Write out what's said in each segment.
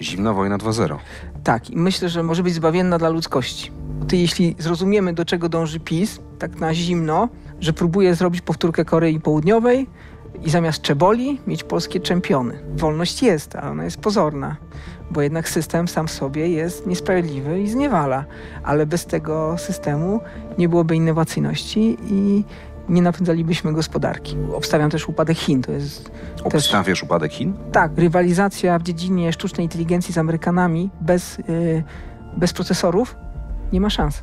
Zimna wojna 2.0. Tak, i myślę, że może być zbawienna dla ludzkości. jeśli zrozumiemy, do czego dąży PiS, tak na zimno, że próbuje zrobić powtórkę Korei Południowej i zamiast czeboli mieć polskie czempiony. Wolność jest, ale ona jest pozorna, bo jednak system sam w sobie jest niesprawiedliwy i zniewala. Ale bez tego systemu nie byłoby innowacyjności i nie napędzalibyśmy gospodarki. Obstawiam też upadek Chin. To jest Obstawiasz też... upadek Chin? Tak, rywalizacja w dziedzinie sztucznej inteligencji z Amerykanami bez, yy, bez procesorów nie ma szans.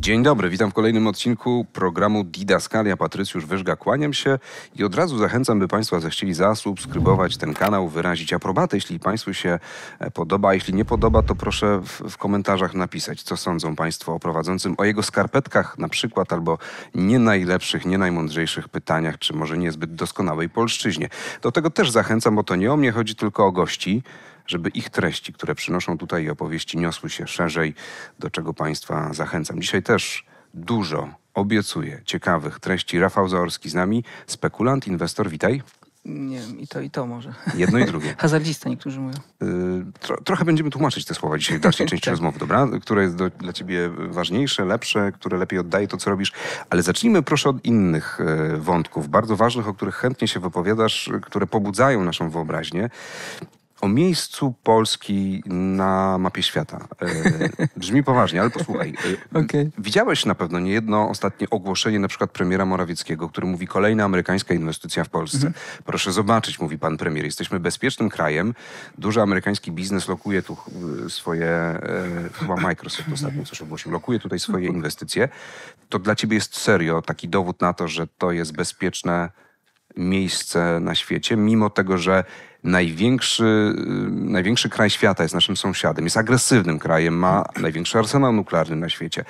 Dzień dobry, witam w kolejnym odcinku programu Didaskalia. Patrycjusz Wyżga, kłaniam się i od razu zachęcam, by Państwo zechcieli zasubskrybować ten kanał, wyrazić aprobatę, jeśli Państwu się e, podoba, a jeśli nie podoba, to proszę w, w komentarzach napisać, co sądzą Państwo o prowadzącym, o jego skarpetkach na przykład, albo nie najlepszych, nie najmądrzejszych pytaniach, czy może niezbyt doskonałej polszczyźnie. Do tego też zachęcam, bo to nie o mnie chodzi, tylko o gości żeby ich treści, które przynoszą tutaj i opowieści, niosły się szerzej, do czego Państwa zachęcam. Dzisiaj też dużo, obiecuję, ciekawych treści. Rafał Zaorski z nami, spekulant, inwestor, witaj. Nie wiem, i to, i to może. Jedno i drugie. Hazardzista, niektórzy mówią. Y, tro, trochę będziemy tłumaczyć te słowa dzisiaj w dalszej części tak. rozmowy, dobra? Które jest do, dla ciebie ważniejsze, lepsze, które lepiej oddaje to, co robisz. Ale zacznijmy proszę od innych y, wątków, bardzo ważnych, o których chętnie się wypowiadasz, które pobudzają naszą wyobraźnię o miejscu Polski na mapie świata. E, brzmi poważnie, ale posłuchaj. E, okay. Widziałeś na pewno niejedno ostatnie ogłoszenie na przykład premiera Morawieckiego, który mówi kolejna amerykańska inwestycja w Polsce. Mm -hmm. Proszę zobaczyć, mówi pan premier, jesteśmy bezpiecznym krajem. Duży amerykański biznes lokuje tu e, swoje, chyba Microsoft ostatnio coś ogłosił, lokuje tutaj swoje mhm. inwestycje. To dla ciebie jest serio taki dowód na to, że to jest bezpieczne miejsce na świecie, mimo tego, że największy, y, największy kraj świata jest naszym sąsiadem, jest agresywnym krajem, ma największy arsenał nuklearny na świecie.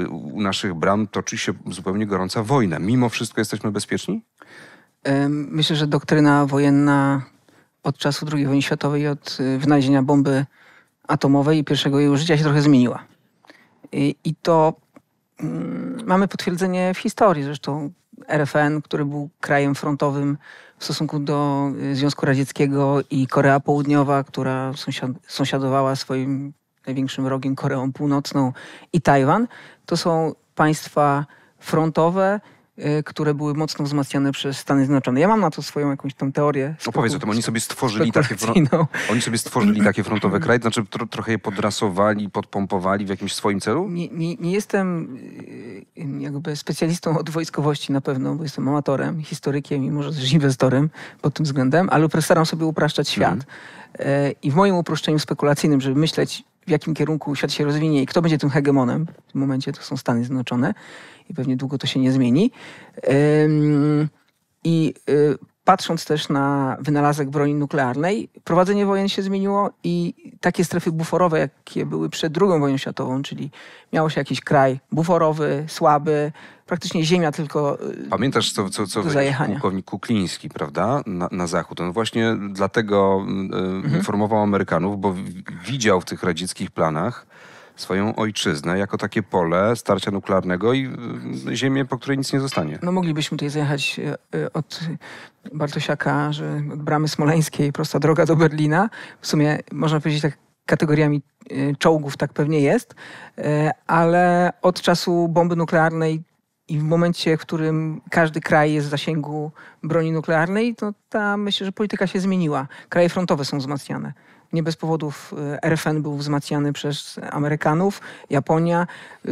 Y, u naszych bram toczy się zupełnie gorąca wojna. Mimo wszystko jesteśmy bezpieczni? Myślę, że doktryna wojenna od czasu II wojny światowej, od y, wynalezienia bomby atomowej i pierwszego jej użycia się trochę zmieniła. I, i to mm, mamy potwierdzenie w historii. Zresztą RFN, który był krajem frontowym w stosunku do y, Związku Radzieckiego i Korea Południowa, która sąsiad sąsiadowała swoim największym wrogiem Koreą Północną i Tajwan, to są państwa frontowe, Y, które były mocno wzmacniane przez Stany Zjednoczone. Ja mam na to swoją jakąś tam teorię. Opowiedz o tym, oni sobie stworzyli takie, oni sobie stworzyli takie frontowe kraje, znaczy tro, trochę je podrasowali, podpompowali w jakimś swoim celu? Nie, nie, nie, jestem y, jakby specjalistą od wojskowości na pewno, bo jestem amatorem, historykiem i może też inwestorem pod tym względem, ale staram sobie upraszczać mhm. świat. Mm. I w moim uproszczeniu spekulacyjnym, żeby myśleć w jakim kierunku świat się rozwinie i kto będzie tym hegemonem. W tym momencie to są Stany Zjednoczone i pewnie długo to się nie zmieni. I y, patrząc też na wynalazek broni nuklearnej, prowadzenie wojen się zmieniło i takie strefy buforowe, jakie były przed II wojną światową, czyli miało się jakiś kraj buforowy, słaby, praktycznie ziemia tylko. E, Pamiętasz, co, co, co pułkownik Kukliński, prawda, na, na zachód. On właśnie dlatego mm, e, mhm. informował Amerykanów, bo widział w tych radzieckich planach swoją ojczyznę jako takie pole starcia nuklearnego i y, ziemię, po której nic nie zostanie. No moglibyśmy tutaj zjechać y, y, od Bartosiaka, że od bramy smoleńskiej, prosta droga do Berlina. W sumie można powiedzieć tak kategoriami czołgów tak pewnie jest, ale od czasu bomby nuklearnej i w momencie, w którym każdy kraj jest w zasięgu broni nuklearnej, to ta myślę, że polityka się zmieniła. Kraje frontowe są wzmacniane nie bez powodów e, RFN był wzmacniany przez Amerykanów, Japonia, y,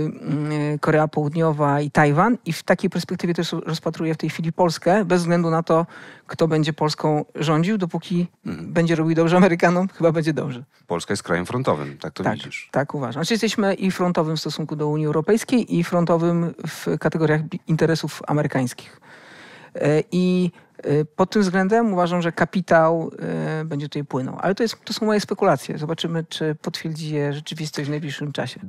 y, Korea Południowa i Tajwan. I w takiej perspektywie też rozpatruję w tej chwili Polskę, bez względu na to, kto będzie Polską rządził, dopóki hmm. będzie robił dobrze Amerykanom, chyba będzie dobrze. Polska jest krajem frontowym, tak to tak, widzisz? Tak, uważam. Znaczy jesteśmy i frontowym w stosunku do Unii Europejskiej, i frontowym w kategoriach interesów amerykańskich. E, I Y, pod tym względem uważam, że kapitał y, będzie tutaj płynął. Ale to, jest, to są moje spekulacje. Zobaczymy, czy potwierdzi je rzeczywistość w najbliższym czasie.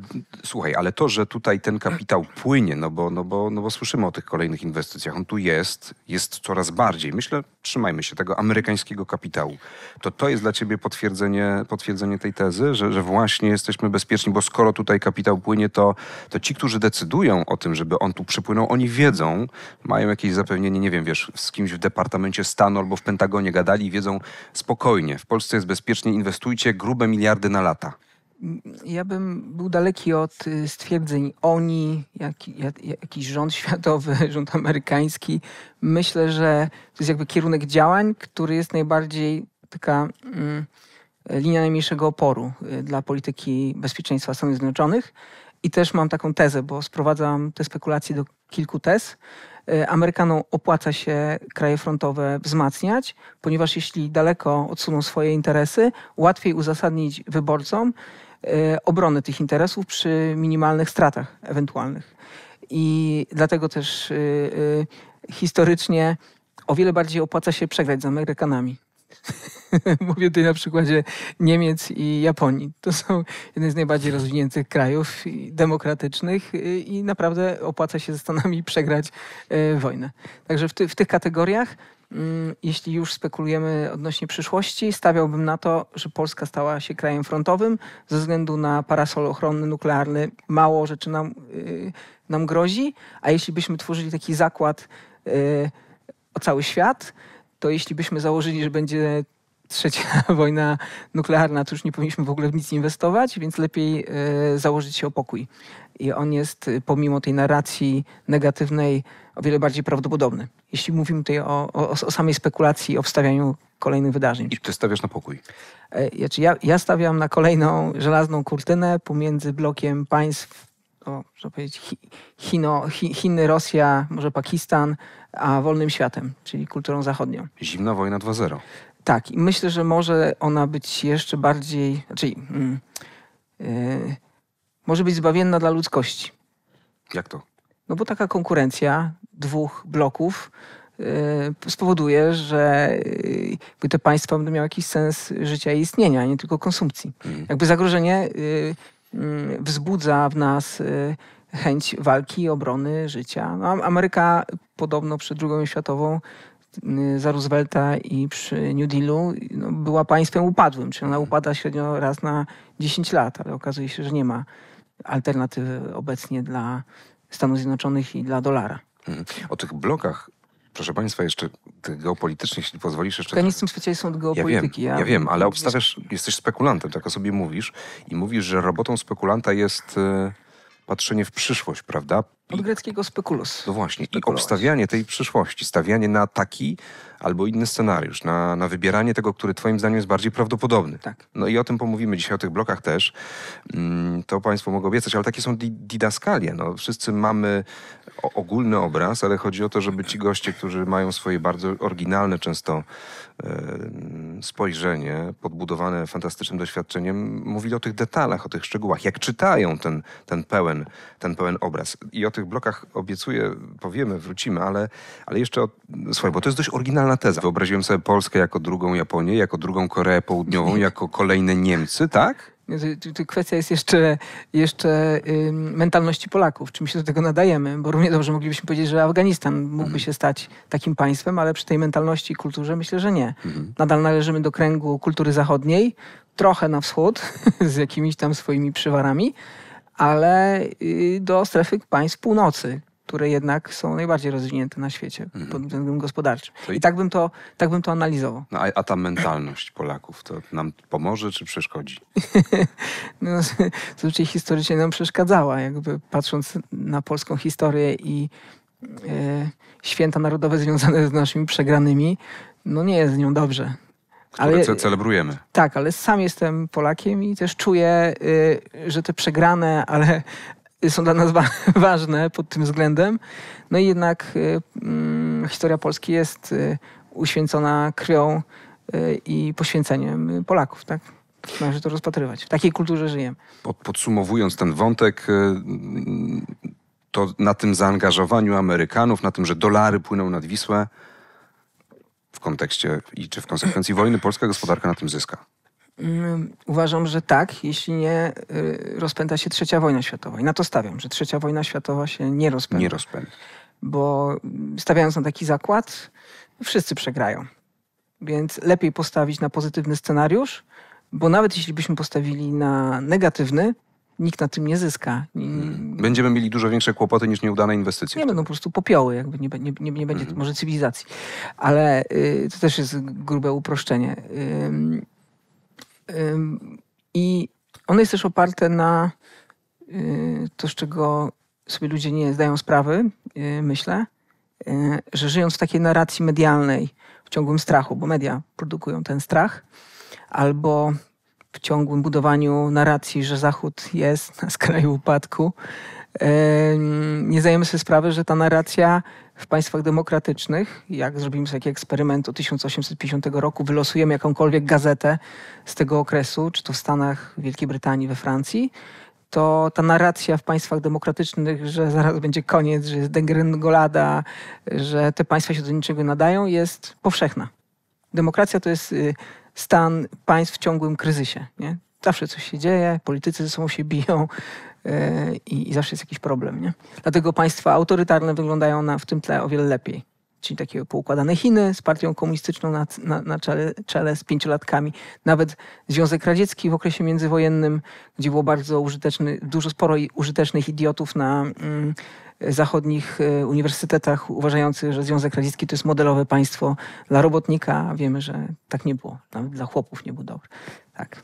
Słuchaj, ale to, że tutaj ten kapitał płynie, no bo, no bo, no bo słyszymy o tych kolejnych inwestycjach, on tu jest, jest coraz bardziej. Myślę, trzymajmy się tego amerykańskiego kapitału. To to jest dla ciebie potwierdzenie, potwierdzenie tej tezy, że, że właśnie jesteśmy bezpieczni, bo skoro tutaj kapitał płynie, to, to ci, którzy decydują o tym, żeby on tu przypłynął, oni wiedzą, mają jakieś zapewnienie, nie wiem, wiesz, z kimś w departamencie, Departamencie Stanu albo w Pentagonie gadali i wiedzą spokojnie, w Polsce jest bezpiecznie, inwestujcie grube miliardy na lata. Ja bym był daleki od y, stwierdzeń oni, jak, jak, jakiś rząd światowy, rząd amerykański. Myślę, że to jest jakby kierunek działań, który jest najbardziej taka mm, linia najmniejszego oporu y, dla polityki bezpieczeństwa Stanów Zjednoczonych. I też mam taką tezę, bo sprowadzam te spekulacje do kilku tez. Y, Amerykanom opłaca się kraje frontowe wzmacniać, ponieważ jeśli daleko odsuną swoje interesy, łatwiej uzasadnić wyborcom y, obronę tych interesów przy minimalnych stratach ewentualnych. I dlatego też y, historycznie o wiele bardziej opłaca się przegrać z Amerykanami. Mówię tutaj na przykładzie Niemiec i Japonii. To są jeden z najbardziej rozwiniętych krajów demokratycznych y, i naprawdę opłaca się ze Stanami przegrać y, wojnę. Także w, ty, w tych kategoriach mm, jeśli już spekulujemy odnośnie przyszłości, stawiałbym na to, że Polska stała się krajem frontowym ze względu na parasol ochronny nuklearny. Mało rzeczy nam, y, nam grozi, a jeśli byśmy tworzyli taki zakład o cały świat, to jeśli byśmy założyli, że będzie trzecia wojna nuklearna, to już nie powinniśmy w ogóle w nic inwestować, więc lepiej e, założyć się o pokój. I on jest e, pomimo tej narracji negatywnej o wiele bardziej prawdopodobny. Jeśli mówimy tutaj o, o, o samej spekulacji, o wstawianiu kolejnych wydarzeń. I ty stawiasz na pokój? E, ja, ja stawiam na kolejną żelazną kurtynę pomiędzy blokiem państw o, powiedzieć, Chino, Chiny, Rosja, może Pakistan, a wolnym światem, czyli kulturą zachodnią. Zimna wojna 2.0. Tak, i myślę, że może ona być jeszcze bardziej, czyli znaczy, yy, może być zbawienna dla ludzkości. Jak to? No bo taka konkurencja dwóch bloków y, spowoduje, że y, by te państwa będą miały jakiś sens życia i istnienia, a nie tylko konsumpcji. Mhm. Jakby zagrożenie y, mm, wzbudza w nas chęć walki, obrony życia. No, Ameryka podobno przed II światową y, za Roosevelta i przy New Dealu no, była państwem upadłym, czyli ona mhm. upada średnio raz na 10 lat, ale okazuje się, że nie ma alternatywy obecnie dla Stanów Zjednoczonych i dla dolara. Mhm. O tych blokach proszę Państwa, jeszcze tych geopolitycznych, jeśli pozwolisz jeszcze... Ja nic w tym od geopolityki. Ja wiem, ja wiem ale obstawiasz, jesteś spekulantem, tak o sobie mówisz i mówisz, że robotą spekulanta jest y, patrzenie w przyszłość, prawda? Od greckiego spekulus. No właśnie, Spekulować. i obstawianie tej przyszłości, stawianie na taki albo inny scenariusz, na, na wybieranie tego, który twoim zdaniem jest bardziej prawdopodobny. Tak. No i o tym pomówimy dzisiaj, o tych blokach też. Mm, to państwo mogą obiecać, ale takie są didaskalie. No, wszyscy mamy ogólny obraz, ale chodzi o to, żeby ci goście, którzy mają swoje bardzo oryginalne często spojrzenie podbudowane fantastycznym doświadczeniem mówili o tych detalach, o tych szczegółach, jak czytają ten, ten, pełen, ten pełen obraz. I o tych blokach obiecuję, powiemy, wrócimy, ale, ale jeszcze, o, słuchaj, bo to jest dość oryginalna teza. Wyobraziłem sobie Polskę jako drugą Japonię, jako drugą Koreę Południową, jako kolejne Niemcy, tak? Y, kwestia jest jeszcze, jeszcze mentalności Polaków, czy my się do tego nadajemy, bo równie dobrze moglibyśmy powiedzieć, że Afganistan mógłby mhm. się stać takim państwem, ale przy tej mentalności i kulturze myślę, że nie. Mhm. Nadal należymy do kręgu kultury zachodniej, trochę na wschód z jakimiś tam swoimi przywarami, ale y, do strefy państw północy, które jednak są najbardziej rozwinięte na świecie mhm. pod względem gospodarczym. I tak bym to, tak bym to analizował. No, a, a, ta mentalność Polaków, to nam pomoże czy przeszkodzi? no, zazwyczaj historycznie nam przeszkadzała, jakby patrząc na polską historię i e, święta narodowe związane z naszymi przegranymi, no nie jest z nią dobrze. Które ale, celebrujemy. Tak, ale sam jestem Polakiem i też czuję, y, że te przegrane, ale, są dla nas ważne pod tym względem. No i jednak y, mm, historia Polski jest y, uświęcona krwią y, i poświęceniem Polaków, tak? Należy to rozpatrywać. W takiej kulturze żyjemy. Pod, podsumowując ten wątek, to na tym zaangażowaniu Amerykanów, na tym, że dolary płyną nad Wisłę, w kontekście i czy w konsekwencji wojny polska gospodarka na tym zyska? Mm, uważam, że tak, jeśli nie y, rozpęta się trzecia wojna światowa. I na to stawiam, że trzecia wojna światowa się nie rozpędza. Nie rozpęta. Bo mm, stawiając na taki zakład, wszyscy przegrają. Więc lepiej postawić na pozytywny scenariusz, bo nawet jeśli byśmy postawili na negatywny, nikt na tym nie zyska. Hmm. Będziemy mieli dużo większe kłopoty niż nieudane inwestycje. Nie będą po prostu popioły, jakby nie, nie, nie, nie będzie mhm. może cywilizacji. Ale y, to też jest grube uproszczenie. Y, i ono jest też oparte na y, to, z czego sobie ludzie nie zdają sprawy, y, myślę, y, że żyjąc w takiej narracji medialnej, w ciągłym strachu, bo media produkują ten strach, albo w ciągłym budowaniu narracji, że Zachód jest na skraju upadku, nie zdajemy sobie sprawy, że ta narracja w państwach demokratycznych, jak zrobimy sobie taki eksperyment od 1850 roku, wylosujemy jakąkolwiek gazetę z tego okresu, czy to w Stanach, Wielkiej Brytanii, we Francji, to ta narracja w państwach demokratycznych, że zaraz będzie koniec, że jest degrengolada, że te państwa się do niczego nadają, jest powszechna. Demokracja to jest y, stan państw w ciągłym kryzysie. Nie? Zawsze coś się dzieje, politycy ze sobą się biją, Y, i, i zawsze jest jakiś problem. Nie? Dlatego państwa autorytarne wyglądają na, w tym tle o wiele lepiej czyli takie poukładane Chiny z partią komunistyczną na, na, na czele, czele, z pięciolatkami. Nawet Związek Radziecki w okresie międzywojennym, gdzie było bardzo użyteczny, dużo sporo użytecznych idiotów na mm, zachodnich y, uniwersytetach uważających, że Związek Radziecki to jest modelowe państwo dla robotnika. Wiemy, że tak nie było. Nawet dla chłopów nie był dobre. Tak.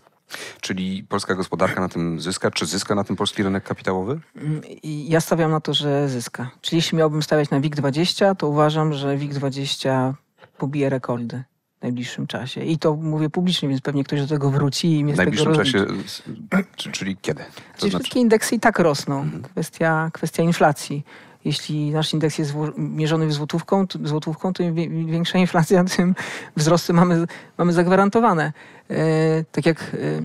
Czyli polska gospodarka na tym zyska? Czy zyska na tym polski rynek kapitałowy? Mm, ja stawiam na to, że zyska. Czyli jeśli miałbym stawiać na WIG20, to uważam, że WIG20 pobije rekordy w najbliższym czasie. I to mówię publicznie, więc pewnie ktoś do tego wróci i mnie W najbliższym czasie, czyli kiedy? To znaczy... Wszystkie indeksy i tak rosną. Mhm. Kwestia, kwestia inflacji jeśli nasz indeks jest mierzony w złotówką, to, złotówką, to im większa inflacja, tym wzrosty mamy, mamy zagwarantowane. E, tak jak e, e,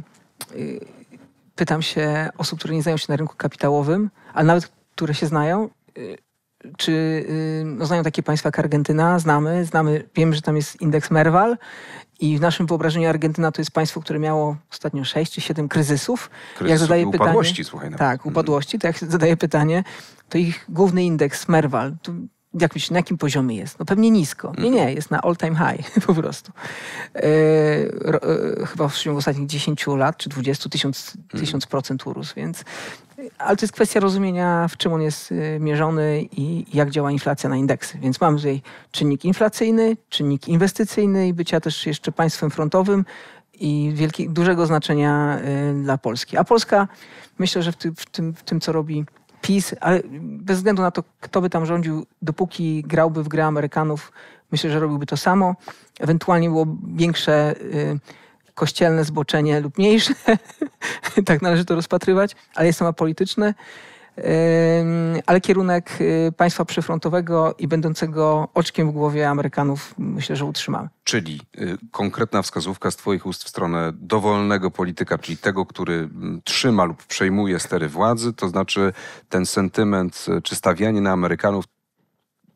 pytam się osób, które nie znają się na rynku kapitałowym, ale nawet które się znają, czy no, znają takie państwa jak Argentyna? Znamy, znamy, wiem, że tam jest indeks Merval i w naszym wyobrażeniu Argentyna to jest państwo, które miało ostatnio 6 czy 7 kryzysów. Kryzysów jak zadaję upadłości, pytanie, słuchaj. Tak, mm. upadłości. To jak zadaję pytanie, to ich główny indeks Merval, jak myślisz, na jakim poziomie jest? No pewnie nisko. Nie, nie, jest na all time high po prostu. E, ro, e, chyba w ciągu ostatnich 10 lat czy 20 tysiąc, mm. tysiąc procent urósł, więc e, ale to jest kwestia rozumienia, w czym on jest e, mierzony i jak działa inflacja na indeksy. Więc mamy tutaj czynnik inflacyjny, czynnik inwestycyjny i bycia też jeszcze państwem frontowym i wielki, dużego znaczenia e, dla Polski. A Polska myślę, że w tym, w tym, w tym co robi PiS, ale bez względu na to, kto by tam rządził, dopóki grałby w grę Amerykanów, myślę, że robiłby to samo. Ewentualnie było większe y, kościelne zboczenie lub mniejsze. tak należy to rozpatrywać, ale jest samo polityczne ale kierunek y, państwa przyfrontowego i będącego oczkiem w głowie Amerykanów myślę, że utrzymamy. Czyli y, konkretna wskazówka z Twoich ust w stronę dowolnego polityka, czyli tego, który trzyma lub przejmuje stery władzy, to znaczy ten sentyment y, czy stawianie na Amerykanów,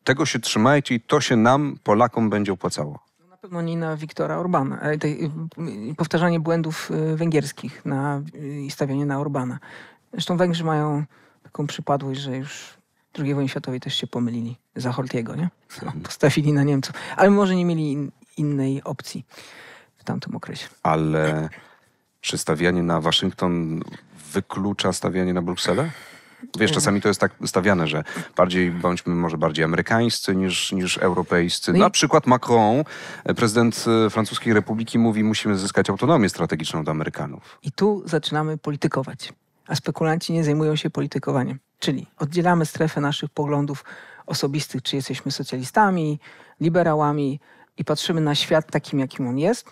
tego się trzymajcie i to się nam, Polakom, będzie opłacało no, pewno nie na Wiktora Orbana, e, powtarzanie błędów węgierskich na, i stawianie na Orbana. Zresztą Węgrzy mają taką przypadłość, że już II wojny światowej też się pomylili za Hortiego, nie? Mhm. postawili na Niemców. Ale może nie mieli in, innej opcji w tamtym okresie. Ale czy stawianie na Waszyngton wyklucza stawianie na Brukselę? Wiesz, czasami to jest tak stawiane, że bardziej bądźmy może bardziej amerykańscy niż, niż europejscy. No i... Na przykład Macron, prezydent e, Francuskiej Republiki, mówi, musimy zyskać autonomię strategiczną do Amerykanów. I tu zaczynamy politykować a spekulanci nie zajmują się politykowaniem. Czyli oddzielamy strefę naszych poglądów osobistych, czy jesteśmy socjalistami, liberałami i patrzymy na świat takim, jakim on jest.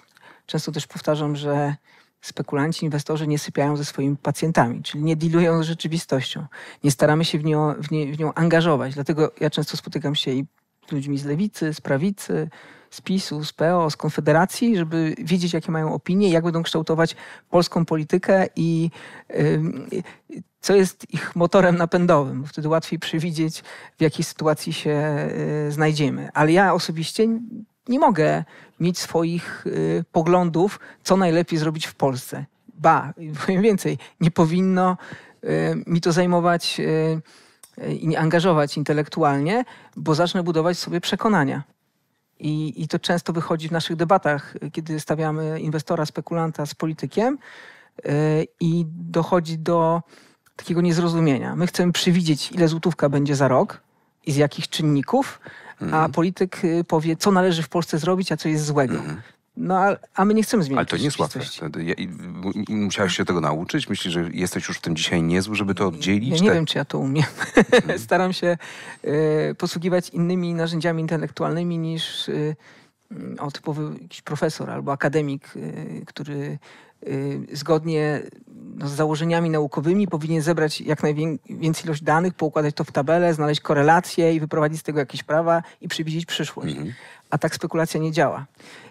Często też powtarzam, że spekulanci, inwestorzy nie sypiają ze swoimi pacjentami, czyli nie dealują z rzeczywistością. Nie staramy się w nią, w nie, w nią angażować. Dlatego ja często spotykam się i z ludźmi z lewicy, z prawicy, z PiSu, z PO, z Konfederacji, żeby wiedzieć, jakie mają opinie, jak będą kształtować polską politykę i co jest ich motorem napędowym. Wtedy łatwiej przewidzieć, w jakiej sytuacji się y, znajdziemy. Ale ja osobiście nie mogę mieć swoich y, poglądów, co najlepiej zrobić w Polsce. Ba, powiem więcej, nie powinno y, mi to zajmować i angażować intelektualnie, bo zacznę budować sobie przekonania. I, I to często wychodzi w naszych debatach, kiedy stawiamy inwestora, spekulanta z politykiem y, i dochodzi do takiego niezrozumienia. My chcemy przewidzieć, ile złotówka będzie za rok i z jakich czynników, a mhm. polityk y, powie, co należy w Polsce zrobić, a co jest złego. Mhm. No, a, my nie chcemy zmieniać. Ale to nie jest łatwe. musiałeś się tego nauczyć? Myślisz, że jesteś już w tym dzisiaj niezły, żeby to oddzielić? Ja nie wiem, czy ja to umiem. Mhm. Staram się y, posługiwać innymi narzędziami intelektualnymi niż y, o, typowy jakiś profesor albo akademik, y, który y, zgodnie no, z założeniami naukowymi powinien zebrać jak najwięcej ilość danych, poukładać to w tabelę, znaleźć korelacje i wyprowadzić z tego jakieś prawa i przewidzieć przyszłość. Mhm. A tak spekulacja nie działa.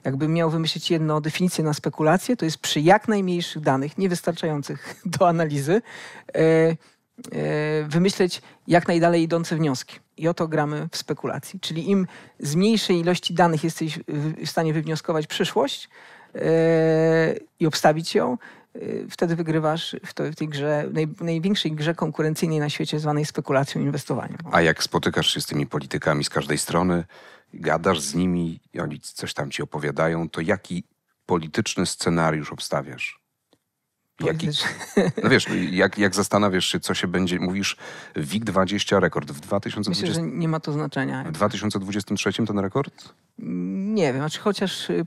Jakbym miał wymyślić jedną definicję na spekulację, to jest przy jak najmniejszych danych, niewystarczających do analizy, e, e, wymyśleć jak najdalej idące wnioski. I oto gramy w spekulacji. Czyli im z mniejszej ilości danych jesteś w stanie wywnioskować przyszłość e, i obstawić ją, wtedy wygrywasz w tej grze, największej grze konkurencyjnej na świecie zwanej spekulacją inwestowaniem. A jak spotykasz się z tymi politykami z każdej strony, gadasz z nimi i oni coś tam ci opowiadają, to jaki polityczny scenariusz obstawiasz? Jaki, no wiesz, jak, jak zastanawiasz się, co się będzie, mówisz WIG20 rekord w 2020... Myślę, że nie ma to znaczenia. W 2023 ten rekord? Nie wiem, znaczy chociaż y,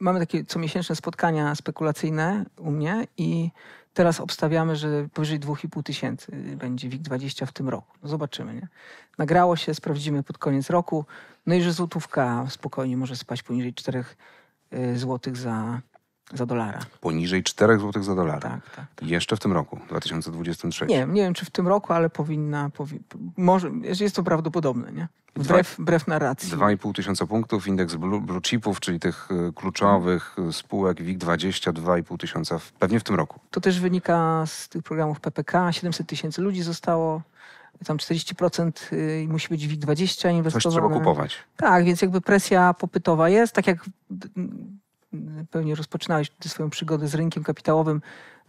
mamy takie comiesięczne spotkania spekulacyjne u mnie i Teraz obstawiamy, że powyżej 2,5 tysięcy będzie WIG20 w tym roku. No zobaczymy. Nie? Nagrało się, sprawdzimy pod koniec roku. No i że złotówka spokojnie może spać poniżej 4 y, zł za za dolara. Poniżej 4 zł za dolara. Tak, tak, tak. Jeszcze w tym roku, 2023. Nie, nie wiem, czy w tym roku, ale powinna. Powi może, jest to prawdopodobne, nie? Wbrew, wbrew narracji. 2,5 tysiąca punktów, indeks blue, blue chipów, czyli tych y, kluczowych y, spółek WIG20, 2,5 tysiąca pewnie w tym roku. To też wynika z tych programów PPK. 700 tysięcy ludzi zostało tam 40% y, musi być WIG20 inwestowane. Coś trzeba kupować. Tak, więc jakby presja popytowa jest, tak jak Y, pewnie rozpoczynałeś swoją przygodę z rynkiem kapitałowym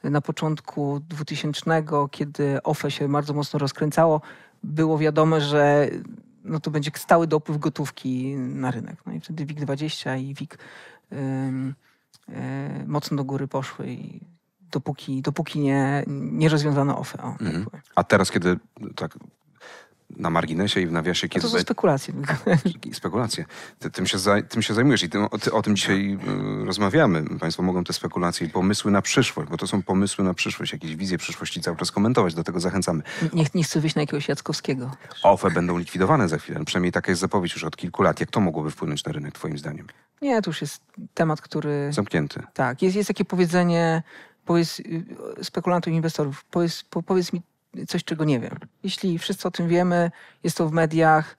na początku 2000, kiedy OFE się bardzo mocno rozkręcało, było wiadomo, że no to będzie stały dopływ gotówki na rynek. No i wtedy WIG20 i WIG yy, yy, mocno do góry poszły i dopóki, dopóki nie, nie rozwiązano OFE. O, tak mhm. A teraz, kiedy tak na marginesie i w nawiasie. Kiedy... to są spekulacje. Spekulacje. Ty, tym, się zaj, tym się zajmujesz i ty, o tym dzisiaj y, rozmawiamy. Państwo mogą te spekulacje i pomysły na przyszłość, bo to są pomysły na przyszłość, jakieś wizje przyszłości cały czas komentować, do tego zachęcamy. Nie, nie chcę wyjść na jakiegoś Jackowskiego. OFE będą likwidowane za chwilę, przynajmniej taka jest zapowiedź już od kilku lat. Jak to mogłoby wpłynąć na rynek twoim zdaniem? Nie, to już jest temat, który... Zamknięty. Tak, jest, jest takie powiedzenie, powiedz i y, y, inwestorów, powiedz, po, powiedz mi coś, czego nie wiem. Jeśli wszyscy o tym wiemy, jest to w mediach,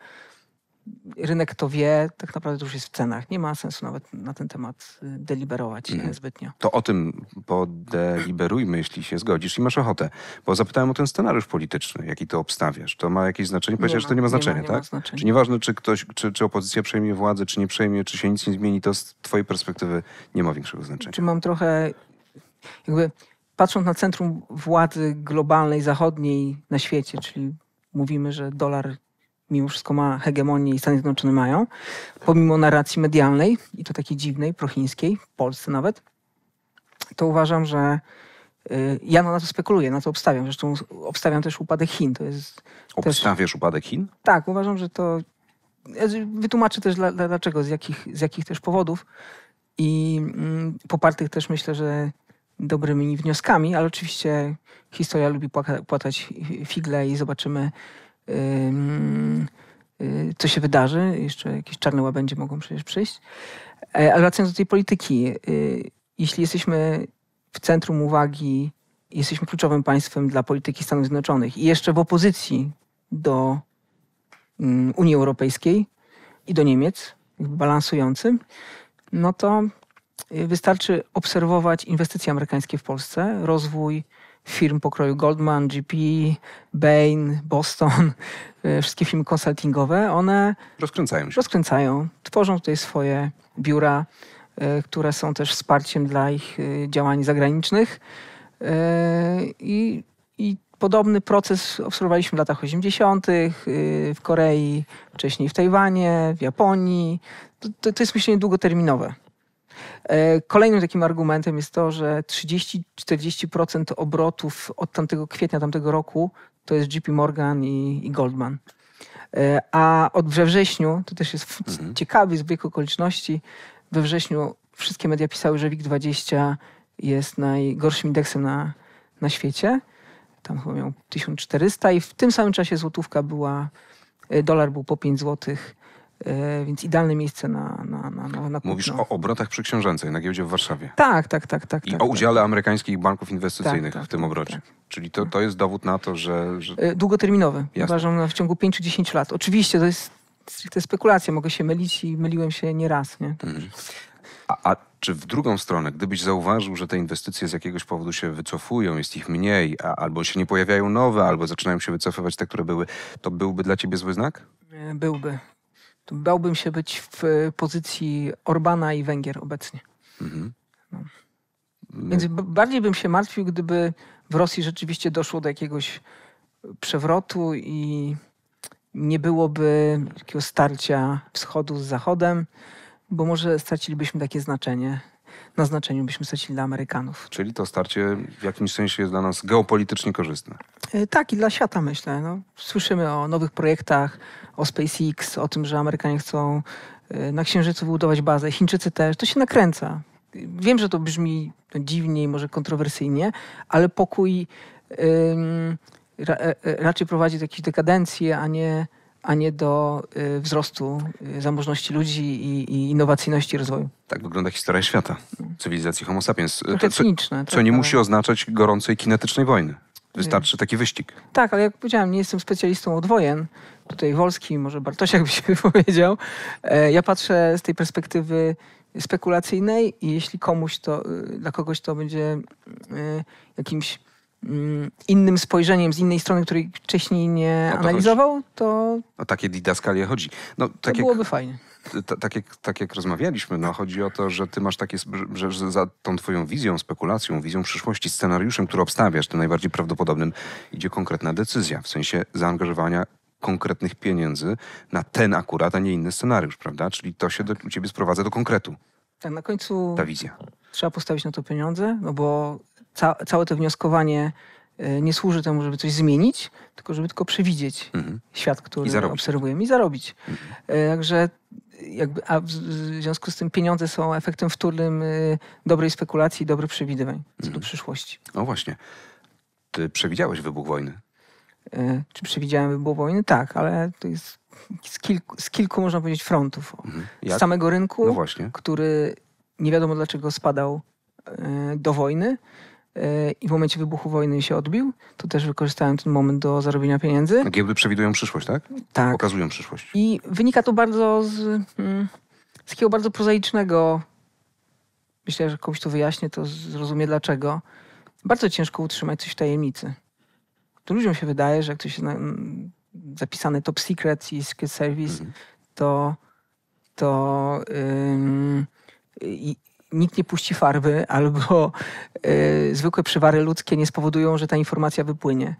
rynek to wie, tak naprawdę to już jest w cenach. Nie ma sensu nawet na ten temat y, deliberować mm. zbytnio. To o tym podeliberujmy, jeśli się zgodzisz i masz ochotę. Bo zapytałem o ten scenariusz polityczny, jaki to obstawiasz. To ma jakieś znaczenie? Powiedziałeś, że to nie ma znaczenia, nie ma, nie tak? Ma znaczenia. Czy nieważne, czy ktoś, czy, czy opozycja przejmie władzę, czy nie przejmie, czy się nic nie zmieni, to z twojej perspektywy nie ma większego znaczenia. Czy mam trochę jakby patrząc na centrum władzy globalnej, zachodniej na świecie, czyli mówimy, że dolar mimo wszystko ma hegemonię i Stany Zjednoczone mają, pomimo narracji medialnej i to takiej dziwnej, prochińskiej, w Polsce nawet, to uważam, że y, ja na to spekuluję, na to obstawiam. Zresztą obstawiam też upadek Chin. To jest Obstawiasz też, upadek Chin? Tak, uważam, że to... Wytłumaczę też dlaczego, z jakich, z jakich też powodów i mm, popartych też myślę, że dobrymi wnioskami, ale oczywiście historia lubi płatać figle i zobaczymy, y, co się wydarzy. Jeszcze jakieś czarne łabędzie mogą przecież przyjść. E, ale wracając do tej polityki, y, jeśli jesteśmy w centrum uwagi, jesteśmy kluczowym państwem dla polityki Stanów Zjednoczonych i jeszcze w opozycji do mm, Unii Europejskiej i do Niemiec, balansującym, no to Y, wystarczy obserwować inwestycje amerykańskie w Polsce, rozwój firm pokroju Goldman, GP, Bain, Boston, y, wszystkie firmy konsultingowe, one rozkręcają się. Rozkręcają, tworzą tutaj swoje biura, y, które są też wsparciem dla ich działań zagranicznych. I, i podobny proces obserwowaliśmy w latach 80., w Korei, wcześniej w Tajwanie, w Japonii. To, to, to jest myślenie długoterminowe. E, kolejnym takim argumentem jest to, że 30-40% obrotów od tamtego kwietnia tamtego roku to jest JP Morgan i, i Goldman. E, a od we wrześniu, to też jest mhm. ciekawy zbieg okoliczności, we wrześniu wszystkie media pisały, że WIG20 jest najgorszym indeksem na, na świecie. Tam chyba miał 1400 i w tym samym czasie złotówka była, e, dolar był po 5 złotych. E, więc idealne miejsce na, na, na, na, na Mówisz o obrotach przyksiążęcej na giełdzie w Warszawie. Tak, tak, tak. tak I tak, o tak. udziale tak. amerykańskich banków inwestycyjnych tak, tak w tym tak, obrocie. Czyli to, to jest dowód na to, że... że... E, długoterminowy. Jasne. Uważam, na w ciągu 5-10 lat. Oczywiście to jest stricte spekulacja. Mogę się mylić i myliłem się nieraz. Nie? Mhm. A, a, czy w drugą stronę, gdybyś zauważył, że te inwestycje z jakiegoś powodu się wycofują, jest ich mniej, a, albo się nie pojawiają nowe, albo zaczynają się wycofywać te, które były, to byłby dla ciebie zły znak? E, byłby bałbym się być w e, pozycji Orbana i Węgier obecnie. Mhm. No. no. Więc bardziej bym się martwił, gdyby w Rosji rzeczywiście doszło do jakiegoś przewrotu i nie byłoby takiego starcia wschodu z zachodem, bo może stracilibyśmy takie znaczenie na znaczeniu byśmy stracili dla Amerykanów. Czyli to starcie w jakimś sensie jest dla nas geopolitycznie korzystne. E, tak, i dla świata myślę. No, słyszymy o nowych projektach, o SpaceX, o tym, że Amerykanie chcą e, na Księżycu wybudować bazę, Chińczycy też. To się nakręca. Wiem, że to brzmi no, dziwnie i może kontrowersyjnie, ale pokój yy, ra, e, raczej prowadzi do jakiejś dekadencji, a nie a nie do y, wzrostu y, zamożności ludzi i, i innowacyjności rozwoju. Tak wygląda historia świata, cywilizacji Homo sapiens. Y, to, co, co nie musi oznaczać gorącej kinetycznej wojny. Wystarczy taki wyścig. Tak, ale jak powiedziałem, nie jestem specjalistą od wojen. Tutaj Wolski, może Bartosiak by się powiedział. E, ja patrzę z tej perspektywy spekulacyjnej i jeśli komuś to, dla kogoś to będzie jakimś Mm, innym spojrzeniem, z innej strony, której wcześniej nie to analizował, chodzi. to... O takie didaskalie chodzi. No, tak to jak, byłoby fajnie. T, tak, jak, tak jak rozmawialiśmy, no, chodzi o to, że ty masz takie, że, za tą twoją wizją, spekulacją, wizją przyszłości, scenariuszem, który obstawiasz, tym najbardziej prawdopodobnym, idzie konkretna decyzja, w sensie zaangażowania konkretnych pieniędzy na ten akurat, a nie inny scenariusz, prawda? Czyli to się do, u ciebie sprowadza do konkretu. Tak, na końcu... Ta wizja. Trzeba postawić na to pieniądze, no bo ca całe to wnioskowanie y, nie służy temu, żeby coś zmienić, tylko żeby tylko przewidzieć mhm. świat, który I obserwujemy i zarobić. Mhm. Y, także jakby, a w związku z tym pieniądze są efektem wtórnym y, dobrej spekulacji i dobrych przewidywań co mhm. do przyszłości. No właśnie. Ty przewidziałeś wybuch wojny? Czy przewidziałem wybuch wojny? Tak, ale to jest z kilku, z kilku można powiedzieć frontów. Mhm. Z samego rynku, no który nie wiadomo dlaczego spadał do wojny E, i w momencie wybuchu wojny się odbił, to też wykorzystałem ten moment do zarobienia pieniędzy. Giełdy przewidują przyszłość, tak? Tak. Pokazują przyszłość. I wynika to bardzo z, mm, z takiego bardzo prozaicznego, myślę, że komuś to wyjaśnię, to zrozumie dlaczego. Bardzo ciężko utrzymać coś w tajemnicy. To ludziom się wydaje, że jak coś jest mm, zapisane top secret i secret service, mhm. to, to ym, i, nikt nie puści farby albo e, zwykłe przywary ludzkie nie spowodują, że ta informacja wypłynie.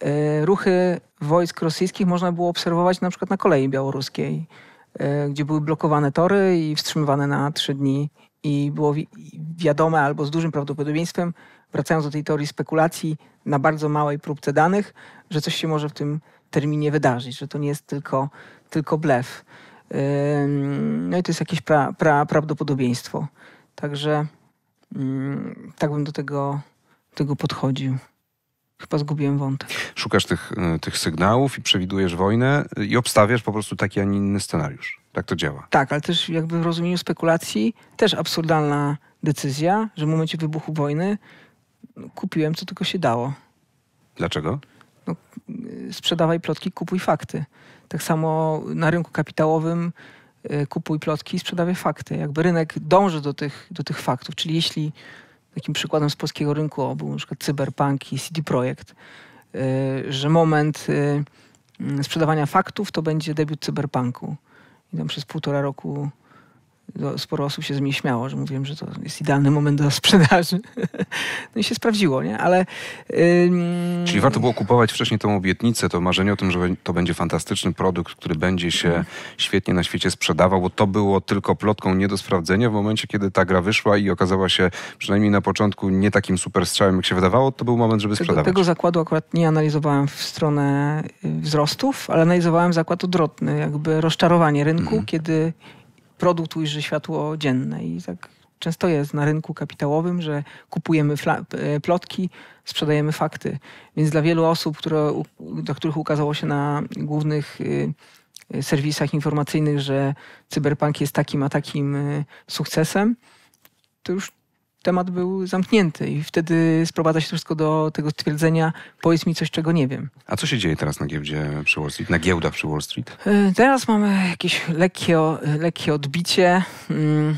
E, ruchy wojsk rosyjskich można było obserwować na przykład na kolei białoruskiej, e, gdzie były blokowane tory i wstrzymywane na trzy dni i było wi wiadome albo z dużym prawdopodobieństwem, wracając do tej teorii spekulacji, na bardzo małej próbce danych, że coś się może w tym terminie wydarzyć, że to nie jest tylko, tylko blef. No i to jest jakieś pra, pra, prawdopodobieństwo. Także mm, tak bym do tego, do tego podchodził. Chyba zgubiłem wątek. Szukasz tych, e, tych sygnałów i przewidujesz wojnę e, i obstawiasz po prostu taki, a nie inny scenariusz. Tak to działa. Tak, ale też jakby w rozumieniu spekulacji też absurdalna decyzja, że w momencie wybuchu wojny no, kupiłem co tylko się dało. Dlaczego? No, e, sprzedawaj plotki, kupuj fakty. Tak samo na rynku kapitałowym Y, kupuj plotki, sprzedawaj fakty. Jakby rynek dąży do tych, do tych faktów. Czyli jeśli takim przykładem z polskiego rynku był na przykład Cyberpunk i CD Projekt, y, że moment y, sprzedawania faktów to będzie debiut Cyberpunku. I tam przez półtora roku no, sporo osób się z mnie śmiało, że mówiłem, że to jest idealny moment do sprzedaży. No i się sprawdziło, nie? Ale... Ym... Czyli warto było kupować wcześniej tą obietnicę, to marzenie o tym, że to będzie fantastyczny produkt, który będzie się tak. świetnie na świecie sprzedawał, bo to było tylko plotką nie do sprawdzenia. W momencie, kiedy ta gra wyszła i okazała się przynajmniej na początku nie takim super strzałem, jak się wydawało, to był moment, żeby sprzedawać. Tego, tego zakładu akurat nie analizowałem w stronę y, wzrostów, ale analizowałem zakład odwrotny, jakby rozczarowanie rynku, mm. kiedy produkt ujrzy światło dzienne i tak często jest na rynku kapitałowym, że kupujemy e, plotki, sprzedajemy fakty. Więc dla wielu osób, które, dla których ukazało się na głównych y, serwisach informacyjnych, że cyberpunk jest takim a takim y, sukcesem, to już temat był zamknięty i wtedy sprowadza się wszystko do tego stwierdzenia powiedz mi coś, czego nie wiem. A co się dzieje teraz na giełdzie przy Wall Street, na giełdach przy Wall Street? E, teraz mamy jakieś lekkie, lekkie odbicie. Mm,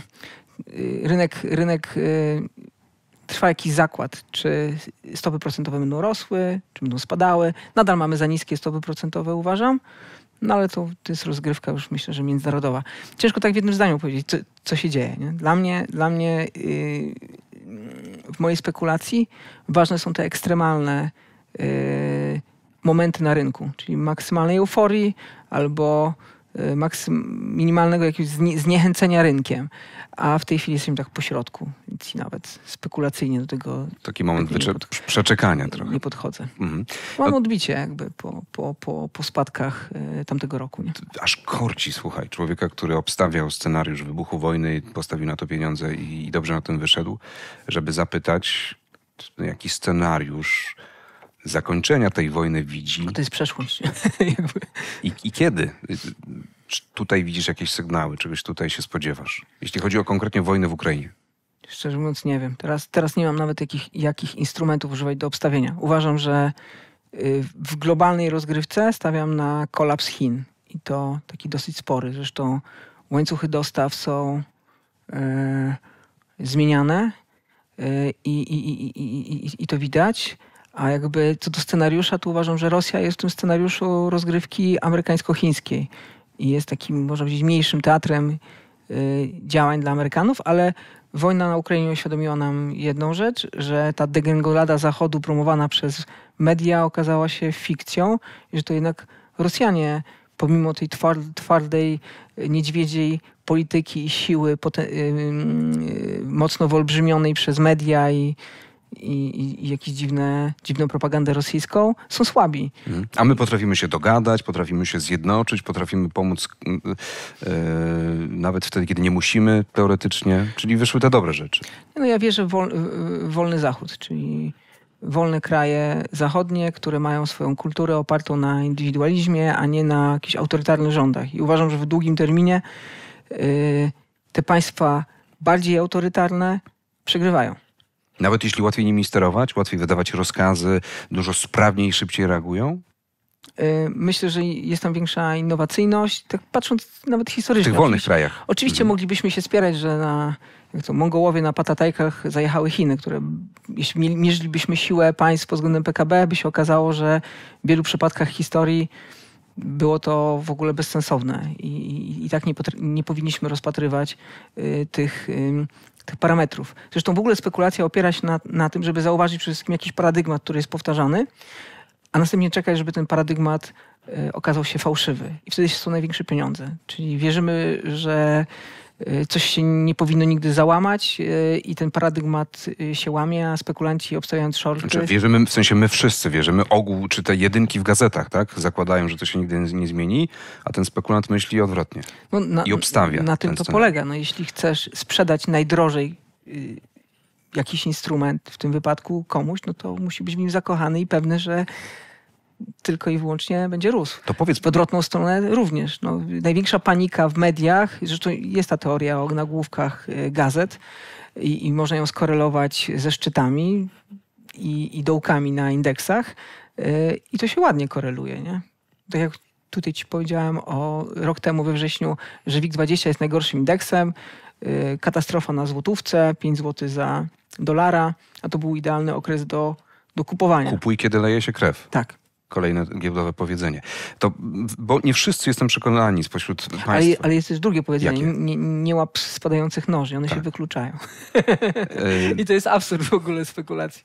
y, rynek, rynek y, trwa jakiś zakład, czy stopy procentowe będą rosły, czy będą spadały. Nadal mamy za niskie stopy procentowe, uważam. No ale to, to jest rozgrywka już myślę, że międzynarodowa. Ciężko tak w jednym zdaniu powiedzieć, co, co się dzieje. Nie? Dla mnie, dla mnie yy, w mojej spekulacji ważne są te ekstremalne yy, momenty na rynku, czyli maksymalnej euforii albo Y, maksym, minimalnego jakiegoś znie, zniechęcenia rynkiem, a w tej chwili jesteśmy tak pośrodku, więc nawet spekulacyjnie do tego. Taki moment tak przeczekania trochę. Nie podchodzę. Mhm. Mam odbicie jakby po, po, po, po spadkach y, tamtego roku. Nie? Aż korci, słuchaj, człowieka, który obstawiał scenariusz wybuchu wojny, postawił na to pieniądze i, i dobrze na tym wyszedł, żeby zapytać, jaki scenariusz zakończenia tej wojny widzi. Bo to jest przeszłość. I, I, kiedy? Czy tutaj widzisz jakieś sygnały, czegoś tutaj się spodziewasz? Jeśli chodzi o konkretnie wojnę w Ukrainie. Szczerze mówiąc, nie wiem. Teraz, teraz nie mam nawet jakich, jakich instrumentów używać do obstawienia. Uważam, że w globalnej rozgrywce stawiam na kolaps Chin. I to taki dosyć spory. Zresztą łańcuchy dostaw są zmieniane i, i, i, i, i to widać. A jakby co do scenariusza, to uważam, że Rosja jest w tym scenariuszu rozgrywki amerykańsko-chińskiej i jest takim, można powiedzieć, mniejszym teatrem y, działań dla Amerykanów, ale wojna na Ukrainie uświadomiła nam jedną rzecz, że ta degrengolada Zachodu promowana przez media okazała się fikcją i że to jednak Rosjanie, pomimo tej twardej, y, niedźwiedziej polityki i siły y, mocno wyolbrzymionej przez media i i, i, i jakieś dziwne, dziwną propagandę rosyjską, są słabi. Mm. A my potrafimy się dogadać, potrafimy się zjednoczyć, potrafimy pomóc yy, nawet wtedy, kiedy nie musimy teoretycznie. Czyli wyszły te dobre rzeczy. No ja wierzę w wol, wolny zachód, czyli wolne kraje zachodnie, które mają swoją kulturę opartą na indywidualizmie, a nie na jakichś autorytarnych rządach. I uważam, że w długim terminie yy, te państwa bardziej autorytarne przegrywają. Nawet jeśli łatwiej nimi sterować, łatwiej wydawać rozkazy, dużo sprawniej i szybciej reagują? E, myślę, że jest tam większa innowacyjność, tak patrząc nawet historycznie. W tych wolnych oczywiście. krajach. Oczywiście mhm. moglibyśmy się spierać, że na jak to, Mongołowie na patatajkach zajechały Chiny, które jeśli mierzylibyśmy siłę państw pod względem PKB, by się okazało, że w wielu przypadkach historii było to w ogóle bezsensowne i, i, i tak nie, nie, powinniśmy rozpatrywać y, tych y, tych parametrów. Zresztą w ogóle spekulacja opiera się na, na tym, żeby zauważyć przede wszystkim jakiś paradygmat, który jest powtarzany, a następnie czekać, żeby ten paradygmat e, okazał się fałszywy. I wtedy się są największe pieniądze. Czyli wierzymy, że Y, coś się nie powinno nigdy załamać y, i ten paradygmat y, się łamie, a spekulanci obstawiając shorty... Znaczy wierzymy, w sensie my wszyscy wierzymy, ogół czy te jedynki w gazetach, tak? Zakładają, że to się nigdy nie zmieni, a ten spekulant myśli odwrotnie no, na, i obstawia. Na tym to scenariusz. polega. No, jeśli chcesz sprzedać najdrożej jakiś instrument, w tym wypadku komuś, no to musi być w nim zakochany i pewny, że tylko i wyłącznie będzie rósł. To powiedz. W odwrotną stronę również. No, największa panika w mediach, zresztą jest ta teoria o nagłówkach e, gazet i, i można ją skorelować ze szczytami i, i dołkami na indeksach e, i to się ładnie koreluje. Nie? Tak jak tutaj ci powiedziałem o rok temu we wrześniu, że WIG20 jest najgorszym indeksem, e, katastrofa na złotówce, 5 zł za dolara, a to był idealny okres do, do kupowania. Kupuj, kiedy leje się krew. Tak kolejne giełdowe powiedzenie. To, bo nie wszyscy jestem przekonani spośród Państwa. Ale, ale jest też drugie powiedzenie, nie, nie, łap spadających noży, one tak. się wykluczają. E, I to jest absurd w ogóle spekulacji.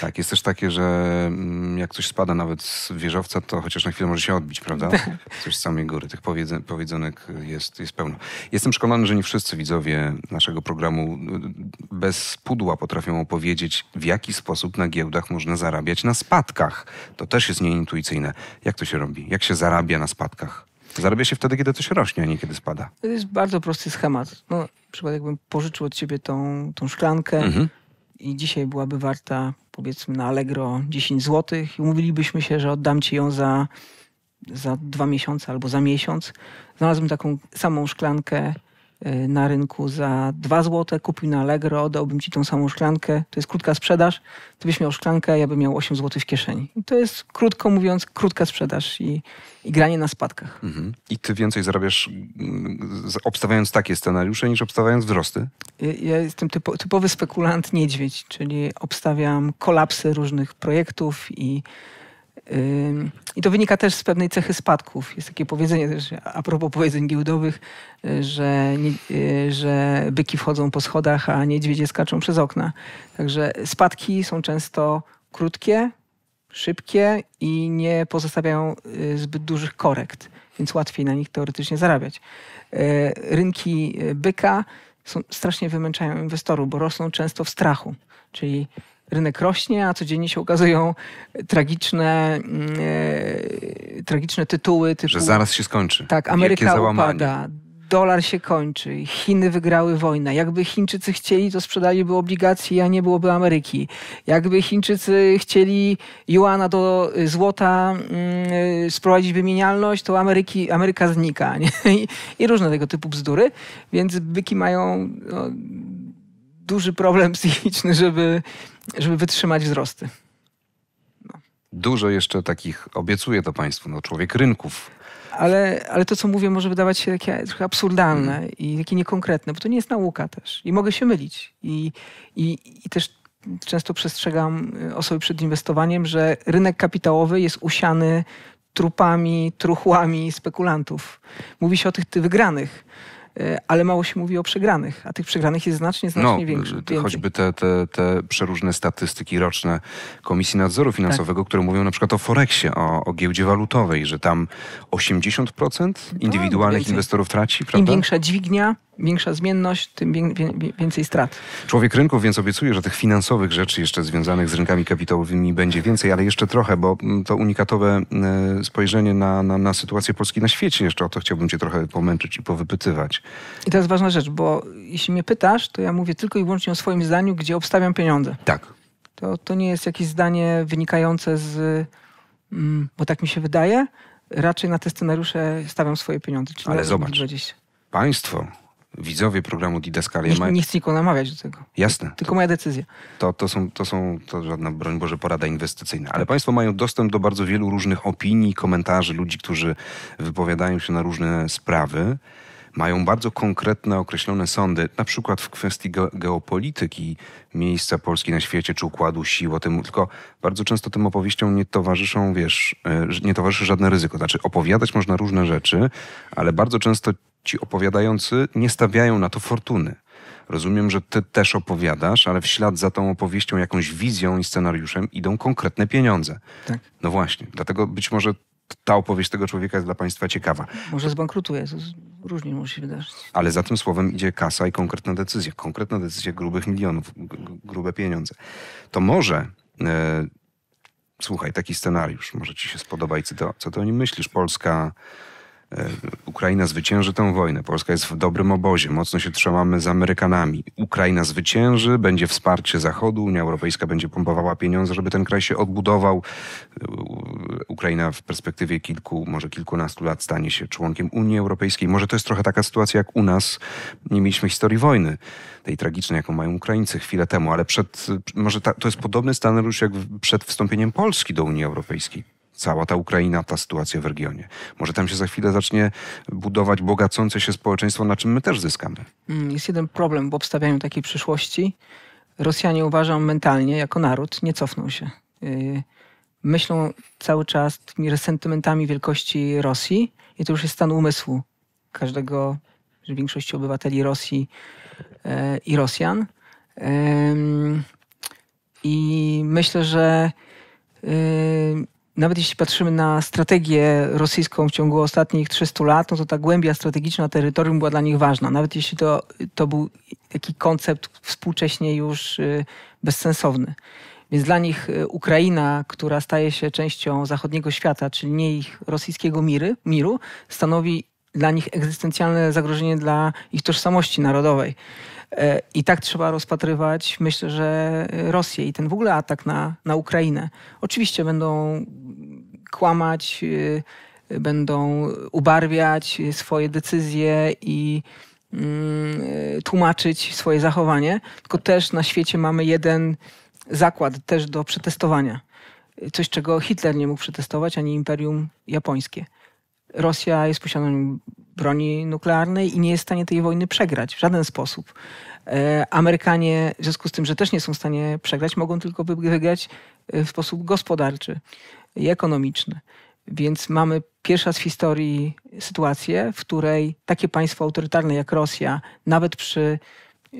Tak, jest też takie, że mm, jak coś spada nawet z wieżowca, to chociaż na chwilę może się odbić, prawda? Tak. Coś z samej góry. Tych powiedzen powiedzonek jest, jest pełno. Jestem przekonany, że nie wszyscy widzowie naszego programu y, bez pudła potrafią opowiedzieć, w jaki sposób na giełdach można zarabiać na spadkach. To też jest nie intuicyjne. Jak to się robi? Jak się zarabia na spadkach? Zarabia się wtedy, kiedy coś rośnie, a nie kiedy spada. To jest bardzo prosty schemat. No, na przykład jakbym pożyczył od ciebie tą, tą szklankę mhm. i dzisiaj byłaby warta powiedzmy na Allegro 10 zł i umówilibyśmy się, że oddam ci ją za, za dwa miesiące albo za miesiąc. Znalazłbym taką samą szklankę Y, na rynku za 2 zł, kupił na Allegro, dałbym ci tą samą szklankę, to jest krótka sprzedaż, ty byś miał szklankę, ja bym miał 8 zł w kieszeni. I to jest, krótko mówiąc, krótka sprzedaż i, i granie na spadkach. Mhm. I ty więcej zarabiasz y, obstawiając takie scenariusze niż obstawiając wzrosty? Ja jestem typo, typowy spekulant niedźwiedź, czyli obstawiam kolapsy różnych projektów i i to wynika też z pewnej cechy spadków. Jest takie powiedzenie też, a propos powiedzeń giełdowych, y, że, nie, y, że byki wchodzą po schodach, a niedźwiedzie skaczą przez okna. Także spadki są często krótkie, szybkie i nie pozostawiają y, zbyt dużych korekt, więc łatwiej na nich teoretycznie zarabiać. Rynki byka są, strasznie wymęczają inwestorów, bo rosną często w strachu. Czyli rynek rośnie, a codziennie się ukazują tragiczne, mm, e, tragiczne tytuły. Typu, że zaraz się skończy. Tak, Ameryka upada, dolar się kończy, Chiny wygrały wojnę. Jakby Chińczycy chcieli, to sprzedaliby obligacje, a nie byłoby Ameryki. Jakby Chińczycy chcieli juana do złota yy, sprowadzić wymienialność, to Ameryki, Ameryka znika. I, I, różne tego typu bzdury. Więc byki mają no, duży problem psychiczny, żeby, żeby wytrzymać wzrosty. No. Dużo jeszcze takich, obiecuję to Państwu, no, człowiek rynków. Ale, ale to, co mówię, może wydawać się takie trochę absurdalne mhm. i takie niekonkretne, bo to nie jest nauka też. I mogę się mylić. I, i, i też często przestrzegam y, osoby przed inwestowaniem, że rynek kapitałowy jest usiany trupami, truchłami spekulantów. Mówi się o tych wygranych. E, ale mało się mówi o przegranych, a tych przegranych jest znacznie, znacznie no, większy, więcej. Choćby te, te, te przeróżne statystyki roczne Komisji Nadzoru tak. Finansowego, tak. które mówią na przykład o Forexie, o, o giełdzie walutowej, że tam 80% no, indywidualnych no, inwestorów traci, prawda? Im większa dźwignia, większa zmienność, tym więcej strat. Człowiek rynków więc obiecuję, że tych finansowych rzeczy jeszcze związanych z rynkami kapitałowymi będzie więcej, ale jeszcze trochę, bo mm, to unikatowe e, spojrzenie na, na, na sytuację Polski na świecie, jeszcze o to chciałbym cię trochę pomęczyć i powypytywać. I to jest ważna rzecz, bo jeśli mnie pytasz, to ja mówię tylko i wyłącznie o swoim zdaniu, gdzie obstawiam pieniądze. Tak. To, to nie jest jakieś zdanie wynikające z, mm, bo tak mi się wydaje, raczej na te scenariusze stawiam swoje pieniądze. Czyli Ale zobacz, 20. państwo widzowie programu Didaskalia mają... Nie chcę nikogo namawiać do tego. Jasne. Tylko to, moja decyzja. To, to, są, to są to żadna, broń Boże, porada inwestycyjna. Ale Państwo mają dostęp do bardzo wielu różnych opinii, komentarzy ludzi, którzy wypowiadają się na różne sprawy. Mają bardzo konkretne, określone sądy, na przykład w kwestii ge geopolityki, miejsca Polski na świecie czy układu sił. O tym, tylko bardzo często tym opowieściom nie towarzyszą, wiesz, e, nie towarzyszy żadne ryzyko. Znaczy, opowiadać można różne rzeczy, ale bardzo często ci opowiadający nie stawiają na to fortuny. Rozumiem, że ty też opowiadasz, ale w ślad za tą opowieścią, jakąś wizją i scenariuszem idą konkretne pieniądze. Tak. No właśnie, dlatego być może ta opowieść tego człowieka jest dla państwa ciekawa. Może zbankrutuje, różnie musi wydarzyć. Ale za tym słowem idzie kasa i konkretna decyzja. Konkretna decyzja grubych milionów, grube pieniądze. To może... E, słuchaj, taki scenariusz może ci się spodoba i co ty, co ty o nim myślisz? Polska E, Ukraina zwycięży tę wojnę. Polska jest w dobrym obozie, mocno się trzymamy z Amerykanami. Ukraina zwycięży, będzie wsparcie Zachodu, Unia Europejska będzie pompowała pieniądze, żeby ten kraj się odbudował. E, Ukraina w perspektywie kilku, może kilkunastu lat stanie się członkiem Unii Europejskiej. Może to jest trochę taka sytuacja jak u nas. Nie mieliśmy historii wojny, tej tragicznej, jaką mają Ukraińcy chwilę temu, ale przed, e, może ta, to jest podobny stan już jak przed wstąpieniem Polski do Unii Europejskiej cała ta Ukraina, ta sytuacja w regionie. Może tam się za chwilę zacznie budować bogacące się społeczeństwo, na czym my też zyskamy. Mm, jest jeden problem w obstawianiu takiej przyszłości. Rosjanie uważam mentalnie, jako naród, nie cofną się. Y, myślą cały czas tymi resentymentami wielkości Rosji i to już jest stan umysłu każdego, większości obywateli Rosji y, i Rosjan. I myślę, że y, nawet jeśli patrzymy na strategię rosyjską w ciągu ostatnich 300 lat, no to ta głębia strategiczna terytorium była dla nich ważna. Nawet jeśli to, to był taki koncept współcześnie już y, bezsensowny. Więc dla nich y, Ukraina, która staje się częścią zachodniego świata, czyli nie ich rosyjskiego miry, miru, stanowi dla nich egzystencjalne zagrożenie dla ich tożsamości narodowej. E, I tak trzeba rozpatrywać, myślę, że Rosję i ten w ogóle atak na, na Ukrainę. Oczywiście będą kłamać, e, będą ubarwiać swoje decyzje i mm, e, tłumaczyć swoje zachowanie, tylko też na świecie mamy jeden zakład też do przetestowania. Coś, czego Hitler nie mógł przetestować, ani Imperium Japońskie. Rosja jest posiadaniem broni nuklearnej i nie jest w stanie tej wojny przegrać w żaden sposób. E, Amerykanie, w związku z tym, że też nie są w stanie przegrać, mogą tylko wygrać e, w sposób gospodarczy i ekonomiczny. Więc mamy pierwsza raz w historii sytuację, w której takie państwo autorytarne jak Rosja, nawet przy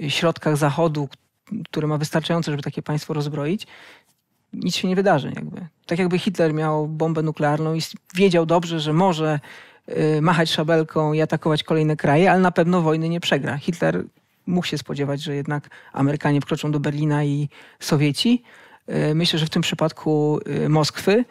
środkach Zachodu, które ma wystarczające, żeby takie państwo rozbroić, nic się nie wydarzy. Jakby. Tak jakby Hitler miał bombę nuklearną i wiedział dobrze, że może Y, machać szabelką i atakować kolejne kraje, ale na pewno wojny nie przegra. Hitler mógł się spodziewać, że jednak Amerykanie wkroczą do Berlina i Sowieci. Y, myślę, że w tym przypadku y, Moskwy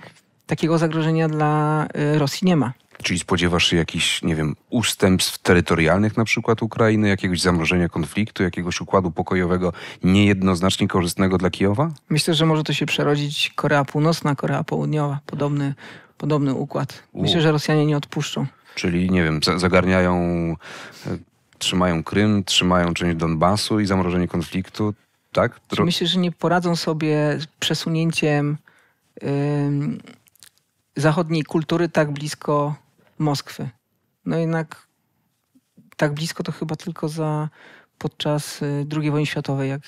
takiego zagrożenia dla Rosji nie ma. Czyli spodziewasz się jakichś, nie wiem, ustępstw terytorialnych na przykład Ukrainy, jakiegoś zamrożenia konfliktu, jakiegoś układu pokojowego niejednoznacznie korzystnego dla Kijowa? Myślę, że może to się przerodzić Korea Północna, Korea Południowa. Podobny podobny układ. Myślę, że Rosjanie nie odpuszczą. Czyli, nie wiem, zagarniają, e, trzymają Krym, trzymają część Donbasu i zamrożenie konfliktu, tak? Dro... Myślę, że nie poradzą sobie z przesunięciem yy, zachodniej kultury tak blisko Moskwy. No jednak tak blisko to chyba tylko za podczas e, II wojny światowej, jak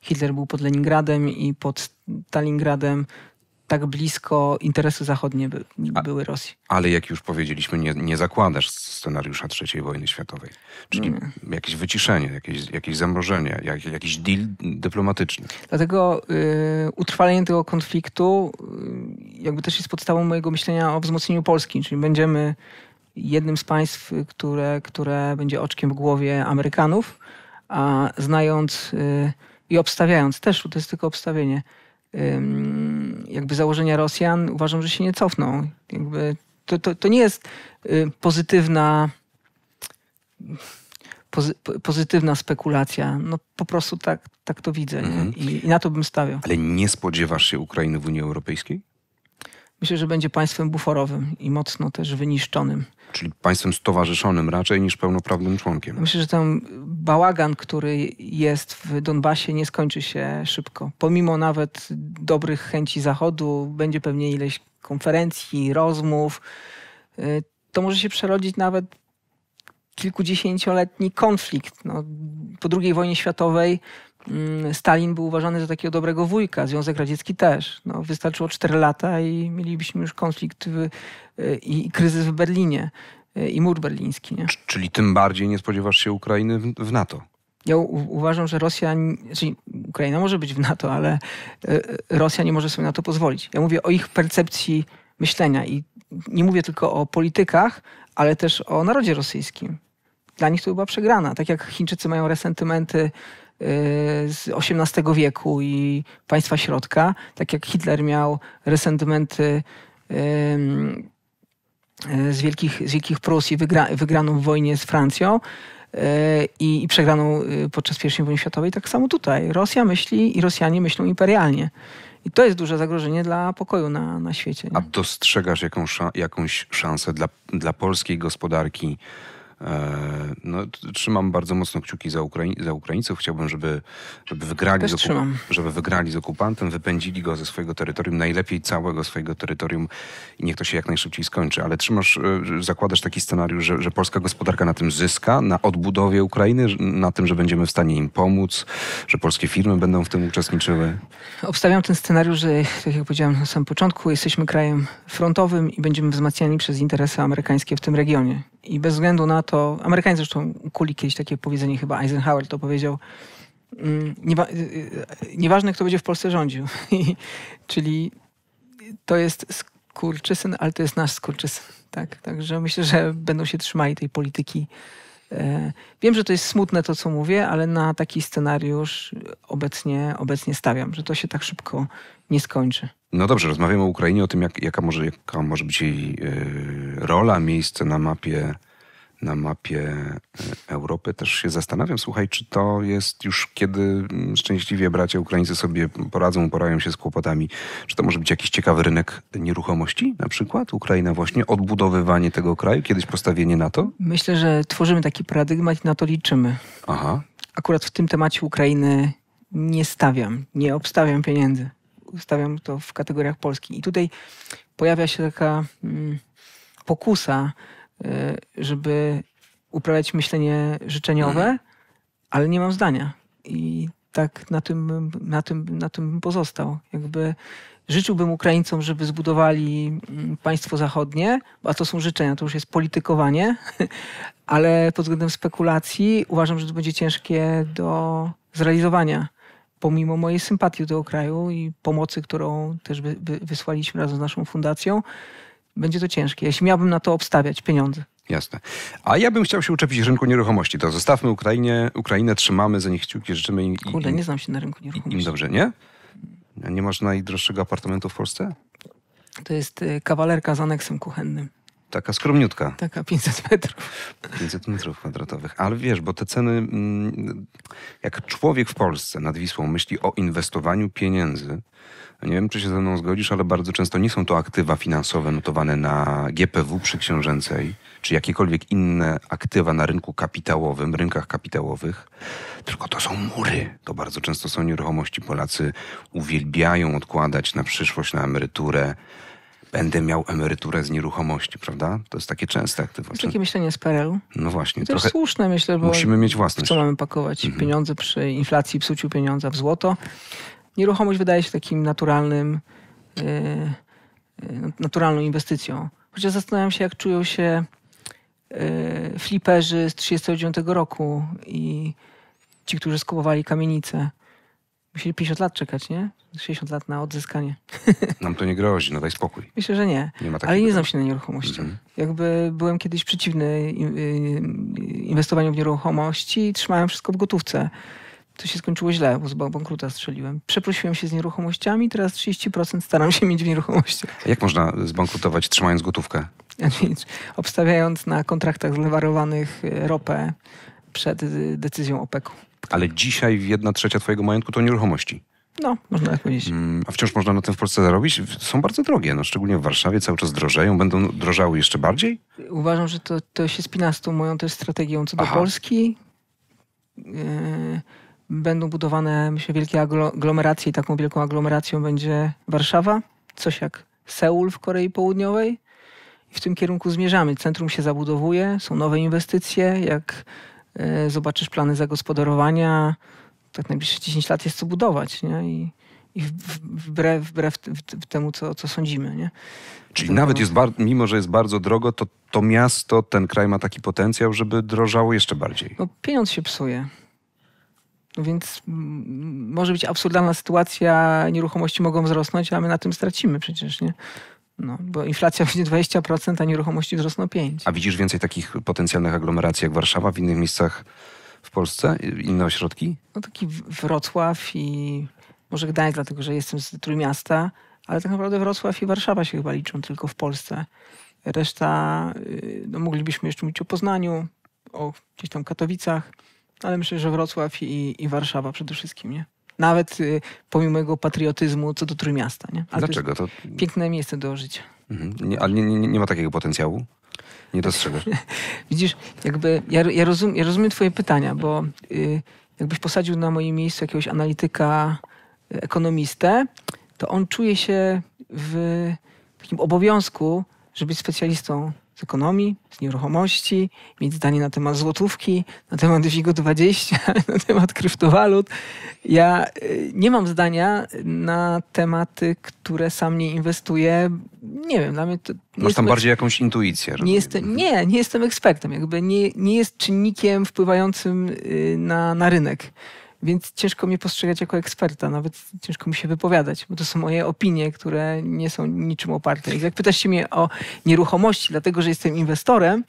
Hitler był pod Leningradem i pod Stalingradem tak blisko interesu zachodnie by, były Rosji. Ale jak już powiedzieliśmy, nie, nie zakładasz scenariusza III wojny światowej. Czyli jakieś wyciszenie, jakieś, jakieś zamrożenie, jak, jakiś deal dyplomatyczny. Dlatego y, utrwalenie tego konfliktu y, jakby też jest podstawą mojego myślenia o wzmocnieniu Polski. Czyli będziemy jednym z państw, które, które będzie oczkiem w głowie Amerykanów, a znając y, i obstawiając, też to jest tylko obstawienie – jakby założenia Rosjan, uważam, że się nie cofną. Jakby to, to, to nie jest y, pozytywna pozy, pozytywna spekulacja. No po prostu tak, tak to widzę mhm. I, I, na to bym stawiał. Ale nie spodziewasz się Ukrainy w Unii Europejskiej? Myślę, że będzie państwem buforowym i mocno też wyniszczonym czyli państwem stowarzyszonym raczej niż pełnoprawnym członkiem. Myślę, że ten bałagan, który jest w Donbasie, nie skończy się szybko. Pomimo nawet dobrych chęci Zachodu, będzie pewnie ileś konferencji, rozmów. Y, to może się przerodzić nawet kilkudziesięcioletni konflikt. No, po II wojnie światowej Mm, Stalin był uważany za takiego dobrego wujka, Związek Radziecki też. No, wystarczyło 4 lata i mielibyśmy już konflikt w, i, e, i kryzys w Berlinie e, i mur berliński. Nie? Czyli tym bardziej nie spodziewasz się Ukrainy w, w NATO? Ja u, uważam, że Rosja, czyli znaczy, Ukraina może być w NATO, ale e, Rosja nie może sobie na to pozwolić. Ja mówię o ich percepcji myślenia i nie mówię tylko o politykach, ale też o narodzie rosyjskim. Dla nich to była przegrana. Tak jak Chińczycy mają resentymenty Y, z XVIII wieku i państwa środka, tak jak Hitler miał resentymenty y, z Wielkich, z Wielkich Prus i wygra, wygraną w wojnie z Francją y, i, i przegraną podczas I wojny światowej, tak samo tutaj. Rosja myśli i Rosjanie myślą imperialnie. I to jest duże zagrożenie dla pokoju na, na świecie. Nie? A dostrzegasz jaką, jakąś szansę dla, dla polskiej gospodarki E, no, trzymam bardzo mocno kciuki za, Ukrai za Ukraińców. Chciałbym, żeby, żeby, wygrali z żeby wygrali z okupantem, wypędzili go ze swojego terytorium, najlepiej całego swojego terytorium i niech to się jak najszybciej skończy. Ale trzymasz, e, zakładasz taki scenariusz, że, że polska gospodarka na tym zyska, na odbudowie Ukrainy, na tym, że będziemy w stanie im pomóc, że polskie firmy będą w tym uczestniczyły? Obstawiam ten scenariusz, że tak jak powiedziałem na samym początku, jesteśmy krajem frontowym i będziemy wzmacniani przez interesy amerykańskie w tym regionie. I bez względu na to, Amerykanie zresztą kuli kiedyś takie powiedzenie, chyba Eisenhower to powiedział, mm, y, y, nieważne kto będzie w Polsce rządził. Czyli to jest skurczysyn, ale to jest nasz skurczysyn. Tak? Także myślę, że będą się trzymali tej polityki. E, wiem, że to jest smutne to, co mówię, ale na taki scenariusz obecnie, obecnie stawiam, że to się tak szybko nie skończy. No dobrze, rozmawiamy o Ukrainie, o tym, jak, jaka, może, jaka może być jej e, rola, miejsce na mapie, na mapie e, Europy. Też się zastanawiam, słuchaj, czy to jest już kiedy mm, szczęśliwie bracia Ukraińcy sobie poradzą, porają się z kłopotami. Czy to może być jakiś ciekawy rynek nieruchomości na przykład? Ukraina właśnie, odbudowywanie tego kraju, kiedyś postawienie na to? Myślę, że tworzymy taki paradygmat i na to liczymy. Aha. Akurat w tym temacie Ukrainy nie stawiam, nie obstawiam pieniędzy stawiam to w kategoriach Polski. I tutaj pojawia się taka mm, pokusa, y, żeby uprawiać myślenie życzeniowe, mhm. ale nie mam zdania. I tak na tym, na tym, na tym pozostał. Jakby życzyłbym Ukraińcom, żeby zbudowali mm, państwo zachodnie, a to są życzenia, to już jest politykowanie, ale pod względem spekulacji uważam, że to będzie ciężkie do zrealizowania pomimo mojej sympatii do tego kraju i pomocy, którą też wy, wy, wysłaliśmy razem z naszą fundacją, będzie to ciężkie. Jeśli miałbym na to obstawiać pieniądze. Jasne. A ja bym chciał się uczepić rynku nieruchomości. To zostawmy Ukrainie, Ukrainę trzymamy za nich kciuki, życzymy im... Kurde, nie znam się na rynku nieruchomości. Im dobrze, nie? Nie masz najdroższego apartamentu w Polsce? To jest y, kawalerka z aneksem kuchennym. Taka skromniutka. Taka 500 metrów. 500 metrów kwadratowych. Ale wiesz, bo te ceny, mm, jak człowiek w Polsce nad Wisłą myśli o inwestowaniu pieniędzy, nie wiem, czy się ze mną zgodzisz, ale bardzo często nie są to aktywa finansowe notowane na GPW przy Księżęcej, czy jakiekolwiek inne aktywa na rynku kapitałowym, rynkach kapitałowych, tylko to są mury. To bardzo często są nieruchomości. Polacy uwielbiają odkładać na przyszłość, na emeryturę będę miał emeryturę z nieruchomości, prawda? To jest takie częste aktywacje. Takie myślenie z PRL-u. No właśnie. To jest słuszne, myślę, bo musimy mieć własność. co mamy pakować? Mhm. Pieniądze przy inflacji, psuciu pieniądza w złoto. Nieruchomość wydaje się takim naturalnym, y, y, naturalną inwestycją. Chociaż zastanawiam się, jak czują się y, fliperzy z 1939 roku i ci, którzy skupowali kamienice. Musieli 50 lat czekać, nie? 60 lat na odzyskanie. Nam to nie grozi, no daj spokój. Myślę, że nie. nie Ale nie znam się na nieruchomości. Mm -hmm. Jakby byłem kiedyś przeciwny y, y, inwestowaniu w nieruchomości i trzymałem wszystko w gotówce. To się skończyło źle, bo z bankruta strzeliłem. Przeprosiłem się z nieruchomościami, teraz 30% staram się mieć w nieruchomości. jak można zbankrutować trzymając gotówkę? Obstawiając na kontraktach zlewarowanych y, ropę przed decyzją OPEC-u. Ale dzisiaj jedna trzecia twojego majątku to nieruchomości. No, można tak powiedzieć. Mm, a wciąż można na tym w Polsce zarobić? Są bardzo drogie, no, szczególnie w Warszawie cały czas drożeją. Będą drożały jeszcze bardziej? Uważam, że to, to się spina z tą moją też strategią co do Aha. Polski. Yy, będą budowane, myślę, wielkie aglomeracje i taką wielką aglomeracją będzie Warszawa. Coś jak Seul w Korei Południowej. I w tym kierunku zmierzamy. Centrum się zabudowuje, są nowe inwestycje, jak E, zobaczysz plany zagospodarowania, tak najbliższe 10 lat jest co budować, nie? I, i wbrew, wbrew temu, co, co sądzimy, nie? Czyli nawet jest, bar- mimo że jest bardzo drogo, to to miasto, ten kraj ma taki potencjał, żeby drożało jeszcze bardziej. No pieniądz się psuje. No więc może być absurdalna sytuacja, nieruchomości mogą wzrosnąć, a my na tym stracimy przecież, nie? No, bo inflacja będzie 20%, a nieruchomości wzrosną 5%. A widzisz więcej takich potencjalnych aglomeracji jak Warszawa w innych miejscach w Polsce? Inne ośrodki? No taki Wrocław i może Gdańsk, dlatego że jestem z Trójmiasta, ale tak naprawdę Wrocław i Warszawa się chyba liczą tylko w Polsce. Reszta, y, no moglibyśmy jeszcze mówić o Poznaniu, o gdzieś tam Katowicach, ale myślę, że Wrocław i, i Warszawa przede wszystkim, nie? Nawet y, pomimo jego patriotyzmu co do Trójmiasta. Nie? Ale Dlaczego? To, to... Piękne miejsce do życia. Mhm. Nie, ale nie, nie, nie ma takiego potencjału? Nie dostrzegasz. Widzisz, jakby ja, ja, rozum, ja, rozumiem twoje pytania, bo y, jakbyś posadził na moim miejscu jakiegoś analityka, y, ekonomistę, to on czuje się w takim obowiązku, żeby być specjalistą z ekonomii, z nieruchomości, mieć zdanie na temat złotówki, na temat WIGO20, na temat kryptowalut. Ja y, nie mam zdania na tematy, które sam nie inwestuję. Nie wiem, dla mnie to... Masz tam bardziej jakąś intuicję. Nie, jestem, nie, nie jestem ekspertem. Jakby nie, nie jest czynnikiem wpływającym y, na, na rynek więc ciężko mnie postrzegać jako eksperta, nawet ciężko mi się wypowiadać, bo to są moje opinie, które nie są niczym oparte. I jak pytasz się mnie o nieruchomości, dlatego że jestem inwestorem,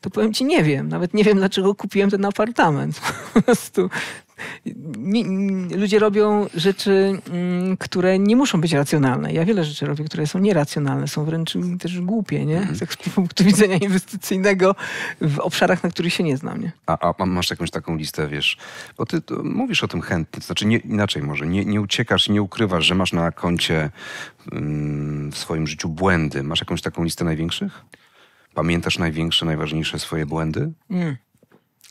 to powiem ci, nie wiem. Nawet nie wiem, dlaczego kupiłem ten apartament. Po prostu nie, nie, ludzie robią rzeczy, m, mm, które nie muszą być racjonalne. Ja wiele rzeczy robię, które są nieracjonalne, są wręcz też głupie, nie? Mhm. Z punktu widzenia inwestycyjnego w obszarach, na których się nie znam, nie? A, a masz jakąś taką listę, wiesz, bo ty mówisz o tym chętnie, to znaczy nie, inaczej może, nie, nie uciekasz, nie ukrywasz, że masz na koncie mm, w swoim życiu błędy. Masz jakąś taką listę największych? Pamiętasz największe, najważniejsze swoje błędy?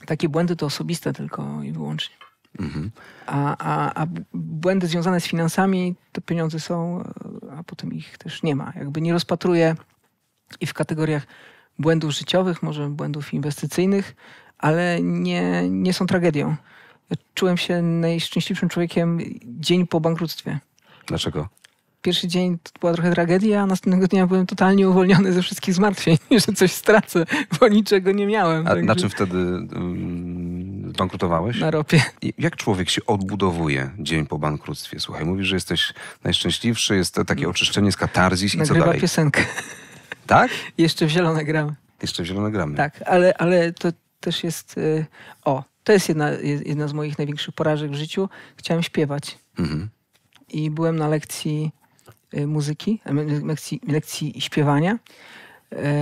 Takie błędy to osobiste tylko i wyłącznie. Mhm. A, a, a błędy związane z finansami, to pieniądze są, a potem ich też nie ma. Jakby nie rozpatruję i w kategoriach błędów życiowych, może błędów inwestycyjnych, ale nie, nie są tragedią. Ja czułem się najszczęśliwszym człowiekiem dzień po bankructwie. Dlaczego? Pierwszy dzień to była trochę tragedia, a następnego dnia byłem totalnie uwolniony ze wszystkich zmartwień, że coś stracę, bo niczego nie miałem. A także... na czym wtedy um, bankrutowałeś? Na ropie. Jak człowiek się odbudowuje dzień po bankructwie? Słuchaj, mówisz, że jesteś najszczęśliwszy, jest takie oczyszczenie z katarzis i co dalej? piosenkę. Tak? Jeszcze w zielone gramy. Jeszcze w zielone gramy. Tak, ale, ale to też jest... Yy, o, to jest jedna, jedna z moich największych porażek w życiu. Chciałem śpiewać. Mhm. I byłem na lekcji Y, muzyki, lekcji, lekcji śpiewania. E,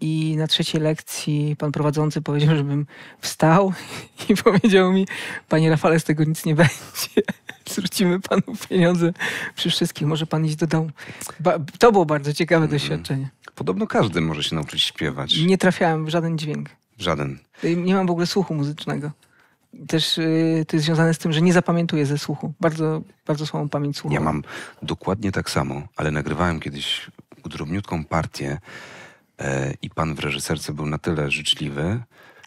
I na trzeciej lekcji pan prowadzący powiedział, żebym wstał i powiedział mi, panie Rafale, z tego nic nie będzie. Zwrócimy panu pieniądze przy wszystkich. Może pan iść do domu. to było bardzo ciekawe hmm. doświadczenie. Podobno każdy może się nauczyć śpiewać. Nie trafiałem w żaden dźwięk. Żaden. Y, nie mam w ogóle słuchu muzycznego też y, to jest związane z tym, że nie zapamiętuję ze słuchu. Bardzo, bardzo słabą pamięć słuchu. Ja mam dokładnie tak samo, ale nagrywałem kiedyś drobniutką partię e, i pan w reżyserce był na tyle życzliwy,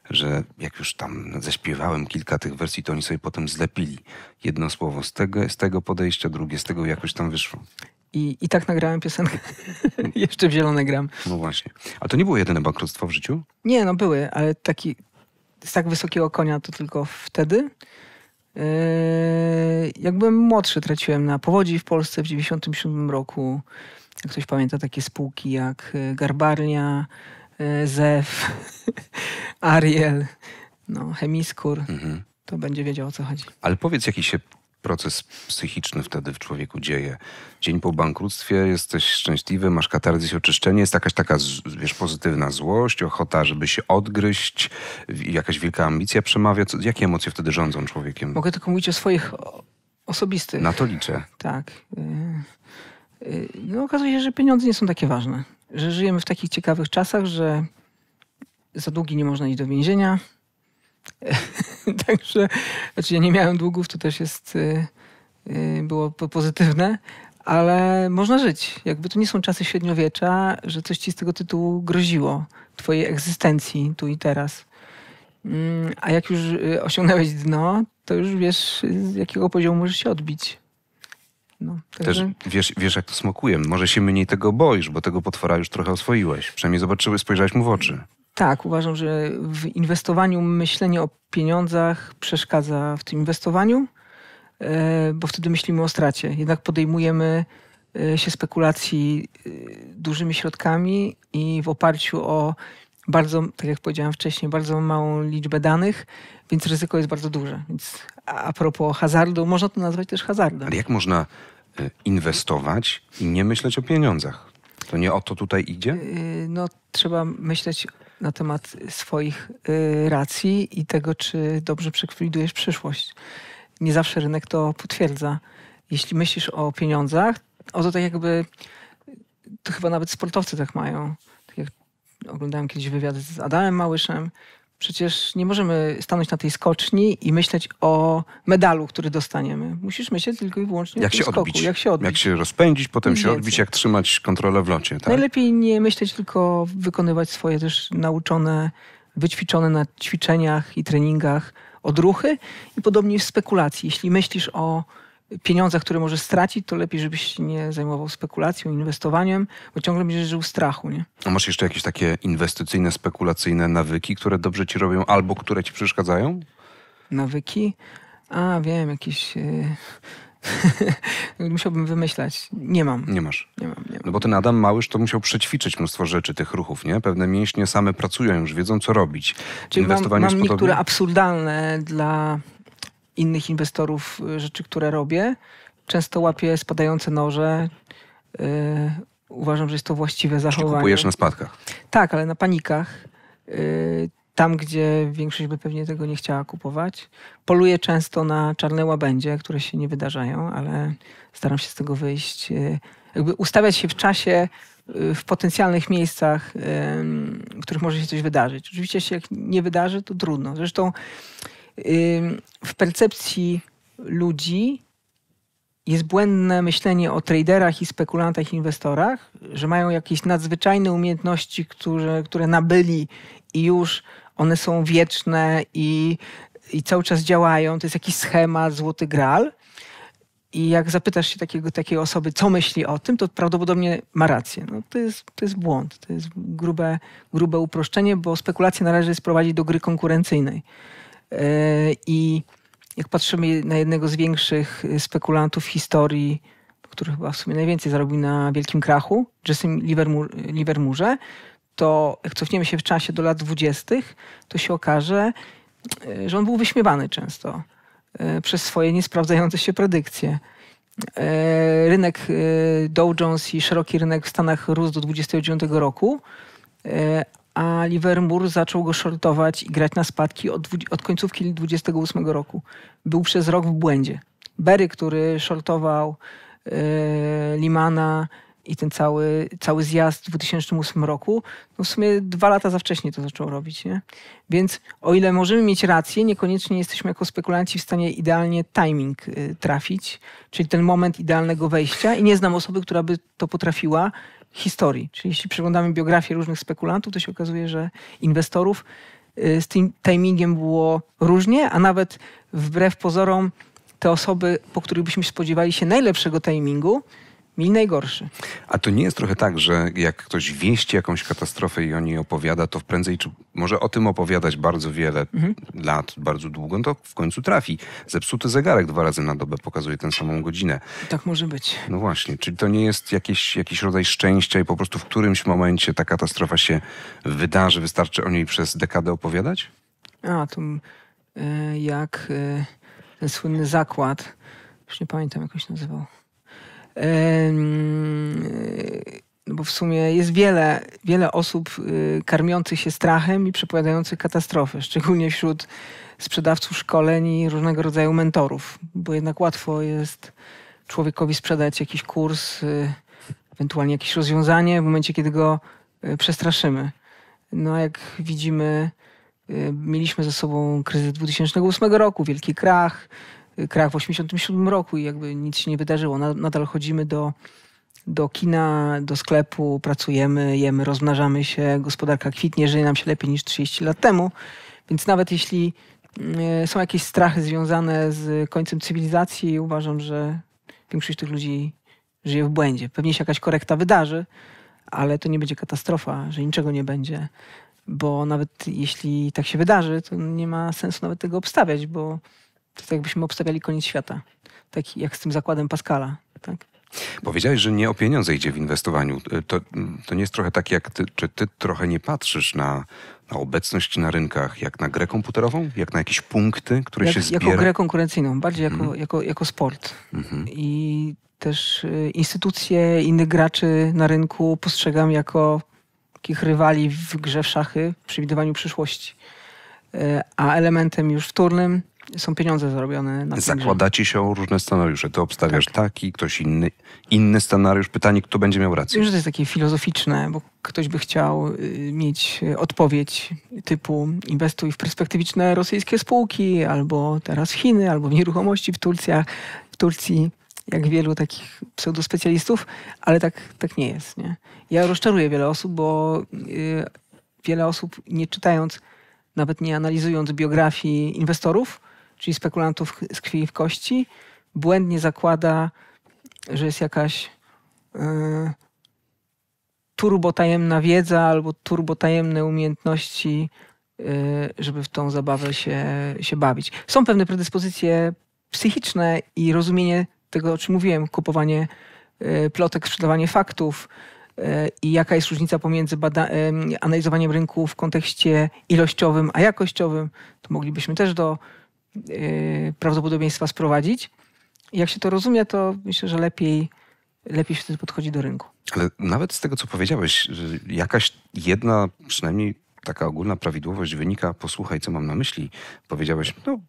że jak już tam zaśpiewałem kilka tych wersji, to oni sobie potem zlepili. Jedno słowo z tego, z tego podejścia, drugie z tego jakoś tam wyszło. I, I tak nagrałem piosenkę. Jeszcze w zielone gram. No właśnie. A to nie było jedyne bankructwo w życiu? Nie, no były, ale taki, z tak wysokiego konia to tylko wtedy. Yy, jak byłem młodszy, traciłem na powodzi w Polsce w 1997 roku. Jak ktoś pamięta takie spółki jak y, Garbarnia, y, Zef, Ariel, no, Hemiskur, mhm. to będzie wiedział o co chodzi. Ale powiedz jaki się proces psychiczny wtedy w człowieku dzieje. Dzień po bankructwie jesteś szczęśliwy, masz i oczyszczenie, jest jakaś taka, wiesz, pozytywna złość, ochota, żeby się odgryźć, jakaś wielka ambicja przemawia. Co, jakie emocje wtedy rządzą człowiekiem? Mogę tylko mówić o swoich osobistych. Na to liczę. Tak. Y, y, no, okazuje się, że pieniądze nie są takie ważne. Że żyjemy w takich ciekawych czasach, że za długi nie można iść do więzienia, Także, znaczy ja nie miałem długów, to też jest, y, y, było pozytywne, ale można żyć. Jakby to nie są czasy średniowiecza, że coś ci z tego tytułu groziło, twojej egzystencji tu i teraz. Mm, a jak już y, osiągnąłeś dno, to już wiesz, z jakiego poziomu możesz się odbić. No, także... Też wiesz, wiesz, jak to smakuje. Może się mniej tego boisz, bo tego potwora już trochę oswoiłeś. Przynajmniej zobaczyłeś, spojrzałeś mu w oczy. Tak, uważam, że w inwestowaniu myślenie o pieniądzach przeszkadza w tym inwestowaniu, e, bo wtedy myślimy o stracie. Jednak podejmujemy e, się spekulacji e, dużymi środkami i w oparciu o bardzo, tak jak powiedziałem wcześniej, bardzo małą liczbę danych, więc ryzyko jest bardzo duże. Więc a propos hazardu, można to nazwać też hazardem. Ale jak można inwestować i nie myśleć o pieniądzach? To nie o to tutaj idzie? No, trzeba myśleć na temat swoich y, racji i tego, czy dobrze przekwalifikujesz przyszłość. Nie zawsze rynek to potwierdza. Jeśli myślisz o pieniądzach, o to tak jakby, to chyba nawet sportowcy tak mają. Tak jak oglądałem kiedyś wywiady z Adamem Małyszem, Przecież nie możemy stanąć na tej skoczni i myśleć o medalu, który dostaniemy. Musisz myśleć tylko i wyłącznie jak o się skoku, odbić. jak się odbić. Jak się rozpędzić, potem się odbić, jak trzymać kontrolę w locie. Tak? Najlepiej nie myśleć, tylko wykonywać swoje też nauczone, wyćwiczone na ćwiczeniach i treningach odruchy i podobnie w spekulacji. Jeśli myślisz o Pieniądza, które możesz stracić, to lepiej, żebyś się nie zajmował spekulacją, inwestowaniem, bo ciągle będziesz żył strachu. Nie? A masz jeszcze jakieś takie inwestycyjne, spekulacyjne nawyki, które dobrze ci robią albo które ci przeszkadzają? Nawyki? A, wiem, jakieś... Yy... Musiałbym wymyślać. Nie mam. Nie masz. Nie mam, nie mam. No bo ten Adam Małysz to musiał przećwiczyć mnóstwo rzeczy, tych ruchów, nie? Pewne mięśnie same pracują już, wiedzą co robić. Czyli Inwestowanie mam, mam niektóre absurdalne dla innych inwestorów y, rzeczy, które robię. Często łapię spadające noże. Y, uważam, że jest to właściwe zachowanie. Czyli kupujesz na spadkach? Tak, ale na panikach. Y, tam, gdzie większość by pewnie tego nie chciała kupować. Poluję często na czarne łabędzie, które się nie wydarzają, ale staram się z tego wyjść. Jakby ustawiać się w czasie, w potencjalnych miejscach, w których może się coś wydarzyć. Oczywiście, jeśli się nie wydarzy, to trudno. Zresztą w percepcji ludzi jest błędne myślenie o traderach i spekulantach, inwestorach, że mają jakieś nadzwyczajne umiejętności, które, które nabyli i już one są wieczne i, i cały czas działają. To jest jakiś schemat, złoty gral. I jak zapytasz się takiego, takiej osoby, co myśli o tym, to prawdopodobnie ma rację. No, to, jest, to jest błąd, to jest grube, grube uproszczenie, bo spekulacje należy sprowadzić do gry konkurencyjnej. E, I jak patrzymy na jednego z większych y, spekulantów historii, który chyba w sumie najwięcej zarobił na wielkim krachu, Jessym Livermore, Livermurze, to jak cofniemy się w czasie do lat dwudziestych, to się okaże, y, że on był wyśmiewany często y, przez swoje niesprawdzające się predykcje. E, rynek Dow Jones i szeroki rynek w Stanach rósł do 29 roku, a Livermore zaczął go shortować i grać na spadki od, od końcówki 28 roku. Był przez rok w błędzie. Berry, który shortował yy, Limana i ten cały, cały zjazd w 2008 roku, no w sumie dwa lata za wcześnie to zaczął robić. Nie? Więc o ile możemy mieć rację, niekoniecznie jesteśmy jako spekulanci w stanie idealnie timing e, trafić, czyli ten moment idealnego wejścia i nie znam osoby, która by to potrafiła historii. Czyli jeśli przeglądamy biografię różnych spekulantów, to się okazuje, że inwestorów y, z tym timingiem było różnie, a nawet wbrew pozorom te osoby, po których byśmy spodziewali się najlepszego timingu, mieli najgorszy. A to nie jest trochę tak, że jak ktoś wieści jakąś katastrofę i o niej opowiada, to prędzej czy może o tym opowiadać bardzo wiele mhm. lat, bardzo długo, no to w końcu trafi. Zepsuty zegarek dwa razy na dobę pokazuje tę samą godzinę. Tak może być. No właśnie, czyli to nie jest jakieś, jakiś rodzaj szczęścia i po prostu w którymś momencie ta katastrofa się wydarzy, wystarczy o niej przez dekadę opowiadać? A, to y, jak y, ten słynny zakład, już nie pamiętam jak się nazywał no bo w sumie jest wiele, wiele osób y, karmiących się strachem i przepowiadających katastrofy, szczególnie wśród sprzedawców szkoleń i różnego rodzaju mentorów, bo jednak łatwo jest człowiekowi sprzedać jakiś kurs, y, ewentualnie jakieś rozwiązanie w momencie, kiedy go y, przestraszymy. No, jak widzimy, mieliśmy ze sobą kryzys 2008 roku, wielki krach, krach w 1987 roku i jakby nic się nie wydarzyło. Nadal chodzimy do, do kina, do sklepu, pracujemy, jemy, rozmnażamy się, gospodarka kwitnie, żyje nam się lepiej niż 30 lat temu. Więc nawet jeśli e, są jakieś strachy związane z końcem cywilizacji, uważam, że większość tych ludzi żyje w błędzie. Pewnie się jakaś korekta wydarzy, ale to nie będzie katastrofa, że niczego nie będzie, bo nawet jeśli tak się wydarzy, to nie ma sensu nawet tego obstawiać, bo to jest tak, jakbyśmy obstawiali koniec świata. Tak jak z tym zakładem Pascala. Tak? Powiedziałeś, że nie o pieniądze idzie w inwestowaniu. E, to, to nie jest trochę tak, jak ty, czy ty trochę nie patrzysz na, na obecność na rynkach, jak na grę komputerową, jak na jakieś punkty, które jak, się zbierają? Jako grę konkurencyjną, bardziej jako, mhm. jako, jako sport. -hmm. I też e, instytucje innych graczy na rynku postrzegam jako takich rywali w grze w szachy, w przewidywaniu przyszłości. E, a elementem już wtórnym są pieniądze zarobione na Zakładacie się o różne scenariusze. Ty obstawiasz tak. taki, ktoś inny, inny scenariusz. Pytanie, kto będzie miał rację. Wiem, że to jest takie filozoficzne, bo ktoś by chciał y, mieć y, odpowiedź typu inwestuj w perspektywiczne rosyjskie spółki, albo teraz w Chiny, albo w nieruchomości w Turcji, w Turcji jak wielu takich pseudospecjalistów, ale tak, tak nie jest. Nie? Ja rozczaruję wiele osób, bo yy, wiele osób nie czytając, nawet nie analizując biografii inwestorów, czyli spekulantów z krwi w kości, błędnie zakłada, że jest jakaś y, turbotajemna wiedza albo turbotajemne umiejętności, y, żeby w tą zabawę się, się bawić. Są pewne predyspozycje psychiczne i rozumienie tego, o czym mówiłem, kupowanie y, plotek, sprzedawanie faktów, i jaka jest różnica pomiędzy analizowaniem rynku w kontekście ilościowym a jakościowym. To moglibyśmy też do Y, prawdopodobieństwa sprowadzić. jak się to rozumie, to myślę, że lepiej, lepiej się wtedy podchodzi do rynku. Ale nawet z tego, co powiedziałeś, jakaś jedna, przynajmniej taka ogólna prawidłowość wynika, posłuchaj, co mam na myśli. Powiedziałeś, no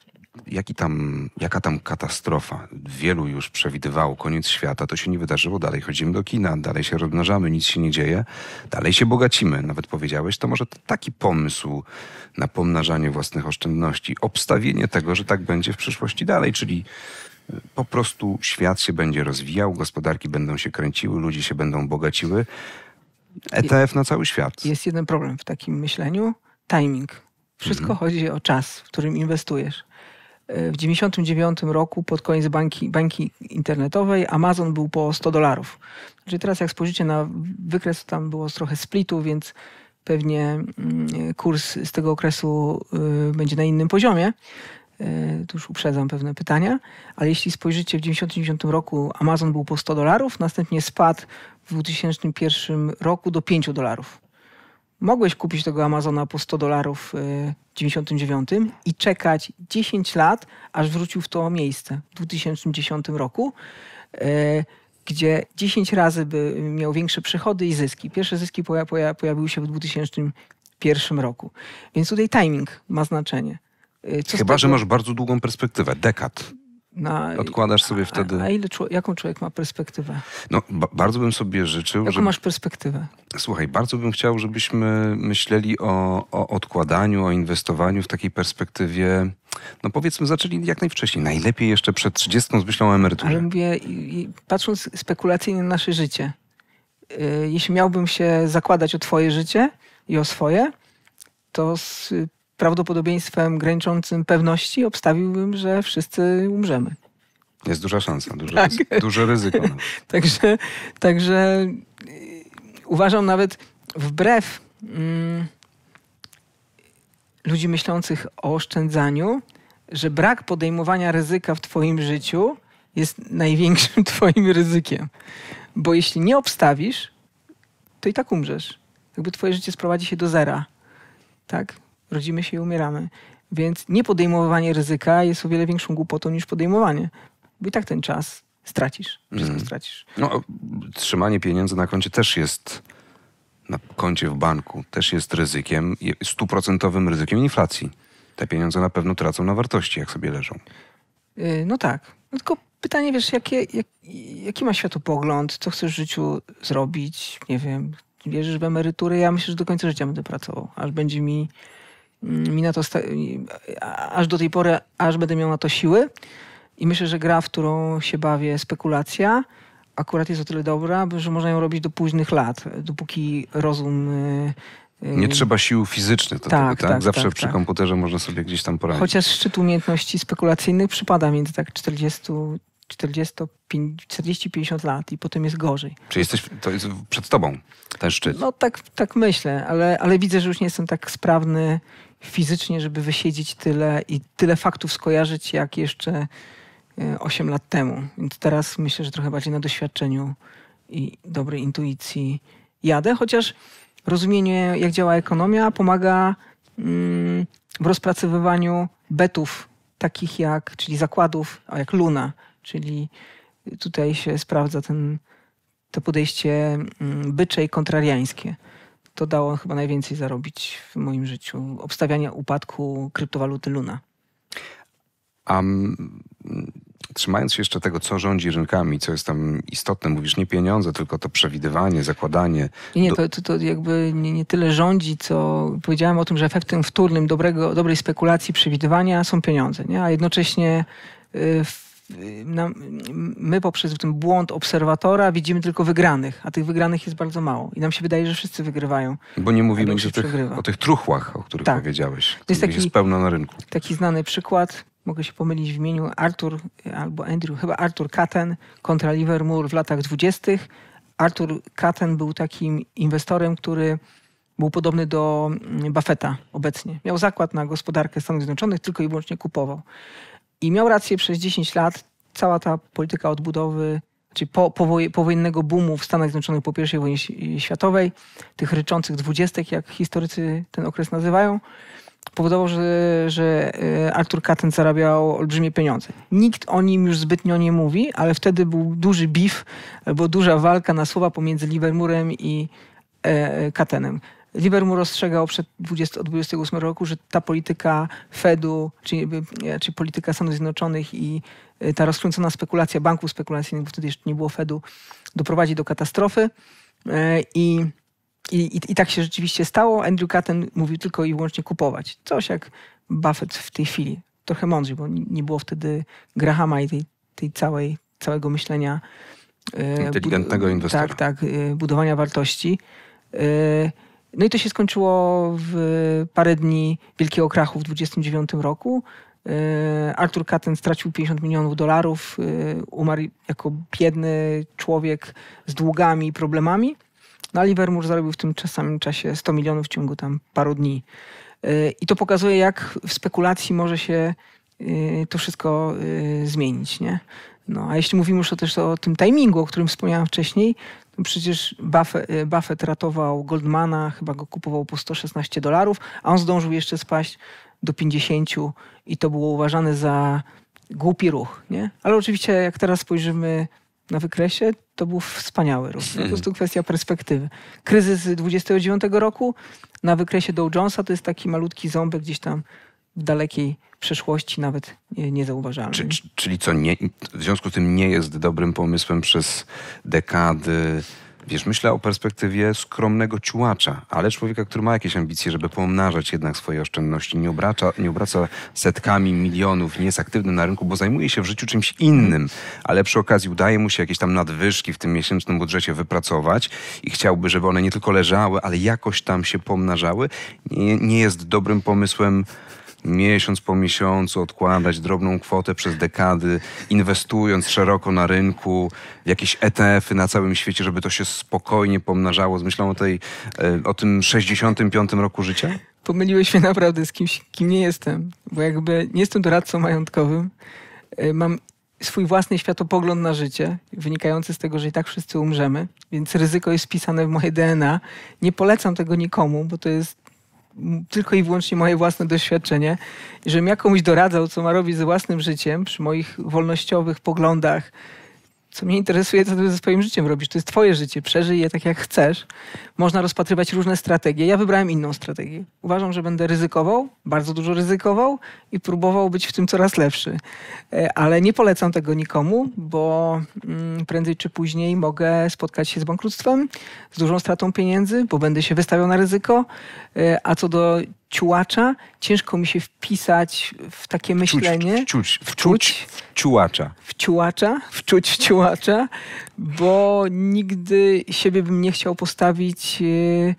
jaki tam, jaka tam katastrofa. Wielu już przewidywało koniec świata, to się nie wydarzyło, dalej chodzimy do kina, dalej się rozmnażamy, nic się nie dzieje, dalej się bogacimy, nawet powiedziałeś, to może taki pomysł na pomnażanie własnych oszczędności, obstawienie tego, że tak będzie w przyszłości dalej, czyli y, po prostu świat się będzie rozwijał, gospodarki będą się kręciły, ludzie się będą bogaciły. ETF na cały świat. Jest jeden problem w takim myśleniu timing. Wszystko mhm. chodzi o czas, w którym inwestujesz. W 99 roku pod koniec banki, banki internetowej Amazon był po 100 dolarów. Czyli znaczy, teraz jak spojrzycie na wykres, tam było trochę splitu, więc pewnie mm, kurs z tego okresu y, będzie na innym poziomie. Y, tu już uprzedzam pewne pytania, ale jeśli spojrzycie w 1999 roku, Amazon był po 100 dolarów, następnie spadł w 2001 roku do 5 dolarów mogłeś kupić tego Amazona po 100 dolarów y, w 99 i czekać 10 lat, aż wrócił w to miejsce w 2010 roku, y, gdzie 10 razy by miał większe przychody i zyski. Pierwsze zyski pojawiły się w 2001 roku. Więc tutaj timing ma znaczenie. Y, co Chyba, że masz bardzo długą perspektywę, dekad. Na, Odkładasz sobie a, wtedy. A ile, jaką człowiek ma perspektywę? No, bardzo bym sobie życzył. Jaką żeby... masz perspektywę? Słuchaj, bardzo bym chciał, żebyśmy myśleli o, o odkładaniu, o inwestowaniu w takiej perspektywie. No powiedzmy, zaczęli jak najwcześniej. Najlepiej jeszcze przed 30 z myślą o emeryturze. Ale mówię, i, i patrząc spekulacyjnie na nasze życie, yy, jeśli miałbym się zakładać o twoje życie i o swoje, to z prawdopodobieństwem graniczącym pewności obstawiłbym, że wszyscy umrzemy. Jest duża szansa, duże, tak. ryzyko, duże ryzyko. także, także y, uważam nawet wbrew mm, ludzi myślących o oszczędzaniu, że brak podejmowania ryzyka w Twoim życiu jest największym Twoim ryzykiem. Bo jeśli nie obstawisz, to i tak umrzesz. Jakby Twoje życie sprowadzi się do zera. Tak? rodzimy się i umieramy. Więc nie podejmowanie ryzyka jest o wiele większą głupotą niż podejmowanie. Bo i tak ten czas stracisz. Wszystko mm. stracisz. No, trzymanie pieniędzy na koncie też jest na koncie w banku, też jest ryzykiem, stuprocentowym ryzykiem inflacji. Te pieniądze na pewno tracą na wartości, jak sobie leżą. Yy, no tak. No tylko pytanie, wiesz, jakie, jak, jaki ma światopogląd, co chcesz w życiu zrobić, nie wiem, wierzysz w emeryturę, ja myślę, że do końca życia będę pracował, aż będzie mi Mm, mi na to aż do tej pory, aż będę miał na to siły. I myślę, że gra, w którą się bawię, spekulacja, akurat jest o tyle dobra, że można ją robić do późnych lat, dopóki rozum. Y, y, nie trzeba sił fizycznych tak, tak? tak Zawsze tak, przy tak. komputerze można sobie gdzieś tam poradzić. Chociaż szczyt umiejętności spekulacyjnych przypada między tak 40, 40-50 lat i potem jest gorzej. Czy jesteś, to jest przed tobą ten szczyt? No tak, tak myślę, ale, ale widzę, że już nie jestem tak sprawny fizycznie, żeby wysiedzieć tyle i tyle faktów skojarzyć, jak jeszcze 8 e, lat temu. Więc teraz myślę, że trochę bardziej na doświadczeniu i dobrej intuicji jadę, chociaż rozumienie, jak działa ekonomia, pomaga mm, w rozpracowywaniu betów takich jak, czyli zakładów, a jak Luna, czyli tutaj się sprawdza ten, to podejście mm, bycze i kontrariańskie to dało chyba najwięcej zarobić w moim życiu. Obstawianie upadku kryptowaluty Luna. Um, trzymając się jeszcze tego, co rządzi rynkami, co jest tam istotne, mówisz nie pieniądze, tylko to przewidywanie, zakładanie. Nie, to, to, to jakby nie, nie, tyle rządzi, co powiedziałem o tym, że efektem wtórnym dobrego, dobrej spekulacji, przewidywania są pieniądze, nie? a jednocześnie y, no, my poprzez ten błąd obserwatora widzimy tylko wygranych, a tych wygranych jest bardzo mało. I nam się wydaje, że wszyscy wygrywają. Bo nie mówimy już o tych, o tych truchłach, o których tak. powiedziałeś. To jest, taki, jest pełno na rynku. Taki znany przykład, mogę się pomylić w imieniu, Arthur albo Andrew, chyba Arthur Katten kontra Livermore w latach dwudziestych. Arthur Katten był takim inwestorem, który był podobny do mm, Buffetta obecnie. Miał zakład na gospodarkę Stanów Zjednoczonych, tylko i wyłącznie kupował. I miał rację przez 10 lat. Cała ta polityka odbudowy, czyli po, powoje, powojennego boomu w Stanach Zjednoczonych po I wojnie światowej, tych ryczących dwudziestek, jak historycy ten okres nazywają, powodował, że, że e, Arthur Katten zarabiał olbrzymie pieniądze. Nikt o nim już zbytnio nie mówi, ale wtedy był duży bif, bo duża walka na słowa pomiędzy Livermurem i e, Katenem. Liber mu rozstrzegał przed 20, od 28 roku, że ta polityka Fedu, czyli, e, czyli polityka Stanów Zjednoczonych i e, ta rozkręcona spekulacja banków spekulacyjnych, bo wtedy jeszcze nie było Fedu, doprowadzi do katastrofy. E, I, i, I tak się rzeczywiście stało. Andrew Catten mówił tylko i wyłącznie kupować. Coś jak Buffett w tej chwili. Trochę mądrzej, bo nie było wtedy Grahama i tej, tej całej, całego myślenia. Inteligentnego inwestora. Tak, tak. Budowania wartości. No i to się skończyło w parę dni wielkiego krachu w 29 roku. E, Arthur Katten stracił 50 milionów dolarów, e, umarł jako biedny człowiek z długami i problemami. No a Livermore zarobił w tym samym czasie 100 milionów w ciągu tam paru dni. E, I to pokazuje, jak w spekulacji może się to wszystko zmienić. Nie? No, a jeśli mówimy już też o tym timingu, o którym wspomniałem wcześniej, przecież Buffett, y, Buffett ratował Goldmana, chyba go kupował po 116 dolarów, a on zdążył jeszcze spaść do 50 i to było uważane za głupi ruch. Nie? Ale oczywiście, jak teraz spojrzymy na wykresie, to był wspaniały ruch. Po prostu kwestia perspektywy. Kryzys 29 roku na wykresie Dow Jonesa to jest taki malutki ząbek gdzieś tam w dalekiej przeszłości nawet nie Czy, czy, czyli co, nie, w związku z tym nie jest dobrym pomysłem przez dekady wiesz, myślę o perspektywie skromnego ciułacza, ale człowieka, który ma jakieś ambicje, żeby pomnażać jednak swoje oszczędności, nie obraca, nie obraca setkami milionów, nie jest aktywny na rynku, bo zajmuje się w życiu czymś innym, ale przy okazji udaje mu się jakieś tam nadwyżki w tym miesięcznym budżecie wypracować i chciałby, żeby one nie tylko leżały, ale jakoś tam się pomnażały, nie, nie jest dobrym pomysłem miesiąc po miesiącu odkładać drobną kwotę przez dekady, inwestując szeroko na rynku, w jakieś ETF-y na całym świecie, żeby to się spokojnie pomnażało z myślą o, tej, e, o tym 65 roku życia? Pomyliłeś się naprawdę z kimś, kim nie jestem, bo jakby nie jestem doradcą majątkowym. E, mam swój własny światopogląd na życie, wynikający z tego, że i tak wszyscy umrzemy, więc ryzyko jest wpisane w moje DNA. Nie polecam tego nikomu, bo to jest tylko i wyłącznie moje własne doświadczenie. Żebym ja komuś doradzał, co ma robić ze własnym życiem, przy moich wolnościowych poglądach, co mnie interesuje, co ty ze swoim życiem robisz. To jest twoje życie, przeżyj je tak jak chcesz. Można rozpatrywać różne strategie. Ja wybrałem inną strategię. Uważam, że będę ryzykował, bardzo dużo ryzykował i próbował być w tym coraz lepszy. E, ale nie polecam tego nikomu, bo mm, prędzej czy później mogę spotkać się z bankructwem, z dużą stratą pieniędzy, bo będę się wystawiał na ryzyko. E, a co do ciułacza, ciężko mi się wpisać w takie myślenie. wczuć, wczuć w ciułacza. W ciułacza, wczuć w ciułacza, bo nigdy siebie bym nie chciał postawić yy,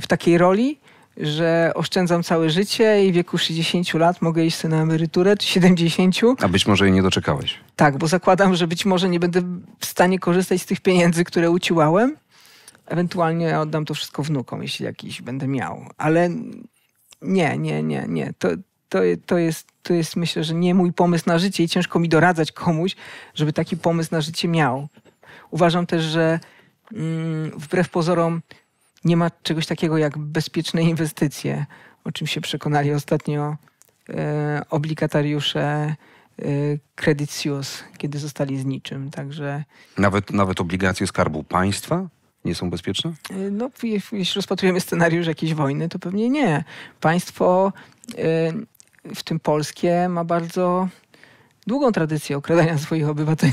w takiej roli, że oszczędzam całe życie i w wieku 60 lat mogę iść na emeryturę, czy 70. A być może jej nie doczekałeś. Tak, bo zakładam, że być może nie będę w stanie korzystać z tych pieniędzy, które uciłałem. Ewentualnie oddam to wszystko wnukom, jeśli jakiś będę miał. Ale nie, nie, nie, nie. To, to, to, jest, to jest myślę, że nie mój pomysł na życie i ciężko mi doradzać komuś, żeby taki pomysł na życie miał. Uważam też, że mm, wbrew pozorom nie ma czegoś takiego jak bezpieczne inwestycje, o czym się przekonali ostatnio e, obligatariusze e, Credit Suisse, kiedy zostali z niczym. Także... Nawet, nawet obligacje Skarbu Państwa? nie są bezpieczne? E, no, jeśli rozpatrujemy scenariusz jakiejś wojny, to pewnie nie. Państwo, e, w tym polskie, ma bardzo długą tradycję okradania swoich obywateli.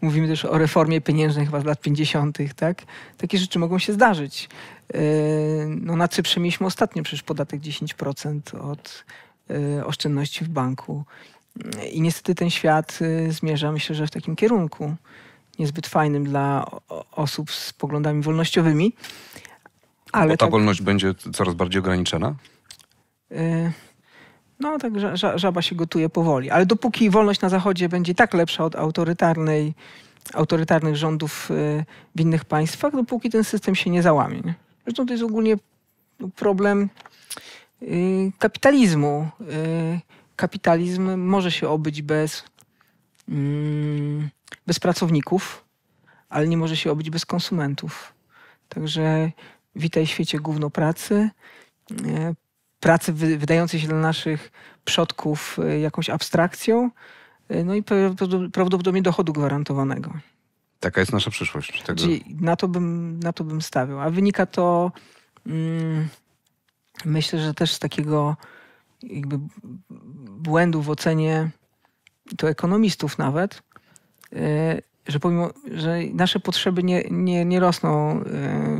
Mówimy też o reformie pieniężnej chyba z lat 50., tak? Takie rzeczy mogą się zdarzyć. E, no, na Cyprze mieliśmy ostatnio przecież podatek 10% od oszczędności w banku. I niestety ten świat zmierza, myślę, że w takim kierunku niezbyt fajnym dla osób z poglądami wolnościowymi. Ale Bo ta tak, wolność będzie coraz bardziej ograniczona. Y, no, tak żaba się gotuje powoli. Ale dopóki wolność na Zachodzie będzie tak lepsza od autorytarnej, autorytarnych rządów y, w innych państwach, dopóki ten system się nie załamie. Nie? Zresztą to jest ogólnie problem y, kapitalizmu. Kapitalizm może się obyć bez mm, bez pracowników, ale nie może się obyć bez konsumentów. Także witaj w świecie gówno pracy, pracy wydającej się dla naszych przodków e, jakąś abstrakcją, e, no i prawdopodobnie dochodu gwarantowanego. Taka jest nasza przyszłość. Tego... Czyli na to, bym, na to bym stawiał. A wynika to mm, myślę, że też z takiego jakby błędu w ocenie to ekonomistów nawet, Y, że pomimo, że nasze potrzeby nie, nie, nie rosną y,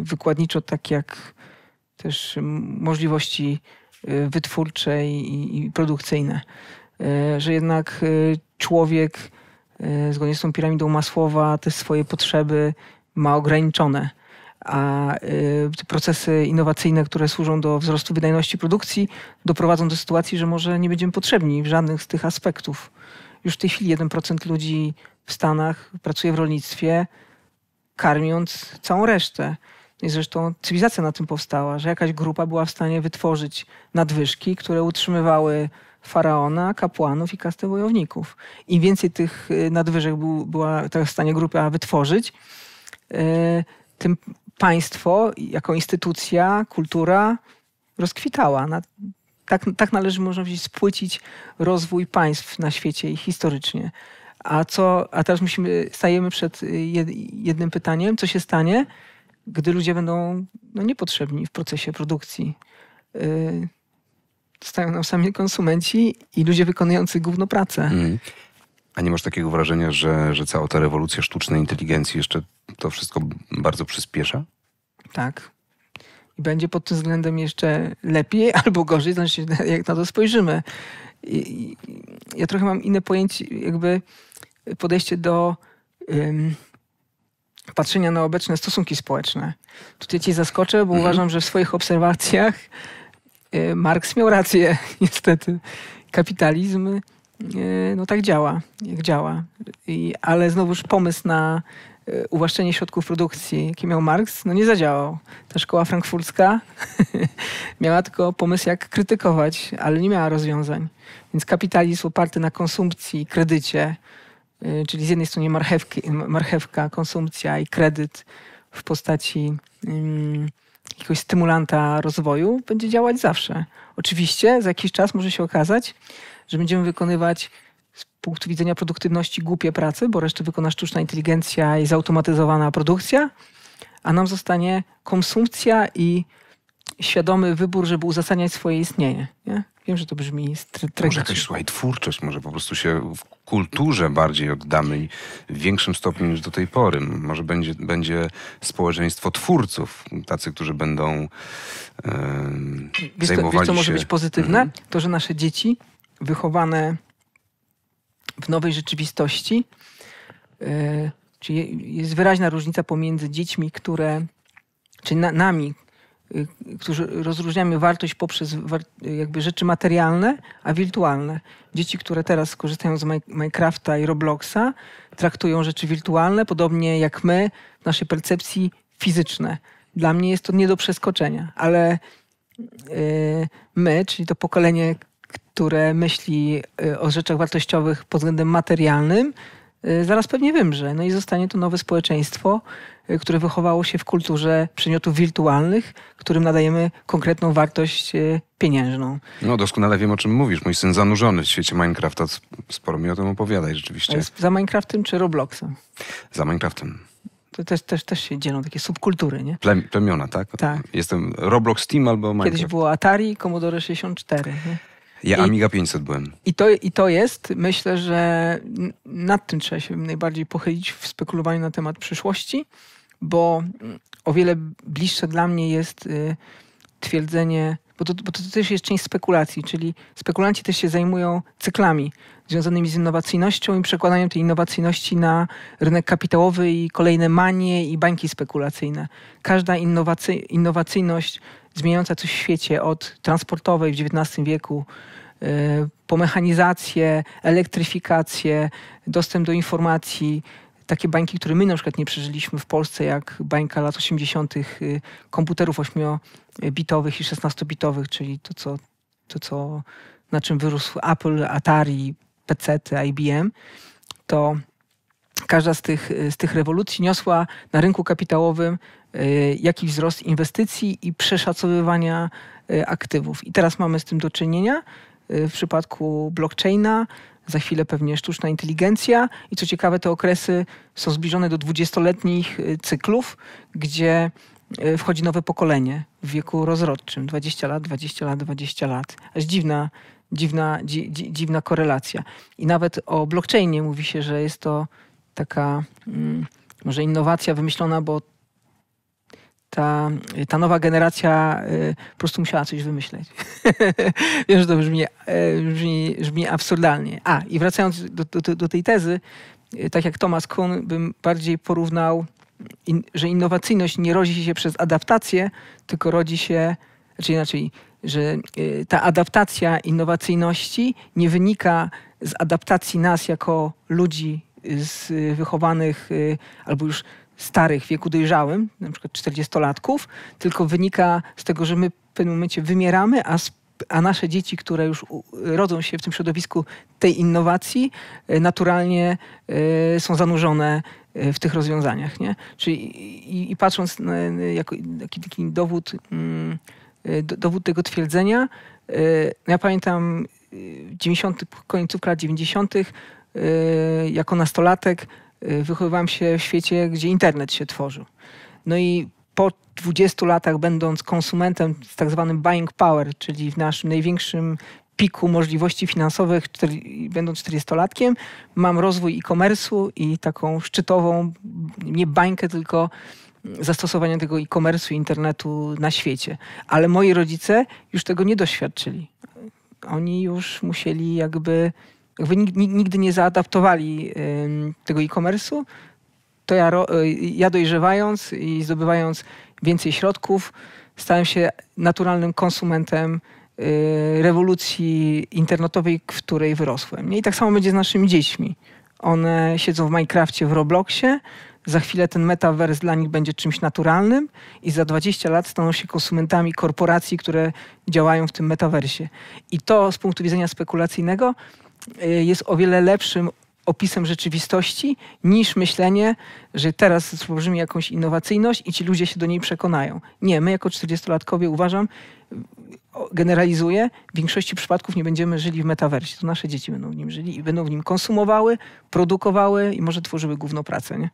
wykładniczo tak jak też możliwości y, wytwórcze i, i produkcyjne. Że jednak człowiek zgodnie z tą piramidą Masłowa te swoje potrzeby ma ograniczone a te procesy innowacyjne, które służą do wzrostu wydajności produkcji, doprowadzą do sytuacji, że może nie będziemy potrzebni w żadnych z tych aspektów. Już w tej chwili 1% ludzi w Stanach, pracuje w rolnictwie, karmiąc całą resztę. I zresztą cywilizacja na tym powstała, że jakaś grupa była w stanie wytworzyć nadwyżki, które utrzymywały faraona, kapłanów i kastę wojowników. Im więcej tych y, nadwyżek był, była w stanie grupa wytworzyć, y, tym państwo jako instytucja, kultura rozkwitała. tak, tak należy, można powiedzieć, spłycić rozwój państw na świecie i historycznie. A, co, a teraz musimy, stajemy przed y, jednym pytaniem, co się stanie, gdy ludzie będą no, niepotrzebni w procesie produkcji. Yy, stają nam sami konsumenci i ludzie wykonujący główną pracę. Mm. A nie masz takiego wrażenia, że, że cała ta rewolucja sztucznej inteligencji jeszcze to wszystko bardzo przyspiesza? Tak. I będzie pod tym względem jeszcze lepiej albo gorzej, znaczy jak na to spojrzymy. I, i, ja trochę mam inne pojęcie, jakby podejście do patrzenia na obecne stosunki społeczne. Tutaj cię zaskoczę, bo mhm. uważam, że w swoich obserwacjach y, Marx miał rację, niestety. Kapitalizm y, no tak działa, jak działa. I, ale znowuż pomysł na y, uwłaszczenie środków produkcji, jaki miał Marx, no nie zadziałał. Ta szkoła frankfurcka miała tylko pomysł, jak krytykować, ale nie miała rozwiązań. Więc kapitalizm oparty na konsumpcji, kredycie, Y, czyli z jednej strony marchewki, marchewka, konsumpcja i kredyt w postaci jakiegoś stymulanta rozwoju będzie działać zawsze. Oczywiście za jakiś czas może się okazać, że będziemy wykonywać z punktu widzenia produktywności głupie prace, bo resztę wykona sztuczna inteligencja i zautomatyzowana produkcja, a nam zostanie konsumpcja i świadomy wybór, żeby uzasadniać swoje istnienie. Nie? Wiem, że to brzmi tragicznie. Może jakaś, słuchaj, twórczość, może po prostu się w kulturze bardziej oddamy i w większym stopniu niż do tej pory. Może będzie, będzie społeczeństwo twórców, tacy, którzy będą e, wiesz, zajmowali to, wiesz, co się... może być pozytywne? Mhm. To, że nasze dzieci wychowane w nowej rzeczywistości, e, czyli jest wyraźna różnica pomiędzy dziećmi, które, czy na, nami, Y, którzy rozróżniamy wartość poprzez jakby rzeczy materialne, a wirtualne. Dzieci, które teraz korzystają z Minecrafta i Robloxa, traktują rzeczy wirtualne, podobnie jak my, w naszej percepcji fizyczne. Dla mnie jest to nie do przeskoczenia, ale y, my, czyli to pokolenie, które myśli y, o rzeczach wartościowych pod względem materialnym, zaraz pewnie wymrze. No i zostanie to nowe społeczeństwo, Y, które wychowało się w kulturze przedmiotów wirtualnych, którym nadajemy konkretną wartość y, pieniężną. No doskonale wiem, o czym mówisz. Mój syn zanurzony w świecie Minecrafta. Sporo mi o tym opowiadaj rzeczywiście. E, za Minecraftem czy Robloxem? Za Minecraftem. To też, też, też się dzielą takie subkultury, nie? Plem, plemiona, tak? Tak. Jestem Roblox Team albo Minecraft. Kiedyś było Atari, Commodore 64. Nie? Ja I, Amiga 500 byłem. I to, I to jest, myślę, że nad tym trzeba się najbardziej pochylić w spekulowaniu na temat przyszłości, bo mm, o wiele bliższe dla mnie jest y, twierdzenie, bo to, bo to też jest część spekulacji, czyli spekulanci też się zajmują cyklami związanymi z innowacyjnością i przekładaniem tej innowacyjności na rynek kapitałowy i kolejne manie i bańki spekulacyjne. Każda innowacy, innowacyjność zmieniająca coś w świecie od transportowej w XIX wieku e, po mechanizację, elektryfikację, dostęp do informacji, takie bańki, które my na przykład nie przeżyliśmy w Polsce, jak bańka lat 80. Y, komputerów 8-bitowych i 16-bitowych, czyli to co, to, co, na czym wyrósł Apple, Atari, PC, IBM, to każda z tych, y, z tych rewolucji niosła na rynku kapitałowym Y, jaki wzrost inwestycji i przeszacowywania y, aktywów. I teraz mamy z tym do czynienia y, w przypadku blockchaina, za chwilę pewnie sztuczna inteligencja i co ciekawe te okresy są zbliżone do 20-letnich cyklów, gdzie wchodzi nowe pokolenie w wieku rozrodczym 20 lat, 20 lat, 20 lat. Aż dziwna, dziwna, dzi, dziwna korelacja. I nawet o blockchainie mówi się, że jest to taka mm, może innowacja wymyślona, bo ta, ta nowa generacja y, po prostu musiała coś wymyśleć. Wiem, że to brzmi, e, brzmi, brzmi absurdalnie. A, i wracając do, do, do tej tezy, y, tak jak Thomas Kuhn, bym bardziej porównał, in, że innowacyjność nie rodzi się przez adaptację, tylko rodzi się, znaczy inaczej, że y, ta adaptacja innowacyjności nie wynika z adaptacji nas jako ludzi z wychowanych albo już starych w wieku dojrzałym, na przykład 40-latków, tylko wynika z tego, że my w pewnym momencie wymieramy, a a nasze dzieci, które już rodzą się w tym środowisku tej innowacji, e, naturalnie e, są zanurzone e, w tych rozwiązaniach. Nie? Czyli i, i patrząc na, jako taki, taki dowód, mm, dowód tego twierdzenia, ja pamiętam 90, końcówka lat 90. jako nastolatek Y, wychowywałam się w świecie, gdzie internet się tworzył. No i po 20 latach będąc konsumentem z tak zwanym buying power, czyli w naszym największym piku możliwości finansowych, będąc 40-latkiem, mam rozwój e-commerce'u i taką szczytową, nie bańkę, tylko zastosowanie tego e-commerce'u, internetu na świecie. Ale moi rodzice już tego nie doświadczyli. Oni już musieli jakby jakby nigdy nie zaadaptowali tego e-commerce'u, to ja, e, ja dojrzewając i zdobywając więcej środków, stałem się naturalnym konsumentem e, rewolucji internetowej, w której wyrosłem. I tak samo będzie z naszymi dziećmi. One siedzą w Minecrafcie, w Robloxie. Za chwilę ten metavers dla nich będzie czymś naturalnym i za 20 lat staną się konsumentami korporacji, które działają w tym metaversie. I to z punktu widzenia spekulacyjnego Y, jest o wiele lepszym opisem rzeczywistości niż myślenie, że teraz stworzymy jakąś innowacyjność i ci ludzie się do niej przekonają. Nie, my jako 40-latkowie uważam, y, generalizuję, w większości przypadków nie będziemy żyli w metaversie. To nasze dzieci będą w nim żyli i będą w nim konsumowały, produkowały i może tworzyły główną pracę. Nie?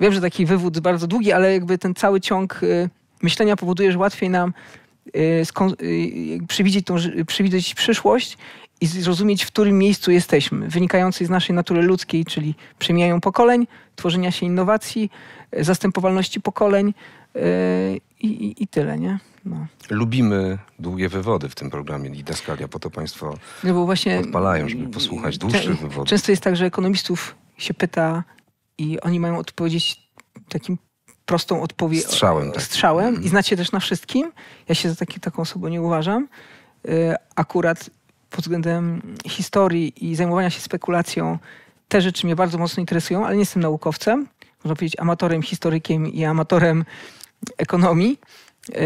Wiem, że taki wywód bardzo długi, ale jakby ten cały ciąg y, myślenia powoduje, że łatwiej nam przewidzieć, tą, przewidzieć przyszłość i zrozumieć, w którym miejscu jesteśmy, wynikającej z naszej natury ludzkiej, czyli przemijają pokoleń, tworzenia się innowacji, e, zastępowalności pokoleń yy, i, i, tyle, nie? No. Lubimy długie wywody w tym programie Lidaskalia, po to Państwo no bo właśnie, odpalają, żeby posłuchać dłuższych wywodów. Często jest tak, że ekonomistów się pyta i oni mają odpowiedzieć takim prostą odpowiedzią. strzałem, tak. strzałem i mhm. znacie też na wszystkim. Ja się za taki, taką osobą nie uważam. E, akurat pod względem historii i zajmowania się spekulacją. Te rzeczy mnie bardzo mocno interesują, ale nie jestem naukowcem. Można powiedzieć amatorem, historykiem i amatorem ekonomii. E,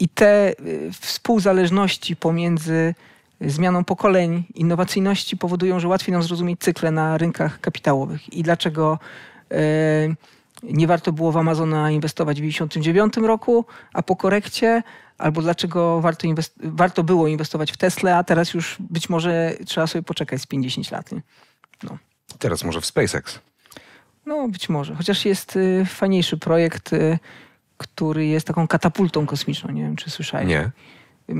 I te e, współzależności pomiędzy zmianą pokoleń, innowacyjności powodują, że łatwiej nam zrozumieć cykle na rynkach kapitałowych i dlaczego e, nie warto było w Amazona inwestować w 1999 roku, a po korekcie albo dlaczego warto, warto było inwestować w Tesla, a teraz już być może trzeba sobie poczekać z 50 lat. No. Teraz może w SpaceX. No, być może. Chociaż jest y, fajniejszy projekt, y, który jest taką katapultą kosmiczną. Nie wiem, czy słyszałeś. Nie. Y,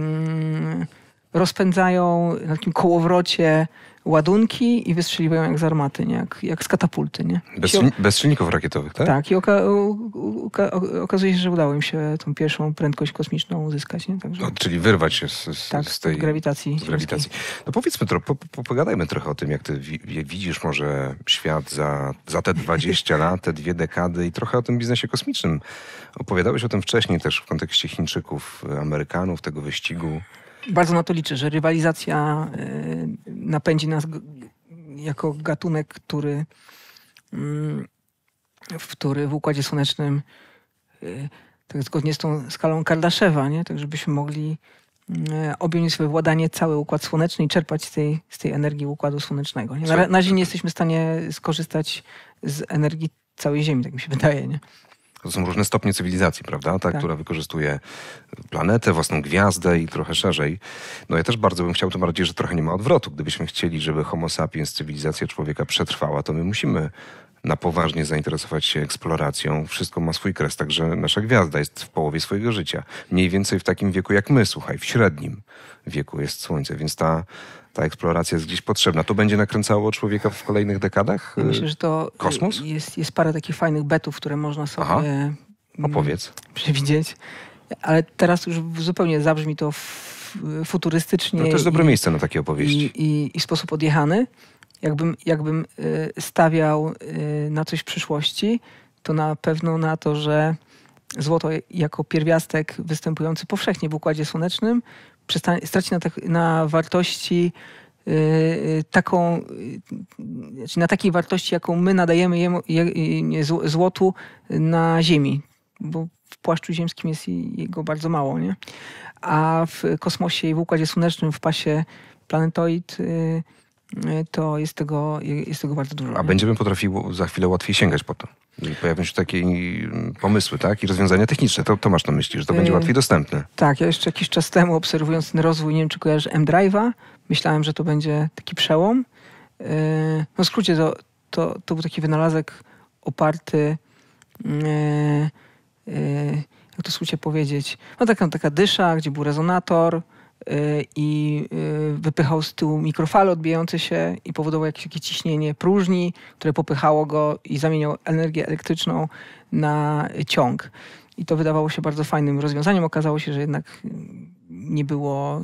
rozpędzają na takim kołowrocie ładunki i wystrzeliwują jak z armaty, nie? Jak, jak z katapulty. Nie? Bez, bez silników rakietowych, tak? Tak, i oka oka okazuje się, że udało im się tą pierwszą prędkość kosmiczną uzyskać. Nie? Także... No, czyli wyrwać się z, z, tak, z tej grawitacji. Z grawitacji. No powiedzmy, tro, po, po, pogadajmy trochę o tym, jak ty widzisz może świat za, za te 20 lat, te dwie dekady i trochę o tym biznesie kosmicznym. Opowiadałeś o tym wcześniej też w kontekście Chińczyków, Amerykanów, tego wyścigu bardzo na to liczę, że rywalizacja y, napędzi nas jako gatunek, który mm, w, który w Układzie Słonecznym y, tak zgodnie z tą skalą Kardaszewa, nie? tak żebyśmy mogli mm, objąć swoje władanie cały Układ Słoneczny i czerpać z tej, z tej energii Układu Słonecznego. Nie? Na, razie nie jesteśmy w stanie skorzystać z energii całej Ziemi, tak mi się wydaje. Nie? To są różne stopnie cywilizacji, prawda? Ta, tak. która wykorzystuje planetę, własną gwiazdę i trochę szerzej. No ja też bardzo bym chciał, to bardziej, że trochę nie ma odwrotu. Gdybyśmy chcieli, żeby homo sapiens, cywilizacja człowieka przetrwała, to my musimy na poważnie zainteresować się eksploracją. Wszystko ma swój kres, także nasza gwiazda jest w połowie swojego życia. Mniej więcej w takim wieku jak my, słuchaj, w średnim wieku jest Słońce, więc ta ta eksploracja jest gdzieś potrzebna. To będzie nakręcało człowieka w kolejnych dekadach? Ja myślę, że to y, kosmos? Y, jest, jest parę takich fajnych betów, które można sobie Aha. Y, mm, Opowiedz. przewidzieć. Ale teraz już zupełnie zabrzmi to futurystycznie. No, to jest dobre i, miejsce na takie opowieści. I, i, i sposób odjechany. Jakbym, jakbym stawiał na coś w przyszłości, to na pewno na to, że złoto jako pierwiastek występujący powszechnie w Układzie Słonecznym przestanie, straci na, tak, na wartości y, y, taką, y, znaczy na takiej wartości, jaką my nadajemy jemu, je, złotu na ziemi, bo w płaszczu ziemskim jest jego bardzo mało, nie? A w kosmosie i w Układzie Słonecznym, w pasie planetoid to jest tego, jest tego bardzo dużo. A nie? będziemy potrafił za chwilę łatwiej sięgać po to pojawią się takie mm, pomysły tak? i rozwiązania techniczne. To, to masz na myśli, że to będzie y, łatwiej dostępne. Tak, ja jeszcze jakiś czas temu obserwując ten rozwój, nie wiem czy kojarzysz M-Drive'a, myślałem, że to będzie taki przełom. Y, no w skrócie to, to, to był taki wynalazek oparty mm, y, jak to słuchajcie powiedzieć, no taka, taka dysza, gdzie był rezonator, Y, i y, wypychał z tyłu mikrofale odbijające się i powodowało jakieś takie ciśnienie próżni, które popychało go i zamieniał energię elektryczną na ciąg. I to wydawało się bardzo fajnym rozwiązaniem. Okazało się, że jednak nie było,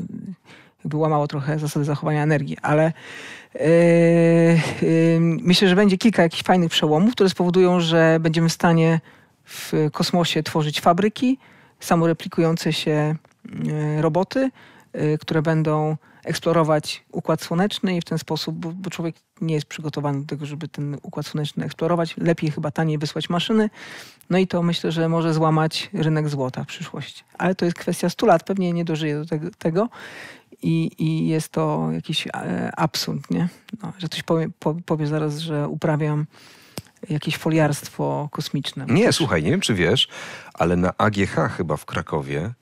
jakby łamało trochę zasady zachowania energii, ale yy, yy, myślę, że będzie kilka jakichś fajnych przełomów, które spowodują, że będziemy w stanie w kosmosie tworzyć fabryki samoreplikujące się y, roboty, Y, które będą eksplorować układ słoneczny i w ten sposób, bo, bo, człowiek nie jest przygotowany do tego, żeby ten układ słoneczny eksplorować. Lepiej chyba taniej wysłać maszyny. No i to myślę, że może złamać rynek złota w przyszłości. Ale to jest kwestia 100 lat, pewnie nie dożyje do tego, tego. I, I, jest to jakiś e, absurd, nie? No, że ktoś powie, powie zaraz, że uprawiam jakieś foliarstwo kosmiczne. Nie, słuchaj, nie wiem czy wiesz, ale na AGH chyba w Krakowie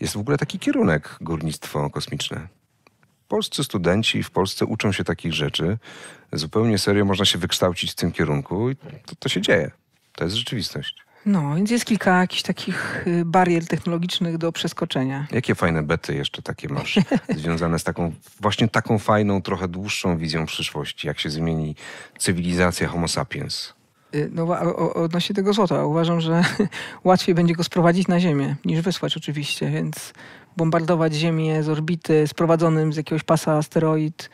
jest w ogóle taki kierunek górnictwo kosmiczne. Polscy studenci w Polsce uczą się takich rzeczy. Zupełnie serio można się wykształcić w tym kierunku i to, to się dzieje. To jest rzeczywistość. No, więc jest kilka jakichś takich y, barier technologicznych do przeskoczenia. Jakie fajne bety jeszcze takie masz, związane z taką, właśnie taką fajną, trochę dłuższą wizją przyszłości, jak się zmieni cywilizacja Homo sapiens? Y, no, odnośnie tego złota, uważam, że łatwiej będzie go sprowadzić na Ziemię niż wysłać oczywiście, więc bombardować Ziemię z orbity sprowadzonym z jakiegoś pasa asteroid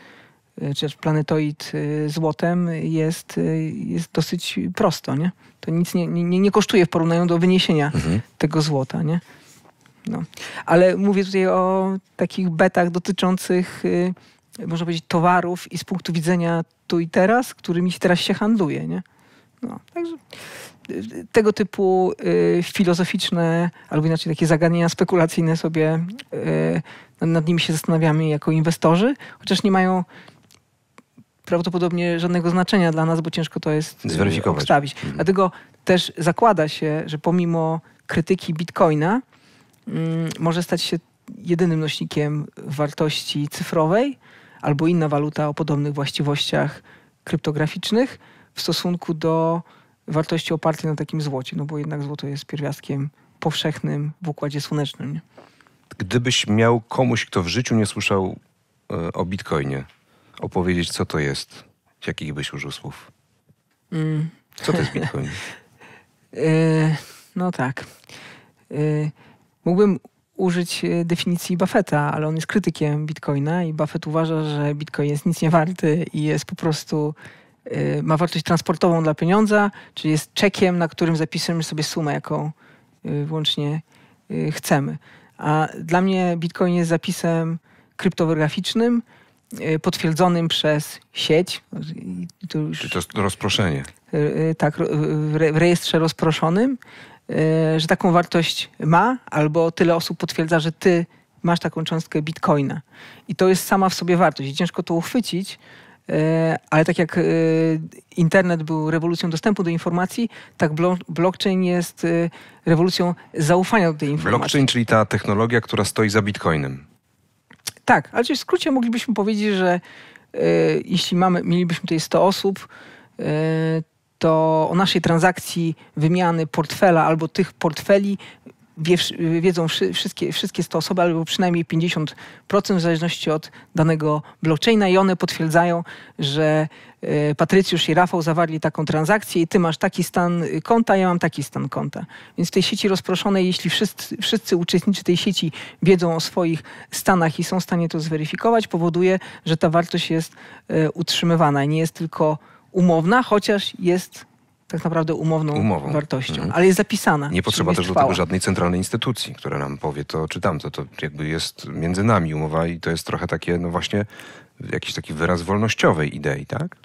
y, czy planetoid y, złotem jest, jest dosyć prosto. Nie? To nic nie, nie, nie kosztuje w porównaniu do wyniesienia mhm. tego złota. Nie? No. Ale mówię tutaj o takich betach dotyczących, można powiedzieć, towarów i z punktu widzenia tu i teraz, którymi teraz się handluje. Nie? No, także y, tego typu y, filozoficzne, albo inaczej takie zagadnienia spekulacyjne sobie y, nad nimi się zastanawiamy jako inwestorzy, chociaż nie mają prawdopodobnie żadnego znaczenia dla nas, bo ciężko to jest y, zweryfikować. Obstawić. Mhm. Dlatego też zakłada się, że pomimo krytyki bitcoina y, może stać się jedynym nośnikiem wartości cyfrowej albo inna waluta o podobnych właściwościach kryptograficznych w stosunku do wartości opartej na takim złocie, no bo jednak złoto jest pierwiastkiem powszechnym w Układzie Słonecznym. Gdybyś miał komuś, kto w życiu nie słyszał e, o bitcoinie, opowiedzieć, co to jest, jakich byś użył słów? Mm. Co to jest bitcoin? E, no tak. E, mógłbym użyć definicji Buffetta, ale on jest krytykiem bitcoina i Buffett uważa, że bitcoin jest nic nie warty i jest po prostu Y, ma wartość transportową dla pieniądza, czyli jest czekiem, na którym zapisujemy sobie sumę, jaką y, włącznie y, chcemy. A dla mnie Bitcoin jest zapisem kryptograficznym, potwierdzonym przez sieć. To, już, to jest rozproszenie. Tak, w rejestrze rozproszonym, że taką wartość ma, albo tyle osób potwierdza, że ty masz taką cząstkę bitcoina. I to jest sama w sobie wartość. I ciężko to uchwycić, E, ale tak jak e, internet był rewolucją dostępu do informacji, tak blockchain jest e, rewolucją zaufania do tej informacji. Blockchain, czyli ta technologia, która stoi za bitcoinem. Tak, ale w skrócie moglibyśmy powiedzieć, że jeśli mamy, mielibyśmy tutaj 100 osób, to o naszej transakcji wymiany portfela albo tych portfeli wie, wiedzą wszystkie, wszystkie 100 osoby, albo przynajmniej 50% w zależności od danego blockchaina i one potwierdzają, że e, Patrycjusz i Rafał zawarli taką transakcję i ty masz taki stan y, konta, ja mam taki stan konta. Więc w tej sieci rozproszonej, jeśli wszyscy, wszyscy uczestnicy tej sieci wiedzą o swoich stanach i są w stanie to zweryfikować, powoduje, że ta wartość jest e, utrzymywana. Nie jest tylko umowna, chociaż jest tak naprawdę umowną Umową. wartością, mhm. ale jest zapisana. Nie potrzeba też do tego żadnej centralnej instytucji, która nam powie to czy tamto. To jakby jest między nami umowa i to jest trochę takie, no właśnie, jakiś taki wyraz wolnościowej idei, tak?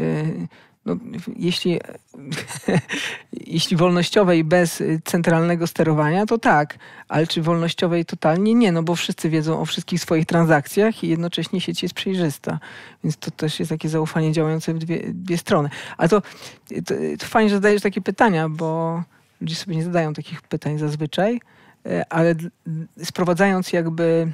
Y, no, jeśli, jeśli wolnościowej bez centralnego sterowania, to tak, ale czy wolnościowej totalnie? Nie, no bo wszyscy wiedzą o wszystkich swoich transakcjach i jednocześnie sieć jest przejrzysta. Więc to też jest takie zaufanie działające w dwie, dwie strony. Ale to, to, to fajnie, że zadajesz takie pytania, bo ludzie sobie nie zadają takich pytań zazwyczaj, e, ale sprowadzając jakby,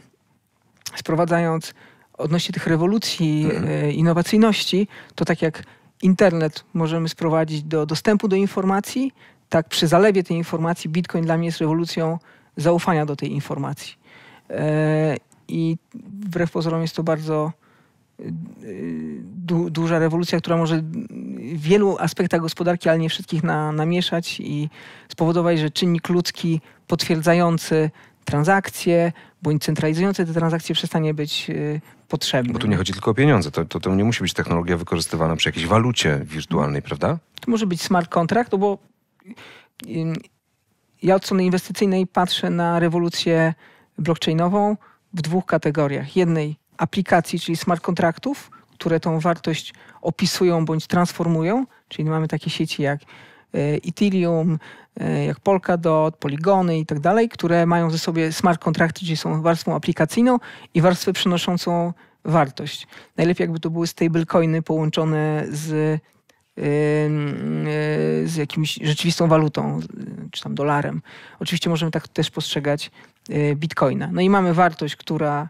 sprowadzając odnośnie tych rewolucji, mhm. E, innowacyjności, to tak jak internet możemy sprowadzić do dostępu do informacji, tak przy zalewie tej informacji Bitcoin dla mnie jest rewolucją zaufania do tej informacji. E, I wbrew pozorom jest to bardzo e, du duża rewolucja, która może w wielu aspektach gospodarki, ale nie wszystkich na, namieszać i spowodować, że czynnik ludzki potwierdzający transakcje, bądź centralizujący te transakcje przestanie być y, potrzebne. Bo tu nie chodzi tylko o pieniądze, to, to, to nie musi być technologia wykorzystywana przy jakiejś walucie wirtualnej, prawda? To może być smart contract, no bo y, y, ja od strony inwestycyjnej patrzę na rewolucję blockchainową w dwóch kategoriach. Jednej aplikacji, czyli smart kontraktów, które tą wartość opisują bądź transformują, czyli mamy takie sieci jak Ethereum, y, y, jak Polkadot, Poligony i tak dalej, które mają ze sobą smart kontrakty, czyli są warstwą aplikacyjną i warstwę przynoszącą wartość. Najlepiej jakby to były stablecoiny połączone z, y, z jakimś rzeczywistą walutą, czy tam dolarem. Oczywiście możemy tak też postrzegać bitcoina. No i mamy wartość, która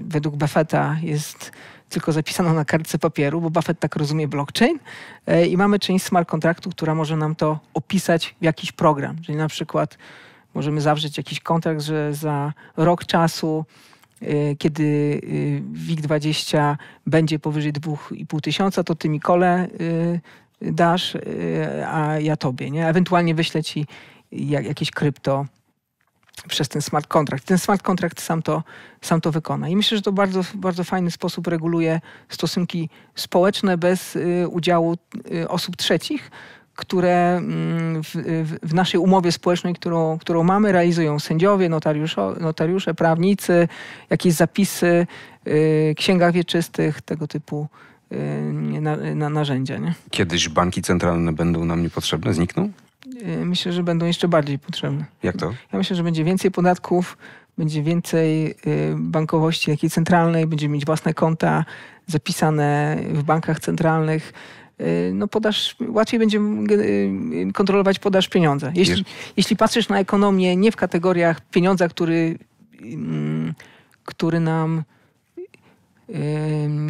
według Buffetta jest tylko zapisano na kartce papieru, bo Buffett tak rozumie blockchain e, i mamy część smart kontraktu, która może nam to opisać w jakiś program. Czyli na przykład możemy zawrzeć jakiś kontrakt, że za rok czasu e, kiedy e, WIG20 będzie powyżej 2,5 tysiąca, to ty mi kole dasz, a ja tobie. Nie? Ewentualnie wyślę ci jakieś krypto przez ten smart contract. Ten smart contract sam to, sam to wykona. I myślę, że to bardzo, bardzo fajny sposób reguluje stosunki społeczne bez y, udziału y, osób trzecich, które mm, w, w, naszej umowie społecznej, którą, którą mamy, realizują sędziowie, notariusze, prawnicy, jakieś zapisy, yy, księgach wieczystych, tego typu y, na, na narzędzia. Nie? Kiedyś banki centralne będą nam niepotrzebne, znikną? E, myślę, że będą jeszcze bardziej potrzebne. Jak to? Ja myślę, że będzie więcej podatków, będzie więcej e, bankowości takiej centralnej, będziemy mieć własne konta zapisane w bankach centralnych e, no podaż, łatwiej będzie kontrolować podaż pieniądza. Jeśli, jeśli patrzysz na ekonomię nie w kategoriach pieniądza, który, mm, który nam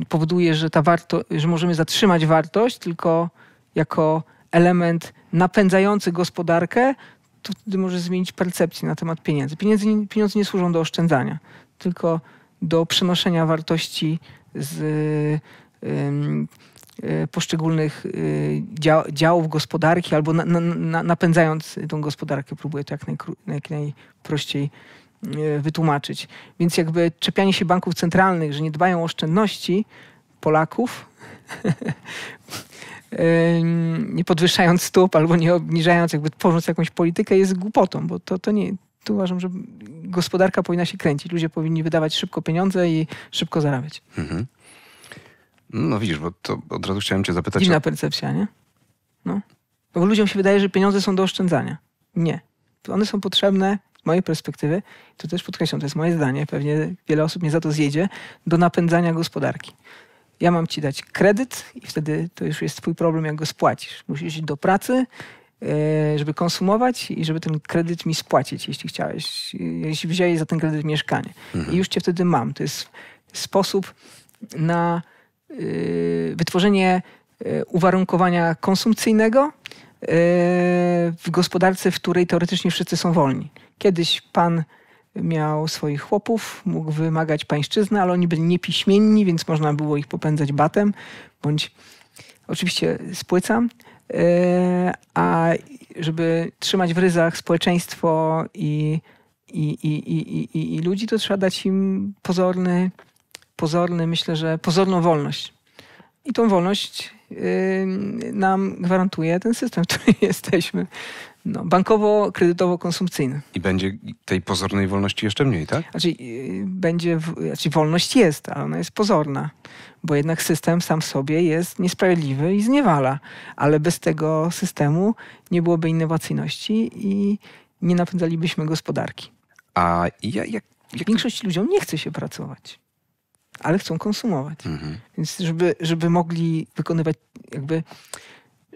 powoduje, że, ta warto, że możemy zatrzymać wartość, tylko jako element napędzający gospodarkę, to wtedy może zmienić percepcję na temat pieniędzy. Pieniądze, pieniądze nie służą do oszczędzania, tylko do przenoszenia wartości z y, y, y, poszczególnych y, dział, działów gospodarki albo na, na, napędzając tą gospodarkę, próbuję to jak, najkró, jak najprościej y, wytłumaczyć. Więc jakby czepianie się banków centralnych, że nie dbają o oszczędności Polaków nie podwyższając stóp albo nie obniżając, jakby tworząc jakąś politykę, jest głupotą, bo to, to nie. Tu uważam, że gospodarka powinna się kręcić. Ludzie powinni wydawać szybko pieniądze i szybko zarabiać. Mhm. No widzisz, bo to od razu chciałem cię zapytać. Dziwna o... percepcja, nie? No. Bo ludziom się wydaje, że pieniądze są do oszczędzania. Nie. One są potrzebne z mojej perspektywy, to też podkreślam, to jest moje zdanie, pewnie wiele osób mnie za to zjedzie, do napędzania gospodarki ja mam ci dać kredyt i wtedy to już jest twój problem, jak go spłacisz. Musisz iść do pracy, e, żeby konsumować i żeby ten kredyt mi spłacić, jeśli chciałeś, e, jeśli wziąłeś za ten kredyt mieszkanie. Mhm. I już cię wtedy mam. To jest sposób na e, wytworzenie uwarunkowania konsumpcyjnego w gospodarce, w której teoretycznie wszyscy są wolni. Kiedyś pan miał swoich chłopów, mógł wymagać pańszczyzny, ale oni byli niepiśmienni, więc można było ich popędzać batem, bądź oczywiście spłycam. E, a żeby trzymać w ryzach społeczeństwo i, i, i, i, i, i ludzi, to trzeba dać im pozorny, pozorny, myślę, że pozorną wolność. I tą wolność y, nam gwarantuje ten system, w którym jesteśmy. No, bankowo-kredytowo-konsumpcyjny. I będzie tej pozornej wolności jeszcze mniej, tak? Znaczy, y, będzie, znaczy wolność jest, ale ona jest pozorna, bo jednak system sam w sobie jest niesprawiedliwy i zniewala, ale bez tego systemu nie byłoby innowacyjności i nie napędzalibyśmy gospodarki. A ja, jak, jak... Większość ludziom nie chce się pracować, ale chcą konsumować. Mhm. Więc żeby, żeby mogli wykonywać jakby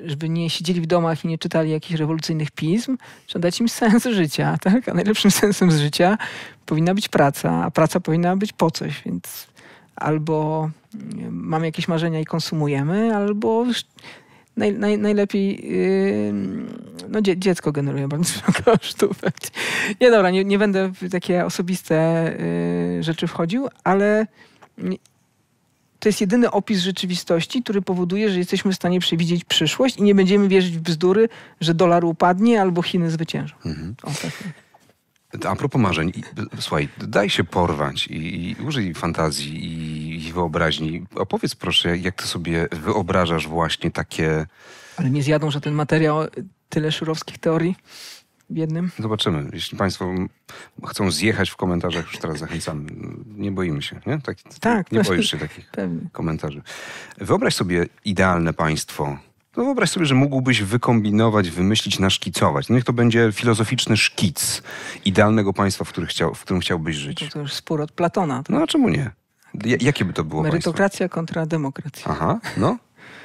żeby nie siedzieli w domach i nie czytali jakichś rewolucyjnych pism, trzeba dać im sens życia, tak? A najlepszym sensem z życia powinna być praca, a praca powinna być po coś, więc albo mm, mamy jakieś marzenia i konsumujemy, albo naj, naj, najlepiej yy, no dzie, dziecko generuje bardzo dużo kosztów. Nie dobra, nie, nie będę w takie osobiste yy, rzeczy wchodził, ale to jest jedyny opis rzeczywistości, który powoduje, że jesteśmy w stanie przewidzieć przyszłość i nie będziemy wierzyć w bzdury, że dolar upadnie albo Chiny zwyciężą. Mhm. O, tak. A propos marzeń, słuchaj, daj się porwać i, i użyj fantazji i, i, wyobraźni. Opowiedz proszę, jak ty sobie wyobrażasz właśnie takie... Ale mnie zjadą, że ten materiał tyle szurowskich teorii w jednym? Zobaczymy. Jeśli Państwo chcą zjechać w komentarzach, już teraz zachęcam. Nie boimy się, nie? Tak, tak nie boisz się takich pewnie. komentarzy. Wyobraź sobie idealne państwo. No wyobraź sobie, że mógłbyś wykombinować, wymyślić, naszkicować. No niech to będzie filozoficzny szkic idealnego państwa, w, chciał, w którym chciałbyś no żyć. To, to już spór od Platona. Tak? No a czemu nie? Jakie by to było Merytokracja państwo? kontra demokracja. Aha, no.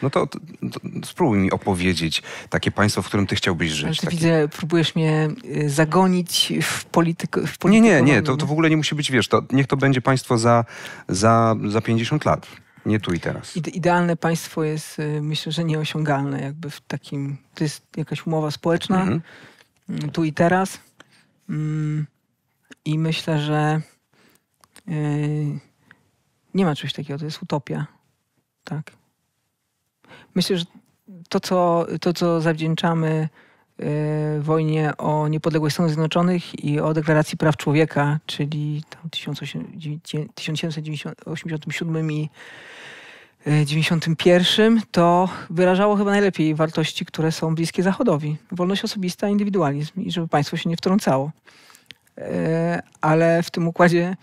No to, to, to spróbuj mi opowiedzieć takie państwo, w którym ty chciałbyś żyć. Ale ty znaczy, takie... widzę, próbujesz mnie y, zagonić w politykę. Nie, nie, nie, to, to w ogóle nie musi być, wiesz, to, niech to będzie państwo za, za, za 50 lat. Nie tu i teraz. idealne państwo jest, y, myślę, że nieosiągalne jakby w takim, to jest jakaś umowa społeczna, mhm. Mm, tu i teraz. Mm, I myślę, że y, nie ma czegoś takiego, to jest utopia. Tak. Myślę, że to, co, to, co zawdzięczamy e, wojnie o niepodległość Stanów Zjednoczonych i o deklaracji praw człowieka, czyli tam 1787 i 91, e, to wyrażało chyba najlepiej wartości, które są bliskie Zachodowi. Wolność osobista, indywidualizm i żeby państwo się nie wtrącało. E, ale w tym układzie,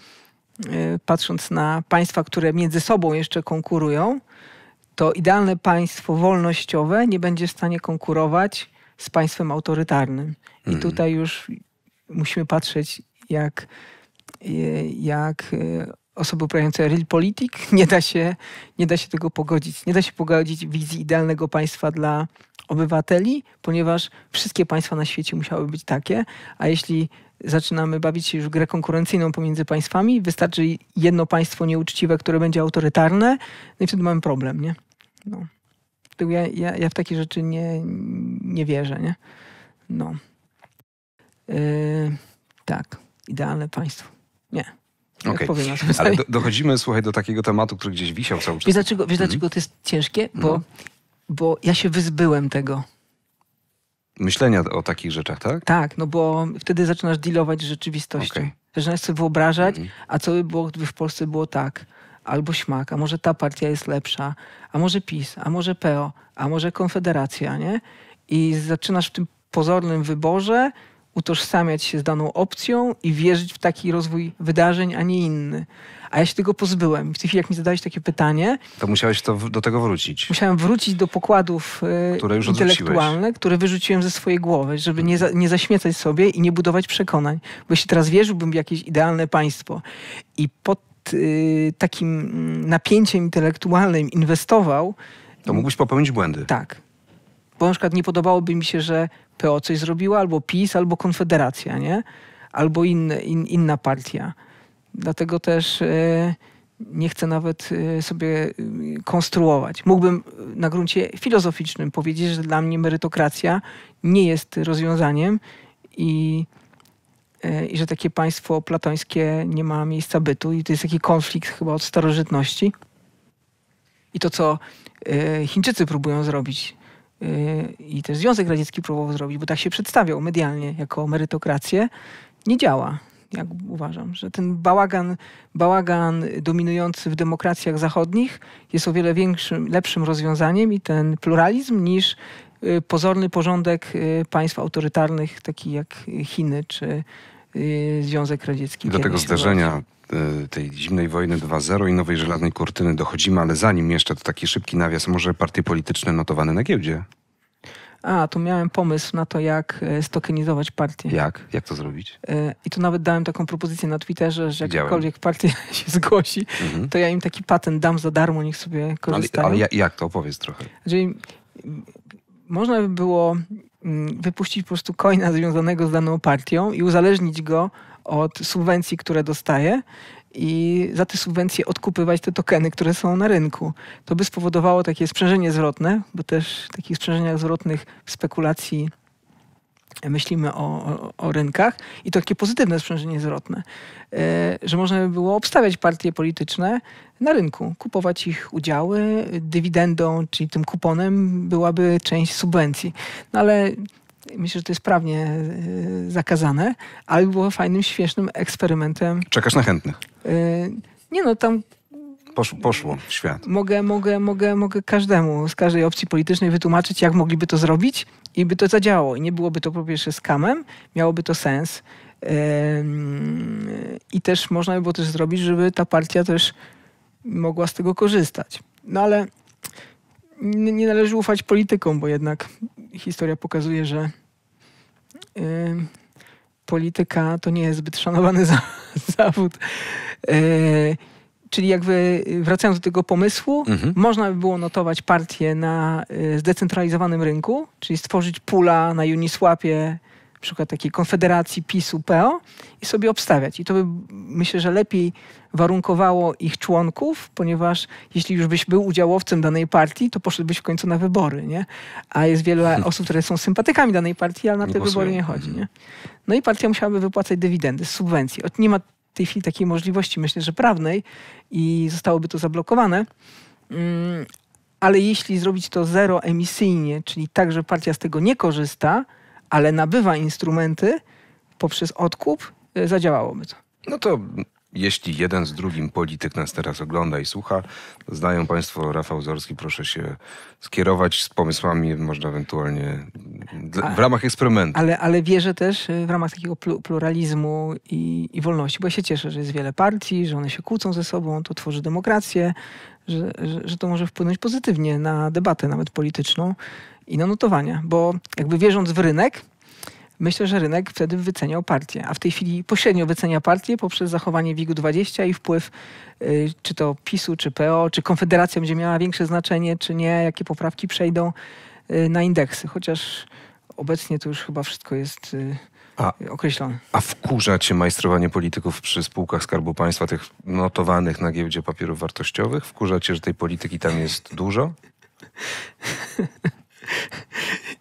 patrząc na państwa, które między sobą jeszcze konkurują, to idealne państwo wolnościowe nie będzie w stanie konkurować z państwem autorytarnym. I mm. tutaj już musimy patrzeć, jak, jak e, osoby uprawiające real politik nie da, się, nie da się tego pogodzić. Nie da się pogodzić wizji idealnego państwa dla obywateli, ponieważ wszystkie państwa na świecie musiały być takie, a jeśli zaczynamy bawić się już grę konkurencyjną pomiędzy państwami. Wystarczy jedno państwo nieuczciwe, które będzie autorytarne, no i wtedy mamy problem, nie? No. Ja, ja, ja w takie rzeczy nie, nie wierzę, nie? No. Yy, tak, idealne państwo. Nie. okay. Ale do, dochodzimy, słuchaj, do takiego tematu, który gdzieś wisiał cały czas. Wiesz dlaczego, wiesz, mhm. dlaczego to jest ciężkie? Bo, no. bo ja się wyzbyłem tego myślenia o takich rzeczach, tak? Tak, no bo wtedy zaczynasz dealować z rzeczywistością. Okay. Zaczynasz sobie wyobrażać, mm a co by było, gdyby w Polsce było tak, albo śmak, a może ta partia jest lepsza, a może PiS, a może PO, a może Konfederacja, nie? I zaczynasz w tym pozornym wyborze utożsamiać się z daną opcją i wierzyć w taki rozwój wydarzeń, a nie inny. A ja się tego pozbyłem. W tej chwili, jak mi zadałeś takie pytanie... To musiałeś to, do tego wrócić. Musiałem wrócić do pokładów e, które już intelektualnych, które wyrzuciłem ze swojej głowy, żeby nie, za, nie zaśmiecać sobie i nie budować przekonań. Bo jeśli teraz wierzyłbym w jakieś idealne państwo i pod y, takim mm, napięciem intelektualnym inwestował... To mógłbyś popełnić błędy. Tak bo na przykład nie podobałoby mi się, że PO coś zrobiła, albo PiS, albo Konfederacja, nie? Albo in, inna partia. Dlatego też e, nie chcę nawet e, sobie e, konstruować. Mógłbym na gruncie filozoficznym powiedzieć, że dla mnie merytokracja nie jest rozwiązaniem i, i że takie państwo platońskie nie ma miejsca bytu i to jest taki konflikt chyba od starożytności. I to, co Chińczycy próbują zrobić, i też Związek Radziecki próbował zrobić, bo tak się przedstawiał medialnie jako merytokrację, nie działa. Jak uważam, że ten bałagan, bałagan dominujący w demokracjach zachodnich jest o wiele większym, lepszym rozwiązaniem i ten pluralizm niż y, pozorny porządek y, państw autorytarnych, taki jak Chiny czy y, Związek Radziecki. Do tego zderzenia E, tej zimnej wojny 2.0 i nowej żelaznej kurtyny dochodzimy, ale zanim jeszcze to taki szybki nawias, może partie polityczne notowane na giełdzie? A, tu miałem pomysł na to, jak e, stokenizować partię. Jak? Jak to zrobić? E, I tu nawet dałem taką propozycję na Twitterze, że jakakolwiek partia się zgłosi, mhm. to ja im taki patent dam za darmo, niech sobie korzystają. Ale, ale jak to? Opowiedz trochę. Czyli można by było Mm, wypuścić po prostu coina związanego z daną partią i uzależnić go od subwencji, które dostaje i za te subwencje odkupywać te tokeny, które są na rynku. To by spowodowało takie sprzężenie zwrotne, bo też takich sprzężeniach zwrotnych w spekulacji myślimy o, o, o, rynkach i to takie pozytywne sprzężenie zwrotne, e, że można by było obstawiać partie polityczne na rynku, kupować ich udziały, dywidendą, czyli tym kuponem byłaby część subwencji. No ale myślę, że to jest prawnie e, zakazane, ale było fajnym, śmiesznym eksperymentem. Czekasz na chętnych? E, nie no, tam Posz, poszło w świat. Mogę, mogę, mogę, mogę każdemu z każdej opcji politycznej wytłumaczyć, jak mogliby to zrobić i by to zadziałało. I nie byłoby to po pierwsze skamem, miałoby to sens. I też można by było też zrobić, żeby ta partia też mogła z tego korzystać. No ale nie należy ufać politykom, bo jednak historia pokazuje, że polityka to nie jest zbyt szanowany zawód. E, Czyli jakby y, wracając do tego pomysłu, mhm. można by było notować partie na y, zdecentralizowanym rynku, czyli stworzyć pula na Uniswapie, na przykład takiej konfederacji PiSu, PO i sobie obstawiać. I to by, myślę, że lepiej warunkowało ich członków, ponieważ jeśli już byś był udziałowcem danej partii, to poszedłbyś w końcu na wybory, nie? A jest wiele hmm. osób, które są sympatykami danej partii, ale na te Głosuje. wybory nie chodzi, nie? Mhm. No i partia musiałaby wypłacać dywidendy, subwencji. Nie ma w tej chwili takiej możliwości, myślę, że prawnej i zostałoby to zablokowane. Mm, ale jeśli zrobić to zeroemisyjnie, czyli tak, że partia z tego nie korzysta, ale nabywa instrumenty poprzez odkup, y, zadziałałoby to. No to jeśli jeden z drugim polityk nas teraz ogląda i słucha, znają Państwo Rafał Zorski, proszę się skierować z pomysłami, można ewentualnie w ramach eksperymentu. Ale, ale wierzę też e, w ramach takiego pluralizmu i, i, wolności, bo ja się cieszę, że jest wiele partii, że one się kłócą ze sobą, to tworzy demokrację, że, że, że to może wpłynąć pozytywnie na debatę nawet polityczną i na notowania, bo jakby wierząc w rynek, Myślę, że rynek wtedy wyceniał partię, a w tej chwili pośrednio wycenia partię poprzez zachowanie WIG-20 i wpływ y, czy to PiSu, czy PO, czy Konfederacja będzie miała większe znaczenie, czy nie, jakie poprawki przejdą y, na indeksy. Chociaż obecnie to już chyba wszystko jest y, a, określone. A wkurza cię majstrowanie polityków przy spółkach Skarbu Państwa, tych notowanych na giełdzie papierów wartościowych? Wkurza cię, że tej polityki tam jest dużo?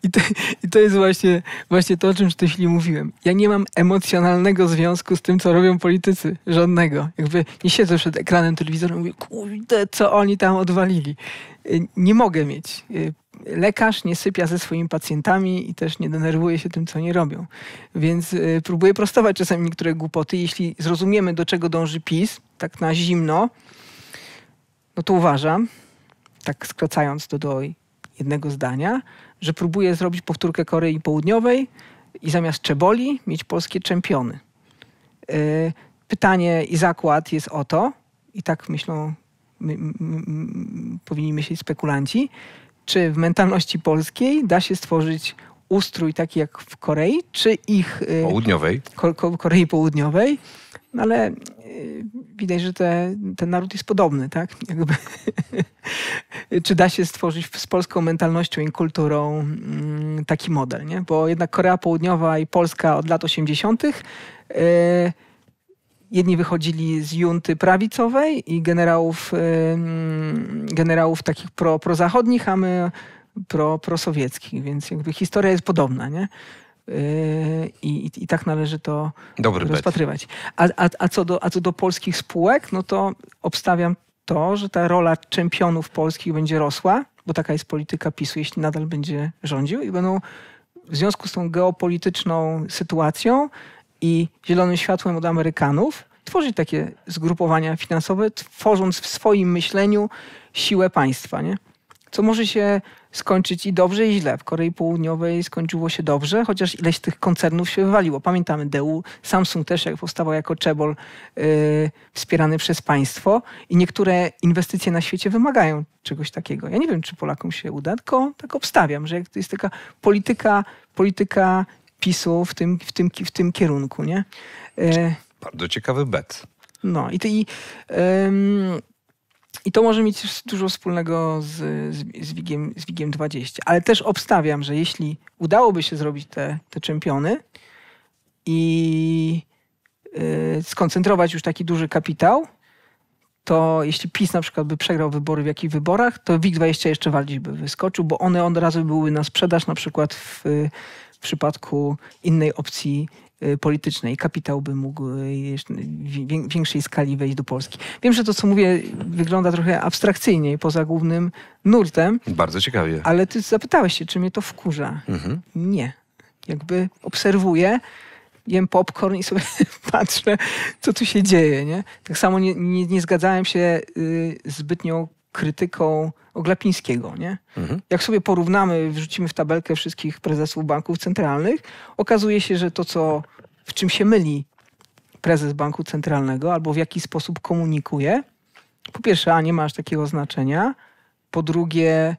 I to, I to, jest właśnie, właśnie to, o czym tej chwili mówiłem. Ja nie mam emocjonalnego związku z tym, co robią politycy. Żadnego. Jakby nie siedzę przed ekranem telewizora i mówię, kurde, co oni tam odwalili. Y, nie mogę mieć. Y, lekarz nie sypia ze swoimi pacjentami i też nie denerwuje się tym, co nie robią. Więc y, próbuję prostować czasami niektóre głupoty. Jeśli zrozumiemy, do czego dąży PiS, tak na zimno, no to uważam, tak skracając do jednego zdania, że próbuje zrobić powtórkę Korei Południowej i zamiast czeboli mieć polskie czempiony. E, pytanie i zakład jest o to, i tak myślą, my, my, my, powinni myśleć spekulanci, czy w mentalności polskiej da się stworzyć ustrój taki jak w Korei, czy ich... E, Południowej. Korei Południowej. No ale e, widać, że te, ten naród jest podobny, tak? Jakby. Czy da się stworzyć z polską mentalnością i kulturą mm, taki model, nie? Bo jednak Korea Południowa i Polska od lat 80. E, jedni wychodzili z junty prawicowej i generałów, e, mm, generałów takich pro, prozachodnich, a my pro, prosowieckich, więc jakby historia jest podobna, nie? Yy, I, i, tak należy to Dobry rozpatrywać. A, a, a, co do, a co do polskich spółek, no to obstawiam to, że ta rola czempionów polskich będzie rosła, bo taka jest polityka PiSu, jeśli nadal będzie rządził i będą w związku z tą geopolityczną sytuacją i zielonym światłem od Amerykanów tworzyć takie zgrupowania finansowe, tworząc w swoim myśleniu siłę państwa. Nie? co może się skończyć i dobrze, i źle. W Korei Południowej skończyło się dobrze, chociaż ileś tych koncernów się wywaliło. Pamiętamy DU, Samsung też jak powstawał jako czebol yy, wspierany przez państwo i niektóre inwestycje na świecie wymagają czegoś takiego. Ja nie wiem, czy Polakom się uda, tylko tak obstawiam, że to jest taka polityka, polityka PiSu w tym, w tym, w tym kierunku. Nie? Yy. Bardzo ciekawy bet. No i, to, i yy, i to może mieć dużo wspólnego z, z, z, Wigiem, z Wigiem 20. Ale też obstawiam, że jeśli udałoby się zrobić te, te czempiony i yy, skoncentrować już taki duży kapitał, to jeśli PiS na przykład by przegrał wybory w jakich wyborach, to WIG20 jeszcze bardziej by wyskoczył, bo one od razu były na sprzedaż na przykład w, w przypadku innej opcji Y, politycznej. Kapitał by mógł y, w większej skali wejść do Polski. Wiem, że to, co mówię, wygląda trochę abstrakcyjnie poza głównym nurtem. Bardzo ciekawie. Ale ty zapytałeś się, czy mnie to wkurza. Mhm. Nie. Jakby obserwuję, jem popcorn i sobie patrzę, co tu się dzieje. Nie? Tak samo nie, nie, nie zgadzałem się y, krytyką Oglapińskiego. Nie? Mhm. Jak sobie porównamy, wrzucimy w tabelkę wszystkich prezesów banków centralnych, okazuje się, że to, co, w czym się myli prezes banku centralnego albo w jaki sposób komunikuje, po pierwsze, a nie ma aż takiego znaczenia, po drugie,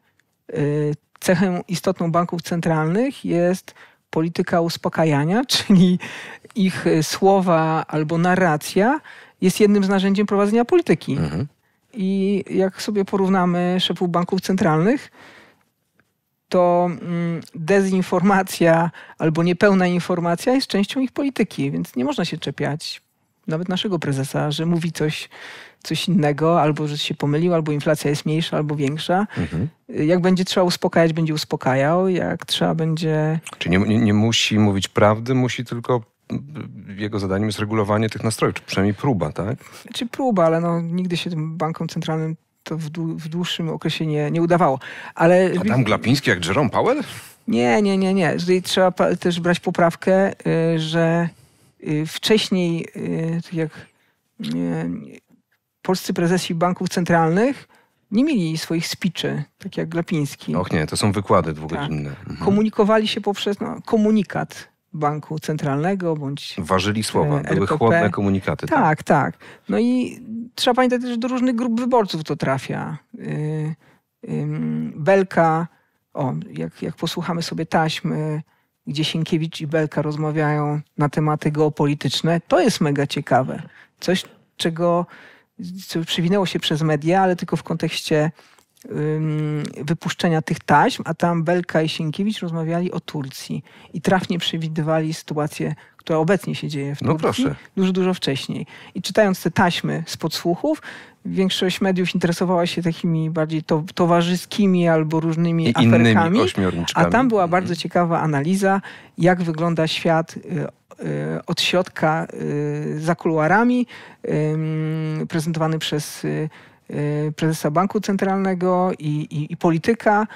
y, cechą istotną banków centralnych jest polityka uspokajania, czyli ich y, słowa albo narracja jest jednym z narzędzi prowadzenia polityki. Mhm. I jak sobie porównamy szefów banków centralnych, to mm, dezinformacja albo niepełna informacja jest częścią ich polityki, więc nie można się czepiać nawet naszego prezesa, że mówi coś, coś innego, albo że się pomylił, albo inflacja jest mniejsza, albo większa. Mhm. Jak będzie trzeba uspokajać, będzie uspokajał. Jak trzeba będzie. Czy nie, nie, nie musi mówić prawdy, musi tylko jego zadaniem jest regulowanie tych nastrojów, czy przynajmniej próba, tak? Czy znaczy próba, ale no, nigdy się tym bankom centralnym to w, dłu w dłuższym okresie nie, nie udawało. Ale... tam Glapiński jak Jerome Powell? Nie, nie, nie, nie. Tutaj trzeba też brać poprawkę, y, że y, wcześniej, y, tak jak y, polscy prezesi banków centralnych nie mieli swoich speechy, tak jak Glapiński. Och nie, to są wykłady tak. dwugodzinne. Tak. Mhm. Komunikowali się poprzez no, komunikat banku centralnego bądź. Ważyli słowa, e, były chłodne komunikaty. Tak, tak, tak. No i trzeba pamiętać też, że do różnych grup wyborców to trafia. Y, Belka, o, jak, jak posłuchamy sobie taśmy, gdzie Sienkiewicz i Belka rozmawiają na tematy geopolityczne, to jest mega ciekawe. Coś, czego co przywinęło się przez media, ale tylko w kontekście wypuszczenia tych taśm, a tam Belka i Sienkiewicz rozmawiali o Turcji i trafnie przewidywali sytuację, która obecnie się dzieje w no Turcji, proszę. dużo, dużo wcześniej. I czytając te taśmy z podsłuchów, większość mediów interesowała się takimi bardziej to, towarzyskimi albo różnymi I aferkami, a tam była mhm. bardzo ciekawa analiza, jak wygląda świat y, y, od środka y, za kuluarami, prezentowany przez Y, prezesa Banku Centralnego i, i, i polityka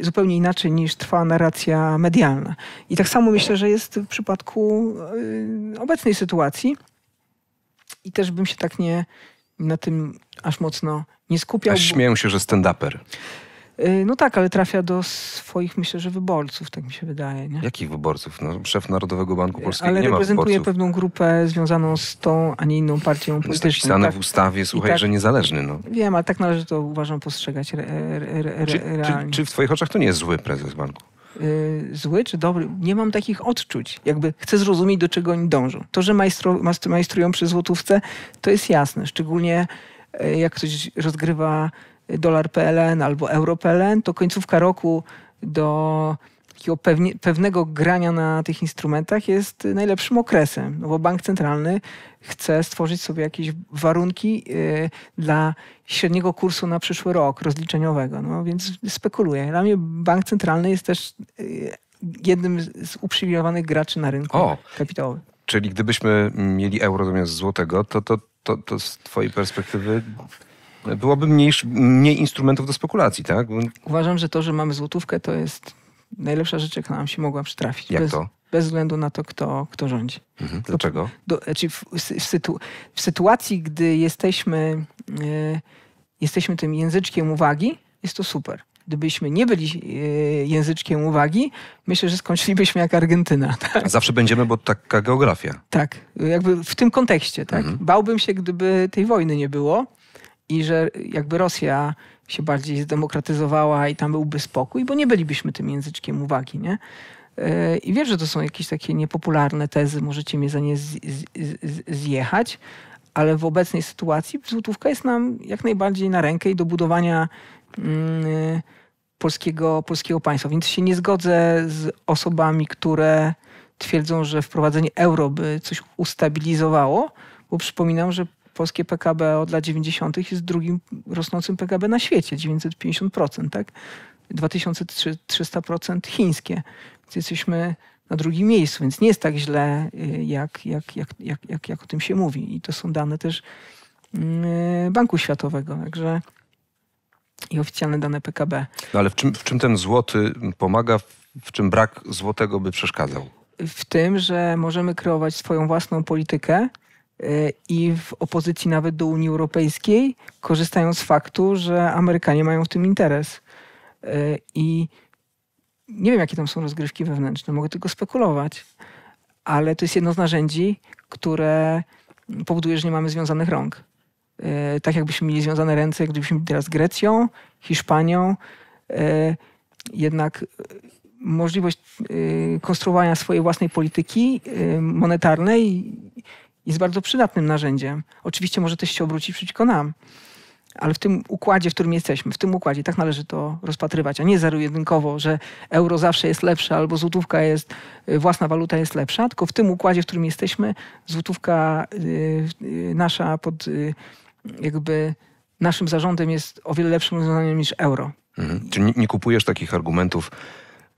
y, zupełnie inaczej niż trwa narracja medialna. I tak samo myślę, że jest w przypadku y, obecnej sytuacji. I też bym się tak nie na tym aż mocno nie skupiał. A śmieję się, że stand-uper. Y, no tak, ale trafia do swoich, myślę, że wyborców, tak mi się wydaje. Nie? Jakich wyborców? No, szef Narodowego Banku y, Polskiego ale nie ma reprezentuje wyborców. pewną grupę związaną z tą, a nie inną partią polityczną. Jest napisane tak? w ustawie, słuchaj, tak, że niezależny. No. Wiem, ale tak należy to uważam postrzegać re, re, re, czy, czy, czy w twoich oczach to nie jest zły prezes banku? Y, zły czy dobry. Nie mam takich odczuć. Jakby chcę zrozumieć, do czego oni dążą. To, że majstro, majstrują przy złotówce, to jest jasne. Szczególnie jak ktoś rozgrywa dolar PLN albo euro PLN to końcówka roku do takiego pewnie, pewnego grania na tych instrumentach jest najlepszym okresem, no bo bank centralny chce stworzyć sobie jakieś warunki y, dla średniego kursu na przyszły rok rozliczeniowego, no więc spekuluję. Dla mnie bank centralny jest też y, jednym z uprzywilejowanych graczy na rynku o, kapitałowym. Czyli gdybyśmy mieli euro zamiast złotego, to, to, to, to z twojej perspektywy byłoby mniej, mniej instrumentów do spekulacji, tak? Uważam, że to, że mamy złotówkę, to jest najlepsza rzecz, jaka nam się mogła przytrafić. Jak bez, to? Bez względu na to, kto, kto rządzi. Mhm. Dlaczego? Do, znaczy w, w, sytu, w, sytuacji, gdy jesteśmy, e, jesteśmy tym języczkiem uwagi, jest to super. Gdybyśmy nie byli e, języczkiem uwagi, myślę, że skończylibyśmy jak Argentyna. Tak? Zawsze będziemy, bo taka geografia. Tak, jakby w tym kontekście. Tak? Mhm. Bałbym się, gdyby tej wojny nie było i że jakby Rosja się bardziej zdemokratyzowała i tam byłby spokój, bo nie bylibyśmy tym języczkiem uwagi, nie? E, I wiem, że to są jakieś takie niepopularne tezy, możecie mnie za nie zjechać, ale w obecnej sytuacji złotówka jest nam jak najbardziej na rękę i do budowania mm, polskiego, polskiego państwa. Więc się nie zgodzę z osobami, które twierdzą, że wprowadzenie euro by coś ustabilizowało, bo przypominam, że polskie PKB od lat 90. jest drugim rosnącym PKB na świecie, 950%, tak? 2300% chińskie. Więc jesteśmy na drugim miejscu, więc nie jest tak źle, y, jak, jak, jak, jak, jak, jak o tym się mówi. I to są dane też mm, Banku Światowego, także i oficjalne dane PKB. No ale w czym, w czym ten złoty pomaga, w czym brak złotego by przeszkadzał? W tym, że możemy kreować swoją własną politykę i w opozycji nawet do Unii Europejskiej, korzystają z faktu, że Amerykanie mają w tym interes. E, I nie wiem, jakie tam są rozgrywki wewnętrzne, mogę tylko spekulować, ale to jest jedno z narzędzi, które powoduje, że nie mamy związanych rąk. E, tak jakbyśmy mieli związane ręce, gdybyśmy byli teraz Grecją, Hiszpanią, e, jednak możliwość konstruowania swojej własnej polityki monetarnej jest bardzo przydatnym narzędziem. Oczywiście może też się obrócić przeciwko nam, ale w tym układzie, w którym jesteśmy, w tym układzie tak należy to rozpatrywać, a nie zero-jedynkowo, że euro zawsze jest lepsze albo złotówka jest, y, własna waluta jest lepsza, tylko w tym układzie, w którym jesteśmy, złotówka y, y, nasza pod jakby naszym zarządem jest o wiele lepszym rozwiązaniem niż euro. Mhm. Czy nie, nie kupujesz takich argumentów,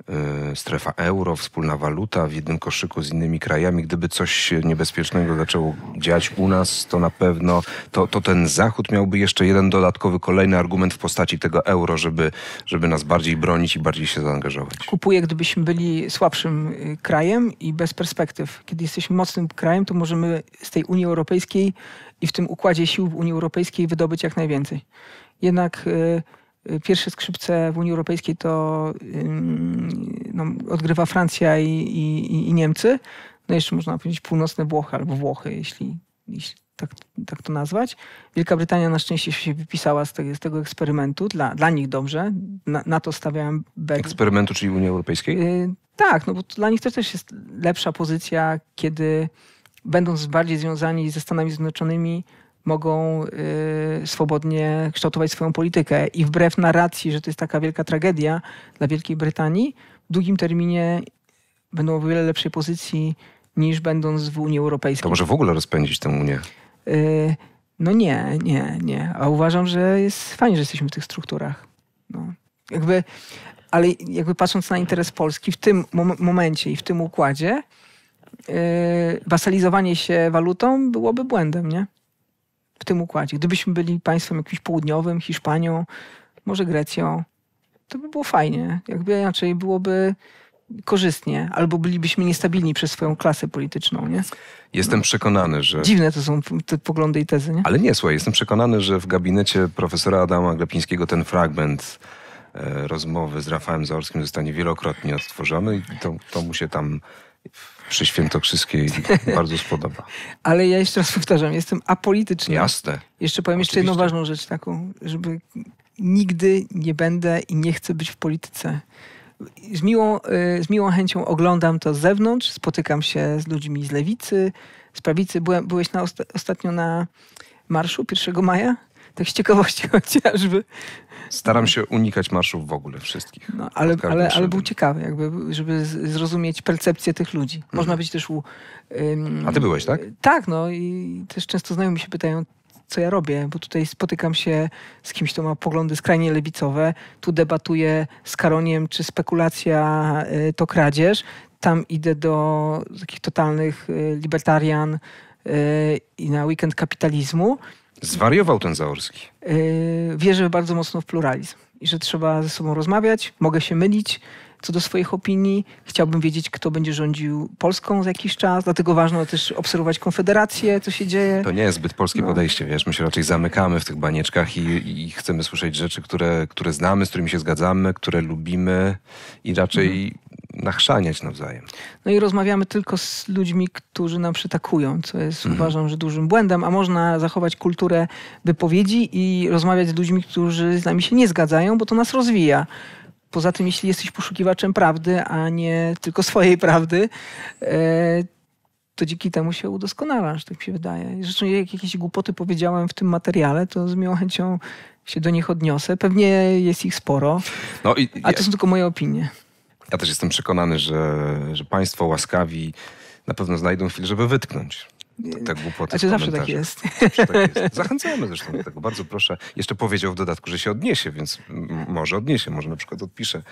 E, strefa euro, wspólna waluta w jednym koszyku z innymi krajami. Gdyby coś niebezpiecznego zaczęło dziać u nas, to na pewno to, to ten Zachód miałby jeszcze jeden dodatkowy, kolejny argument w postaci tego euro, żeby, żeby nas bardziej bronić i bardziej się zaangażować. kupuję gdybyśmy byli słabszym y, krajem i bez perspektyw. Kiedy jesteśmy mocnym krajem, to możemy z tej Unii Europejskiej i w tym układzie sił w Unii Europejskiej wydobyć jak najwięcej. Jednak... Yy, pierwsze skrzypce w Unii Europejskiej to no, odgrywa Francja i, i, i, Niemcy. No jeszcze można powiedzieć północne Włochy albo Włochy, jeśli, jeśli tak, tak to nazwać. Wielka Brytania na szczęście się wypisała z tego, z tego eksperymentu. Dla, dla nich dobrze. Na, na to stawiałem Berlin. Eksperymentu, czyli Unii Europejskiej? Y, tak, no bo dla nich to też jest lepsza pozycja, kiedy będąc bardziej związani ze Stanami Zjednoczonymi, mogą y, swobodnie kształtować swoją politykę. I wbrew narracji, że to jest taka wielka tragedia dla Wielkiej Brytanii, w długim terminie będą w wiele lepszej pozycji niż będąc w Unii Europejskiej. To może w ogóle rozpędzić tę Unię? Y, no nie, nie, nie. A uważam, że jest fajnie, że jesteśmy w tych strukturach. No. Jakby, ale jakby patrząc na interes Polski w tym mom momencie i w tym układzie, yy, wasalizowanie się walutą byłoby błędem, nie? w tym układzie. Gdybyśmy byli państwem jakimś południowym, Hiszpanią, może Grecją, to by było fajnie. Jakby inaczej byłoby korzystnie, albo bylibyśmy niestabilni przez swoją klasę polityczną, nie? Jestem no. przekonany, że... Dziwne to są te poglądy i tezy, nie? Ale nie, słuchaj, jestem przekonany, że w gabinecie profesora Adama Glepińskiego ten fragment e, rozmowy z Rafałem Zaorskim zostanie wielokrotnie odtworzony i to, to mu się tam przy Świętokrzyskiej bardzo spodoba. Ale ja jeszcze raz powtarzam, jestem apolityczny. Jasne. Jeszcze powiem Oczywiście. jeszcze jedną ważną rzecz taką, żeby nigdy nie będę i nie chcę być w polityce. Z miłą, y, z miłą chęcią oglądam to z zewnątrz, spotykam się z ludźmi z lewicy, z prawicy. Byłem, byłeś na osta ostatnio na marszu 1 maja? Tak z ciekawości chociażby. Staram mhm. się unikać marszów w ogóle wszystkich. No, ale, ale, ale był ciekawy, jakby, żeby zrozumieć percepcję tych ludzi. Można mhm. być też u... Ym, A ty byłeś, tak? Tak, no i też często znajomi się pytają, co ja robię, bo tutaj spotykam się z kimś, kto ma poglądy skrajnie lewicowe, tu debatuję z Karoniem, czy spekulacja y, to kradzież, tam idę do takich totalnych y, libertarian y, i na weekend kapitalizmu. Zwariował ten Zaorski. Yy, wierzę bardzo mocno w pluralizm i że trzeba ze sobą rozmawiać, mogę się mylić, co do swoich opinii. Chciałbym wiedzieć, kto będzie rządził Polską za jakiś czas, dlatego ważne też obserwować Konfederację, co się dzieje. To nie jest zbyt polskie no. podejście, wiesz, my się raczej zamykamy w tych banieczkach i, i, chcemy słyszeć rzeczy, które, które znamy, z którymi się zgadzamy, które lubimy i raczej mhm nachrzaniać nawzajem. No i rozmawiamy tylko z ludźmi, którzy nam przytakują, co jest mhm. uważam, że dużym błędem, a można zachować kulturę wypowiedzi i rozmawiać z ludźmi, którzy z nami się nie zgadzają, bo to nas rozwija. Poza tym, jeśli jesteś poszukiwaczem prawdy, a nie tylko swojej prawdy, e, to dzięki temu się udoskonalasz, tak mi się wydaje. Zresztą jak jakieś głupoty powiedziałem w tym materiale, to z miłą chęcią się do nich odniosę. Pewnie jest ich sporo, no i, a to są tylko moje opinie. Ja też jestem przekonany, że, że państwo łaskawi na pewno znajdą chwilę, żeby wytknąć te głupoty znaczy, zawsze tak jest. Zawsze tak jest. Zachęcamy zresztą do tego. Bardzo proszę. Jeszcze powiedział w dodatku, że się odniesie, więc może odniesie, może na przykład odpisze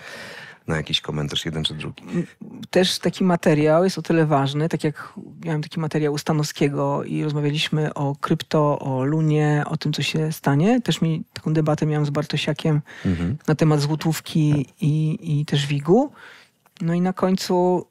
na jakiś komentarz, jeden czy drugi. Też taki materiał jest o tyle ważny, tak jak miałem taki materiał u Stanowskiego i rozmawialiśmy o krypto, o lunie, o tym, co się stanie. Też mi taką debatę miałem z Bartosiakiem mhm. na temat złotówki i, i też WIG-u. No i na końcu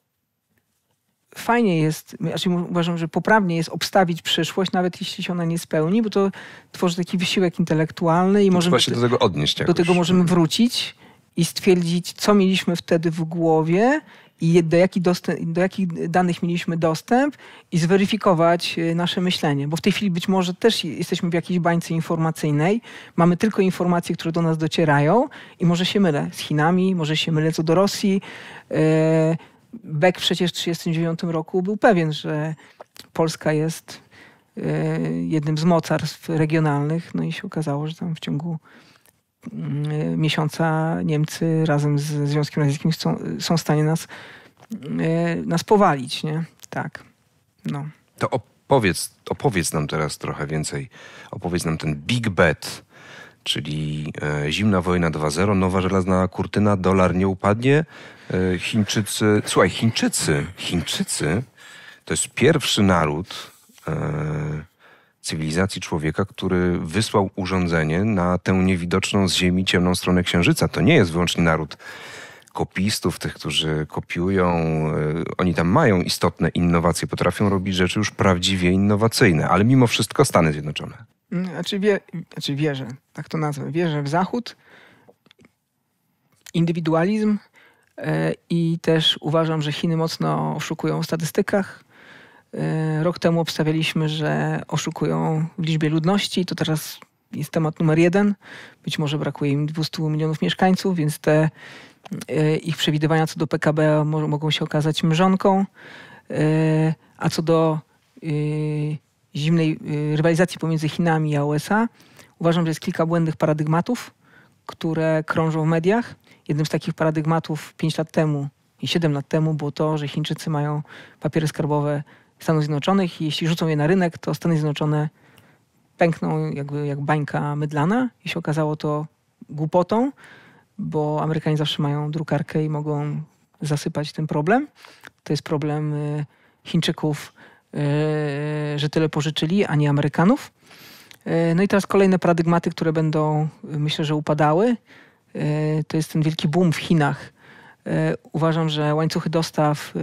fajnie jest, znaczy uważam, że poprawnie jest obstawić przyszłość, nawet jeśli się ona nie spełni, bo to tworzy taki wysiłek intelektualny i no możemy... do tego odnieść jakoś. Do tego możemy mhm. wrócić i stwierdzić, co mieliśmy wtedy w głowie i do, jaki dostęp, do jakich danych mieliśmy dostęp i zweryfikować e, nasze myślenie. Bo w tej chwili być może też jesteśmy w jakiejś bańce informacyjnej, mamy tylko informacje, które do nas docierają i może się mylę z Chinami, może się mylę co do Rosji. E, Beck przecież w 1939 roku był pewien, że Polska jest e, jednym z mocarstw regionalnych, no i się okazało, że tam w ciągu mm, e, miesiąca Niemcy razem z Związkiem Radzieckim są, są w stanie nas, e, nas powalić, nie? Tak. No. To opowiedz, opowiedz nam teraz trochę więcej. Opowiedz nam ten Big Bet czyli e, zimna wojna 2.0, nowa żelazna kurtyna, dolar nie upadnie. E, Chińczycy, słuchaj, Chińczycy, Chińczycy to jest pierwszy naród e, cywilizacji człowieka, który wysłał urządzenie na tę niewidoczną z Ziemi ciemną stronę Księżyca. To nie jest wyłącznie naród kopistów, tych, którzy kopiują. Oni tam mają istotne innowacje, potrafią robić rzeczy już prawdziwie innowacyjne, ale mimo wszystko Stany Zjednoczone. Mm, znaczy, wie, znaczy wierzę, tak to nazwę, wierzę w Zachód, indywidualizm e, i też uważam, że Chiny mocno oszukują w statystykach. E, rok temu obstawialiśmy, że oszukują w liczbie ludności, to teraz jest temat numer jeden. Być może brakuje im 200 milionów mieszkańców, więc te e, ich przewidywania co do PKB mogą się okazać mrzonką. A co do zimnej y, rywalizacji pomiędzy Chinami a USA, uważam, że jest kilka błędnych paradygmatów, które krążą w mediach. Jednym z takich paradygmatów 5 lat temu i 7 lat temu było to, że Chińczycy mają papiery skarbowe Stanów Zjednoczonych i jeśli rzucą je na rynek, to Stany Zjednoczone pękną jakby jak bańka mydlana i się okazało to głupotą, bo Amerykanie zawsze mają drukarkę i mogą zasypać ten problem. To jest problem y, Chińczyków E, że tyle pożyczyli, a nie Amerykanów. E, no i teraz kolejne paradygmaty, które będą, e, myślę, że upadały. To jest ten wielki boom w Chinach. Uważam, że łańcuchy dostaw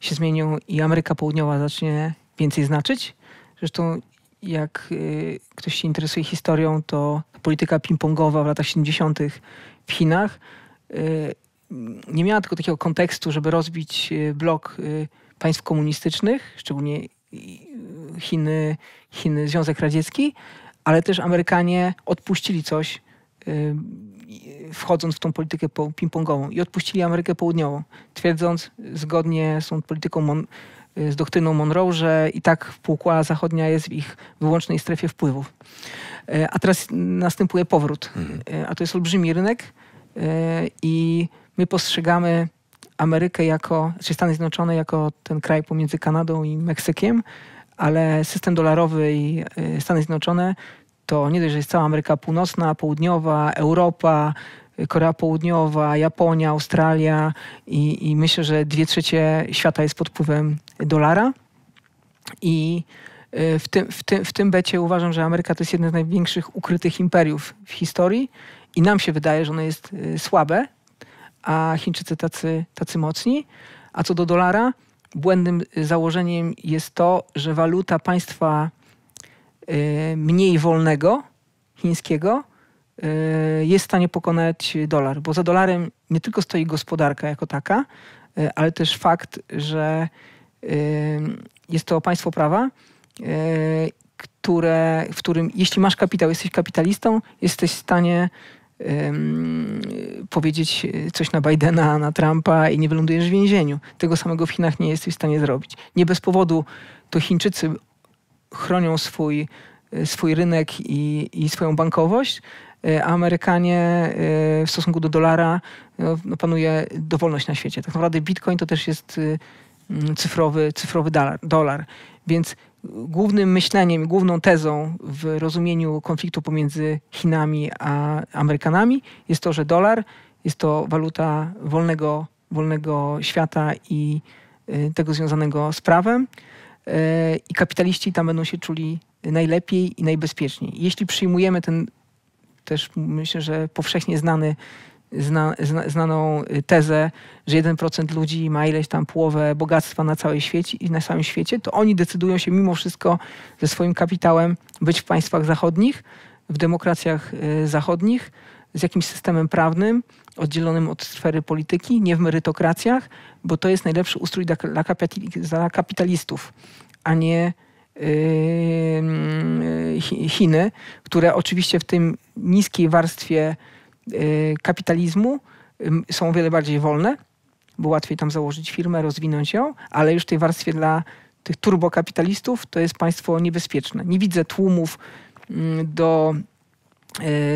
się zmienią i Ameryka Południowa zacznie więcej znaczyć. Zresztą jak ktoś się interesuje historią, to polityka ping-pongowa w latach 70. w Chinach nie miała tylko takiego kontekstu, żeby rozbić blok państw komunistycznych, szczególnie Chiny, Chiny Związek Radziecki, ale też Amerykanie odpuścili coś, y, wchodząc w tą politykę ping-pongową i odpuścili Amerykę Południową, twierdząc zgodnie z tą polityką Mon z doktryną Monroe, że i tak półkula zachodnia jest w ich wyłącznej strefie wpływów. E, a teraz następuje powrót, mhm. e, a to jest olbrzymi rynek e, i my postrzegamy Amerykę jako, czy Stany Zjednoczone jako ten kraj pomiędzy Kanadą i Meksykiem, ale system dolarowy i y, Stany Zjednoczone to nie dość, że jest cała Ameryka Północna, Południowa, Europa, Korea Południowa, Japonia, Australia i, i myślę, że dwie trzecie świata jest pod wpływem dolara. I y, w tym, w, tym, w tym becie uważam, że Ameryka to jest jedno z największych ukrytych imperiów w historii i nam się wydaje, że ono jest y, słabe, a Chińczycy tacy, tacy mocni. A co do dolara, błędnym y, założeniem jest to, że waluta państwa y, mniej wolnego chińskiego y, jest w stanie pokonać dolar, bo za dolarem nie tylko stoi gospodarka jako taka, ale też fakt, że jest to państwo prawa, które, w którym jeśli masz kapitał, jesteś kapitalistą, jesteś w stanie um, powiedzieć e, coś na Bidena, na Trumpa i nie wylądujesz w więzieniu. Tego samego w Chinach nie jesteś w stanie zrobić. Nie bez powodu to Chińczycy chronią swój, e, swój rynek i, i swoją bankowość, e, a Amerykanie w stosunku do dolara no, no, panuje dowolność na świecie. Tak naprawdę bitcoin to też jest cyfrowy, cyfrowy dolar. dolar. Więc głównym myśleniem, główną tezą w rozumieniu konfliktu pomiędzy Chinami a Amerykanami jest to, że dolar jest to waluta wolnego, wolnego świata i y, tego związanego z prawem. Y, I kapitaliści tam będą się czuli najlepiej i najbezpieczniej. Jeśli przyjmujemy ten też myślę, że powszechnie znany zna, zna, znaną y, tezę, że 1% ludzi ma ileś tam połowę bogactwa na, całej świecie, na całym świecie, to oni decydują się mimo wszystko ze swoim kapitałem być w państwach zachodnich, w demokracjach y, zachodnich, z jakimś systemem prawnym, oddzielonym od sfery polityki, nie w merytokracjach, bo to jest najlepszy ustrój dla kapitalistów, a nie y, mm, Chiny, które oczywiście w tym niskiej warstwie Y, kapitalizmu są o wiele bardziej wolne, bo łatwiej tam założyć firmę, rozwinąć ją, ale już w tej warstwie dla tych turbokapitalistów to jest państwo niebezpieczne. Nie widzę tłumów do,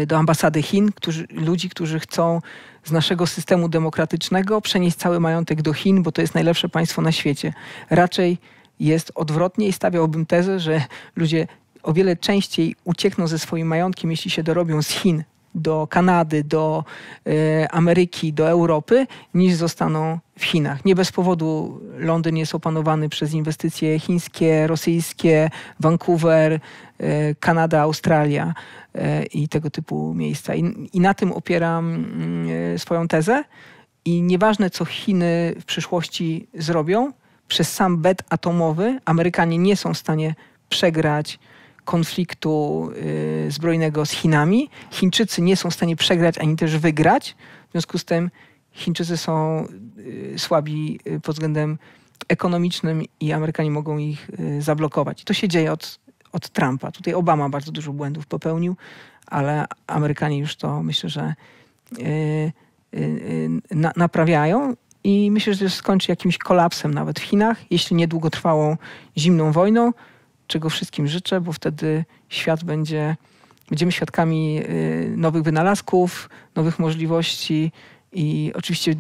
y, do ambasady Chin, którzy, ludzi, którzy chcą z naszego systemu demokratycznego przenieść cały majątek do Chin, bo to jest najlepsze państwo na świecie. Raczej jest odwrotnie i stawiałbym tezę, że ludzie o wiele częściej uciekną ze swoim majątkiem, jeśli się dorobią z Chin, do Kanady, do e, Ameryki, do Europy, niż zostaną w Chinach. Nie bez powodu Londyn jest opanowany przez inwestycje chińskie, rosyjskie, Vancouver, e, Kanada, Australia e, i tego typu miejsca. I, na tym opieram mm, swoją tezę. I nieważne, co Chiny w przyszłości zrobią, przez sam bet atomowy Amerykanie nie są w stanie przegrać konfliktu y, zbrojnego z Chinami. Chińczycy nie są w stanie przegrać ani też wygrać. W związku z tym Chińczycy są y, słabi y, pod względem ekonomicznym i Amerykanie mogą ich zablokować. I to się dzieje od, od Trumpa. Tutaj Obama bardzo dużo błędów popełnił, ale Amerykanie już to myślę, że na, naprawiają i myślę, że to skończy jakimś kolapsem nawet w Chinach, jeśli nie długotrwałą zimną wojną, czego wszystkim życzę, bo wtedy świat będzie, będziemy świadkami y, nowych wynalazków, nowych możliwości i oczywiście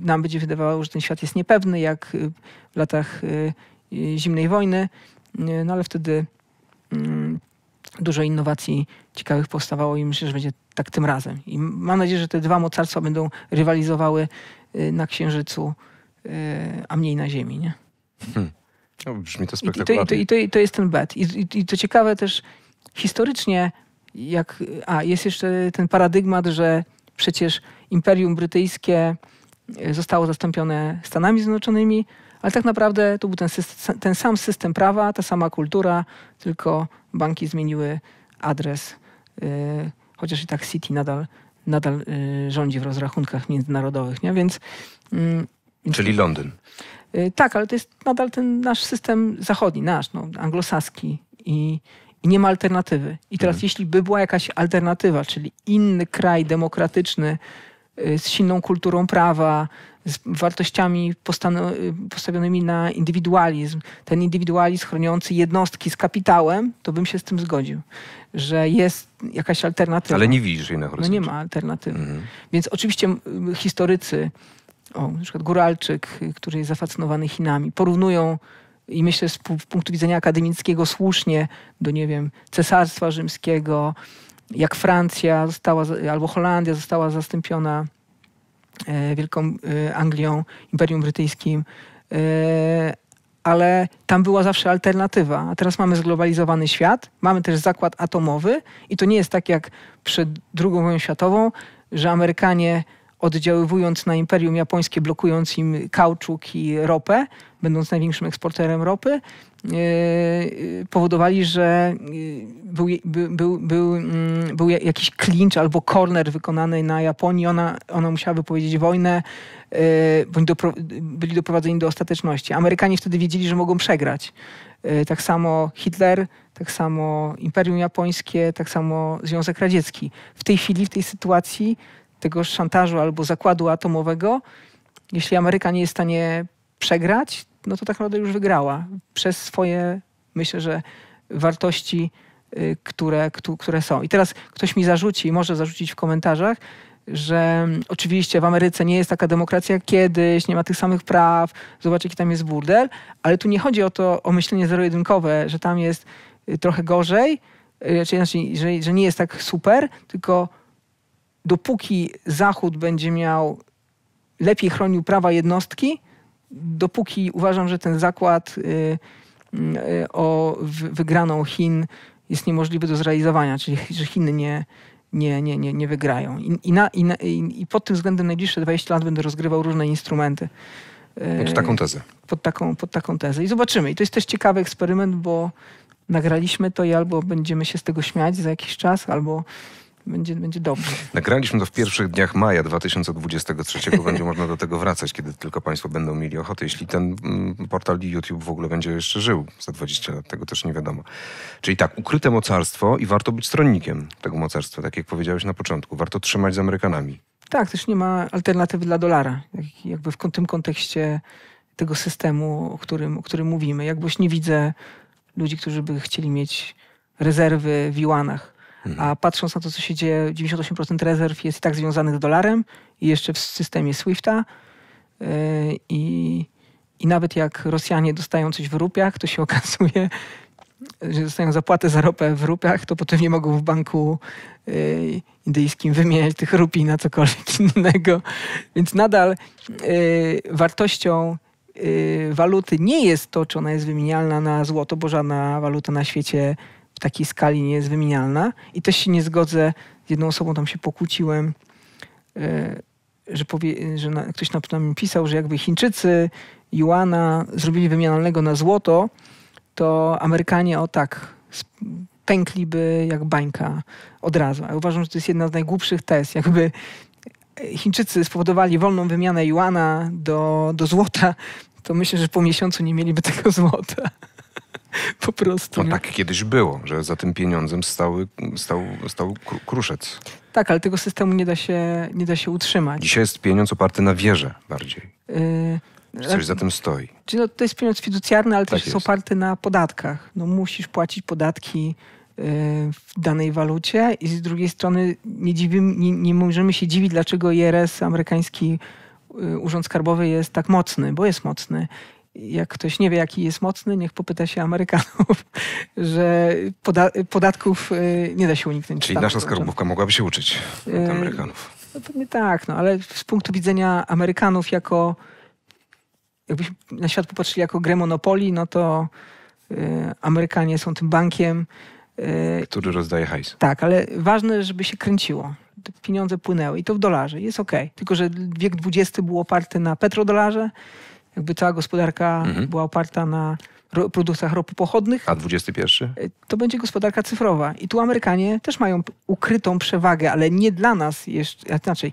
nam będzie wydawało, że ten świat jest niepewny, jak y, w latach y, zimnej wojny, no ale wtedy mm, dużo innowacji ciekawych powstawało i myślę, że będzie tak tym razem. I mam nadzieję, że te dwa mocarstwa będą rywalizowały na Księżycu, a mniej na Ziemi. Nie? Hmm. No, brzmi to spektakularnie. I to, i to, i to, jest ten bet. I, i, I to ciekawe też historycznie, jak. A jest jeszcze ten paradygmat, że przecież Imperium Brytyjskie e, zostało zastąpione Stanami Zjednoczonymi, ale tak naprawdę to był ten, system, ten sam system prawa, ta sama kultura, tylko banki zmieniły adres, yy, chociaż i tak City nadal, nadal yy, rządzi w rozrachunkach międzynarodowych. Nie? Więc, yy, Czyli Londyn. Y, tak, ale to jest nadal ten nasz system zachodni, nasz, no, anglosaski i, i nie ma alternatywy. I teraz, mhm. jeśli by była jakaś alternatywa, czyli inny kraj demokratyczny y, z silną kulturą prawa, z wartościami y, postawionymi na indywidualizm, ten indywidualizm chroniący jednostki z kapitałem, to bym się z tym zgodził, że jest jakaś alternatywa. Ale nie widzisz jej na horyzoncie. No nie ma alternatywy. Mhm. Więc oczywiście historycy o, na przykład Góralczyk, który jest zafascynowany Chinami, porównują i myślę z punktu widzenia akademickiego słusznie do, nie wiem, Cesarstwa Rzymskiego, jak Francja została, albo Holandia została zastąpiona e, Wielką e, Anglią, Imperium Brytyjskim, e, ale tam była zawsze alternatywa. A teraz mamy zglobalizowany świat, mamy też zakład atomowy i to nie jest tak jak przed II wojną światową, że Amerykanie oddziaływując na Imperium Japońskie, blokując im kauczuk i ropę, będąc największym eksporterem ropy, e, powodowali, że e, był, był, mm, był, był jakiś klincz albo corner wykonany na Japonii. Ona, ona musiała wypowiedzieć wojnę, e, bądź dopro, byli doprowadzeni do ostateczności. Amerykanie wtedy wiedzieli, że mogą przegrać. Tak samo Hitler, tak samo Imperium Japońskie, tak samo Związek Radziecki. W tej chwili, w tej sytuacji tego szantażu albo zakładu atomowego, jeśli Ameryka nie jest w stanie przegrać, no to tak naprawdę już wygrała przez swoje, myślę, że wartości, y, które, które są. I teraz ktoś mi zarzuci, może zarzucić w komentarzach, że oczywiście w Ameryce nie jest taka demokracja jak kiedyś, nie ma tych samych praw, zobacz jaki tam jest burdel, ale tu nie chodzi o to, o myślenie zero-jedynkowe, że tam jest y, trochę gorzej, y, znaczy, znaczy, że, że nie jest tak super, tylko dopóki Zachód będzie miał lepiej chronił prawa jednostki, dopóki uważam, że ten zakład y, y, o wygraną Chin jest niemożliwy do zrealizowania, czyli że Chiny nie, nie, nie, nie, nie wygrają. I, i, na, i, na, I, pod tym względem najbliższe 20 lat będę rozgrywał różne instrumenty. Y, pod taką tezę. Pod taką, pod taką tezę. I zobaczymy. I to jest też ciekawy eksperyment, bo nagraliśmy to i albo będziemy się z tego śmiać za jakiś czas, albo będzie, będzie dobrze. Nagraliśmy to w pierwszych dniach maja 2023. Będzie można do tego wracać, kiedy tylko Państwo będą mieli ochotę. Jeśli ten mm, portal YouTube w ogóle będzie jeszcze żył za 20 lat, tego też nie wiadomo. Czyli tak, ukryte mocarstwo i warto być stronnikiem tego mocarstwa, tak jak powiedziałeś na początku. Warto trzymać z Amerykanami. Tak, też nie ma alternatywy dla dolara. Jakby w tym kontekście tego systemu, o którym, o którym mówimy. Jakbyś nie widzę ludzi, którzy by chcieli mieć rezerwy w juanach a mhm. patrząc na to, co się dzieje, 98% rezerw jest i tak związanych z dolarem i jeszcze w systemie Swifta e, I, I nawet jak Rosjanie dostają coś w rupiach, to się okazuje, że dostają zapłatę za ropę w rupiach, to potem nie mogą w banku e, indyjskim wymieniać tych rupii na cokolwiek innego. Więc nadal e, wartością waluty nie jest to, czy ona jest wymienialna na złoto, bo żadna waluta na świecie takiej skali nie jest wymienialna i też się nie zgodzę, z jedną osobą tam się pokłóciłem, e, że, powie, że na, ktoś na, na mi pisał, że jakby Chińczycy Juana zrobili wymienialnego na złoto, to Amerykanie o tak pękliby jak bańka od razu. Ja uważam, że to jest jedna z najgłupszych test. Jakby Chińczycy spowodowali wolną wymianę Juana do, do złota, to myślę, że po miesiącu nie mieliby tego złota. po prostu. No nie? tak kiedyś było, że za tym pieniądzem stały, stał, stał kruszec. Tak, ale tego systemu nie da, się, nie da się utrzymać. Dzisiaj jest pieniądz oparty na wierze bardziej. Yy... coś za tym stoi. No, to jest pieniądz fiducjarny, ale tak też jest, jest oparty na podatkach. No, musisz płacić podatki y, w danej walucie i z drugiej strony nie, dziwimy, nie, nie możemy się dziwić, dlaczego IRS, amerykański y, Urząd Skarbowy jest tak mocny, bo jest mocny jak ktoś nie wie, jaki jest mocny, niech popyta się Amerykanów, że poda podatków y, nie da się uniknąć. Czyli nasza skarbówka mogłaby się uczyć od y, Amerykanów. No pewnie tak, no, ale z punktu widzenia Amerykanów jako jakbyśmy na świat popatrzyli jako grę monopolii, no to y, Amerykanie są tym bankiem. Który rozdaje hajs. Tak, ale ważne, żeby się kręciło. Pieniądze płynęły i to w dolarze. Jest ok. Tylko, że wiek XX był oparty na petrodolarze, jakby cała gospodarka mhm. była oparta na produktach ropy pochodnych. A 21? E, to będzie gospodarka cyfrowa. I tu Amerykanie też mają ukrytą przewagę, ale nie dla nas jeszcze, inaczej.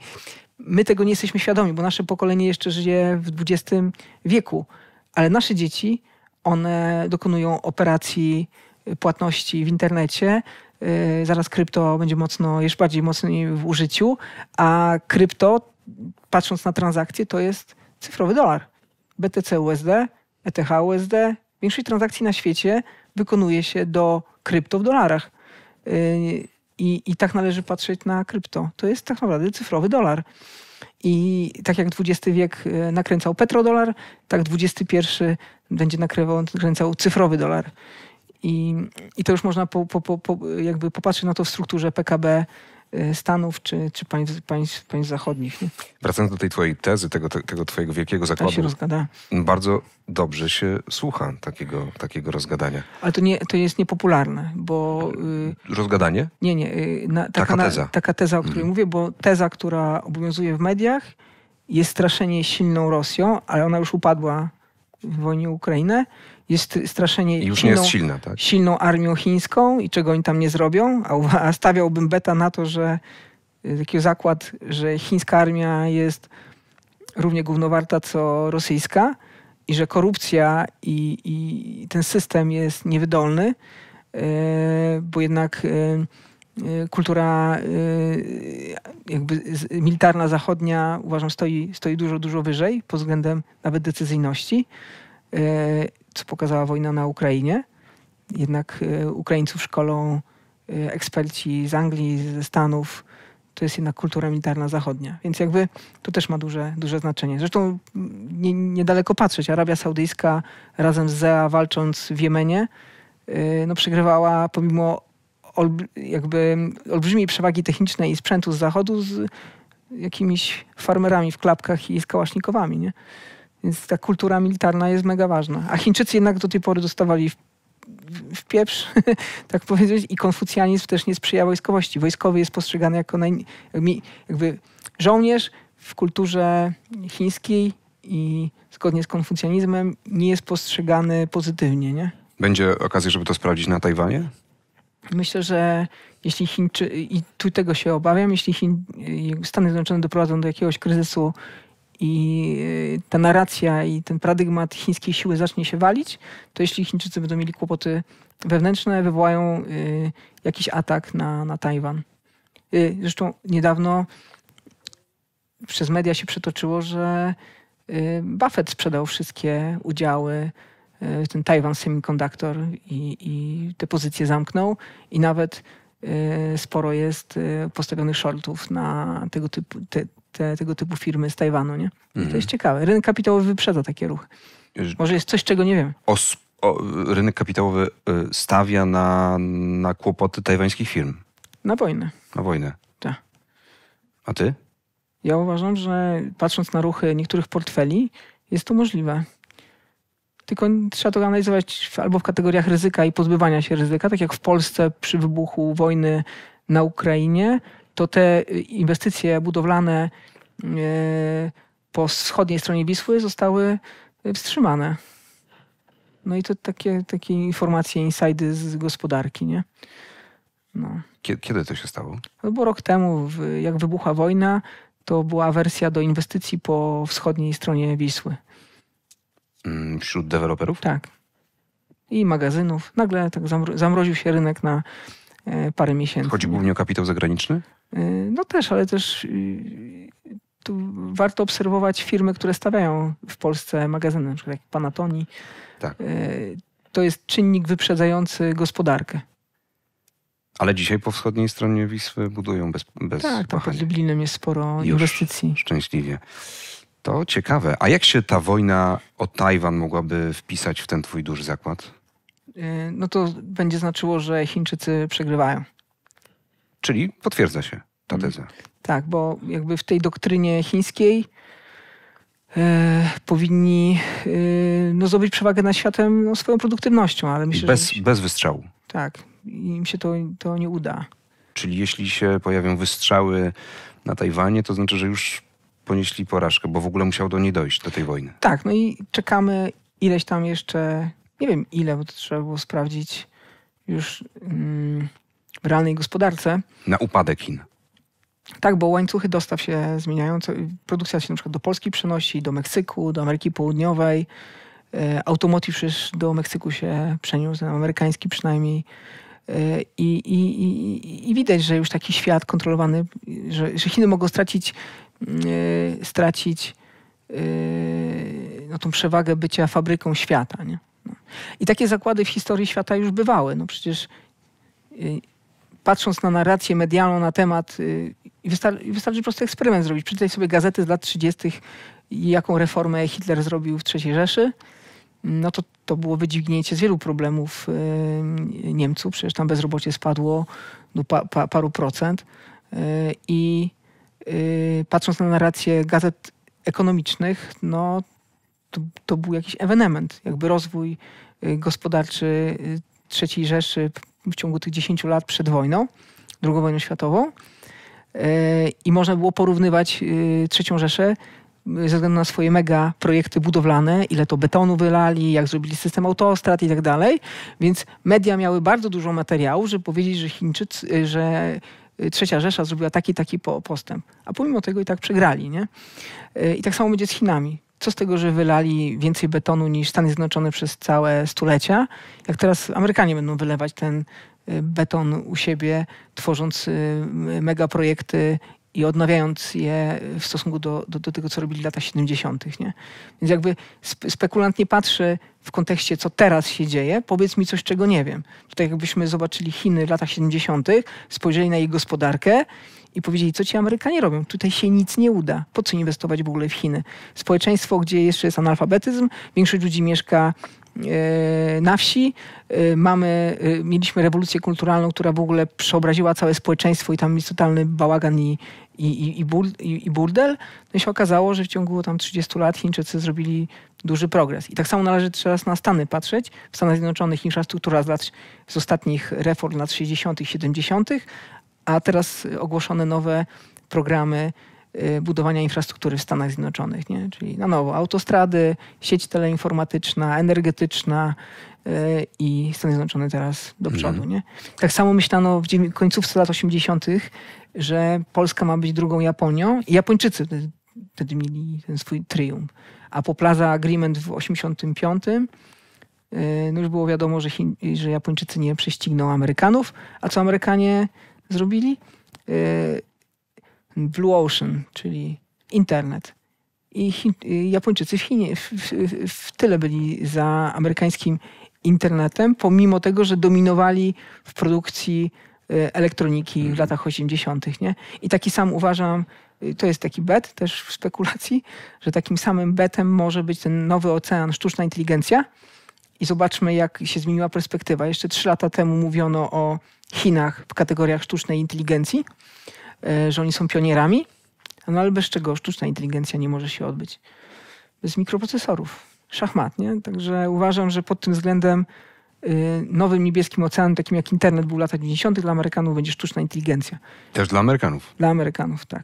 My tego nie jesteśmy świadomi, bo nasze pokolenie jeszcze żyje w XX wieku, ale nasze dzieci, one dokonują operacji e, płatności w internecie. E, zaraz krypto będzie mocno, jeszcze bardziej mocniej w użyciu, a krypto, patrząc na transakcje, to jest cyfrowy dolar. BTC USD, ETH USD, większość transakcji na świecie wykonuje się do krypto w dolarach. Y, I, I tak należy patrzeć na krypto. To jest tak naprawdę cyfrowy dolar. I tak jak XX wiek y, nakręcał petrodolar, tak XXI będzie nakręcał cyfrowy dolar. I, i to już można po, po, po, jakby popatrzeć na to w strukturze PKB Y, Stanów czy, czy państw, państw, państw zachodnich. Nie? Wracając do tej twojej tezy, tego, tego twojego wielkiego tak zakładu. się rozgada. Bardzo dobrze się słucha takiego, takiego rozgadania. Ale to, nie, to jest niepopularne, bo... Y, Rozgadanie? Nie, nie. Y, na, taka, taka, teza. Na, taka teza, o której mm. mówię, bo teza, która obowiązuje w mediach jest straszenie silną Rosją, ale ona już upadła w wojnie Ukrainę jest straszenie I już silną, nie jest silna, tak? silną armią chińską i czego oni tam nie zrobią, a, stawiałbym beta na to, że y, taki zakład, że chińska armia jest równie głównowarta co rosyjska i że korupcja i, i ten system jest niewydolny, y, bo jednak y, kultura jakby militarna zachodnia uważam stoi, stoi dużo, dużo wyżej pod względem nawet decyzyjności. E, co pokazała wojna na Ukrainie. Jednak e, Ukraińców szkolą e, eksperci z Anglii, ze Stanów. To jest jednak kultura militarna zachodnia. Więc jakby to też ma duże, duże znaczenie. Zresztą nie, niedaleko patrzeć. Arabia Saudyjska razem z ZEA walcząc w Jemenie no, przegrywała pomimo jakby olbrzymiej przewagi technicznej i sprzętu z zachodu z jakimiś farmerami w klapkach i z kałasznikowami. Nie? Więc ta kultura militarna jest mega ważna. A Chińczycy jednak do tej pory dostawali w, w pieprz, tak powiedzieć, i konfucjanizm też nie sprzyja wojskowości. Wojskowy jest postrzegany jako naj, jakby żołnierz w kulturze chińskiej i zgodnie z konfucjanizmem nie jest postrzegany pozytywnie. Nie? Będzie okazja, żeby to sprawdzić na Tajwanie? Myślę, że jeśli Chińczy, i tu tego się obawiam, jeśli Chin, Stany Zjednoczone doprowadzą do jakiegoś kryzysu i y, ta narracja i ten paradygmat chińskiej siły zacznie się walić, to jeśli Chińczycy będą mieli kłopoty wewnętrzne, wywołają y, jakiś atak na, na Tajwan. Y, zresztą niedawno przez media się przetoczyło, że Buffett sprzedał wszystkie udziały ten Tajwan Semiconductor i, i te pozycje zamknął i nawet E, sporo jest e, postawionych shortów na tego typu, te, te, tego typu firmy z Tajwanu. Nie? Mhm. To jest ciekawe. Rynek kapitałowy wyprzedza takie ruchy. Może jest coś, czego nie wiem. Os o, rynek kapitałowy e, stawia na, na kłopoty tajwańskich firm. Na wojnę. Na wojnę. Tak. A ty? Ja uważam, że patrząc na ruchy niektórych portfeli, jest to możliwe tylko trzeba to analizować albo w kategoriach ryzyka i pozbywania się ryzyka, tak jak w Polsce przy wybuchu wojny na Ukrainie, to te y, inwestycje budowlane y, po wschodniej stronie Wisły zostały y, wstrzymane. No i to takie, takie informacje, insajdy z gospodarki, nie? No. Kiedy to się stało? No bo rok temu, jak wybuchła wojna, to była wersja do inwestycji po wschodniej stronie Wisły. Mm, wśród deweloperów? Tak. I magazynów. Nagle tak zamro zamroził się rynek na e, parę miesięcy. Chodzi głównie o kapitał zagraniczny? E, no też, ale też y, tu warto obserwować firmy, które stawiają w Polsce magazyny, np. jak Panatoni. Tak. E, to jest czynnik wyprzedzający gospodarkę. Ale dzisiaj po wschodniej stronie Wisły budują bez, bez Tak, tam pod Lublinem jest sporo Już, inwestycji. Szczęśliwie. To ciekawe. A jak się ta wojna o Tajwan mogłaby wpisać w ten twój duży zakład? Y, no to będzie znaczyło, że Chińczycy przegrywają. Czyli potwierdza się ta mm. teza. Tak, bo jakby w tej doktrynie chińskiej e, powinni e, no, zdobyć przewagę nad światem no, swoją produktywnością, ale myślę, bez, bez wystrzału. Tak, im się to, to nie uda. Czyli jeśli się pojawią wystrzały na Tajwanie, to znaczy, że już ponieśli porażkę, bo w ogóle musiało do niej dojść, do tej wojny. Tak, no i czekamy ileś tam jeszcze, nie wiem ile, bo to trzeba było sprawdzić już mm, w realnej gospodarce. Na upadek Chin. Tak, bo łańcuchy dostaw się zmieniają. Produkcja się na przykład do Polski przenosi, do Meksyku, do Ameryki Południowej. E, automotive przecież do Meksyku się przeniósł, amerykański przynajmniej. E, I, i, i, I, widać, że już taki świat kontrolowany, że, że Chiny mogą stracić Y, stracić y, no, tą przewagę bycia fabryką świata. Nie? No. I takie zakłady w historii świata już bywały. No przecież y, patrząc na narrację medialną na temat, wystarczy, wystarczy prosty eksperyment zrobić. Przeczytaj sobie gazety z lat 30., jaką reformę Hitler zrobił w III Rzeszy. No to, to było wydźwignięcie z wielu problemów Niemców. Przecież tam bezrobocie spadło do pa, pa, paru procent. I Y, patrząc na narrację gazet ekonomicznych, no to, to był jakiś ewenement, jakby rozwój y, gospodarczy y, III Rzeszy w ciągu tych 10 lat przed wojną, II wojną światową. I można było porównywać III Rzeszę ze względu na swoje mega projekty budowlane, ile to betonu wylali, jak zrobili system autostrad i tak dalej. Więc media miały bardzo dużo materiału, żeby powiedzieć, że Chińczycy, że Y, Trzecia Rzesza zrobiła taki, taki postęp. A pomimo tego i tak przegrali. Nie? Y, I tak samo będzie z Chinami. Co z tego, że wylali więcej betonu niż Stany Zjednoczone przez całe stulecia, jak teraz Amerykanie będą wylewać ten y, beton u siebie, tworząc megaprojekty i odnawiając je w stosunku do, do, do tego, co robili lata 70. Nie? Więc jakby spekulant nie patrzy w kontekście, co teraz się dzieje, powiedz mi coś, czego nie wiem. Tutaj jakbyśmy zobaczyli Chiny w latach 70., spojrzeli na jej gospodarkę i powiedzieli, co ci Amerykanie robią. Tutaj się nic nie uda. Po co inwestować w ogóle w Chiny? Społeczeństwo, gdzie jeszcze jest analfabetyzm, większość ludzi mieszka e, na wsi. E, mamy, e, mieliśmy rewolucję kulturalną, która w ogóle przeobraziła całe społeczeństwo i tam jest totalny bałagan i, i, i, i, bur, i, i burdel. No i się okazało, że w ciągu tam 30 lat Chińczycy zrobili duży progres. I tak samo należy teraz na Stany patrzeć. W Stanach Zjednoczonych infrastruktura z, lat, z ostatnich reform lat 60., 70., a teraz ogłoszone nowe programy Y, budowania infrastruktury w Stanach Zjednoczonych, nie? czyli na nowo autostrady, sieć teleinformatyczna, energetyczna y, i Stany Zjednoczone teraz do przodu. Mhm. Nie? Tak samo myślano w końcówce lat 80., że Polska ma być drugą Japonią i Japończycy wtedy mieli ten swój triumf. A po Plaza Agreement w 85 y, no już było wiadomo, że, Chin, że Japończycy nie prześcigną Amerykanów. A co Amerykanie zrobili? Blue Ocean, czyli internet. I y, Japończycy w, Chinie, w, w, w tyle byli za amerykańskim internetem, pomimo tego, że dominowali w produkcji y, elektroniki w mhm. latach 80. Nie? I taki sam uważam, y, to jest taki bet też w spekulacji, że takim samym betem może być ten nowy ocean, sztuczna inteligencja. I zobaczmy, jak się zmieniła perspektywa. Jeszcze trzy lata temu mówiono o Chinach w kategoriach sztucznej inteligencji. E, że oni są pionierami, no ale bez czego sztuczna inteligencja nie może się odbyć? Bez mikroprocesorów. Szachmat, nie? Także uważam, że pod tym względem y, nowym niebieskim oceanem, takim jak internet był w latach 90. dla Amerykanów, będzie sztuczna inteligencja. Też dla Amerykanów. Dla Amerykanów, tak.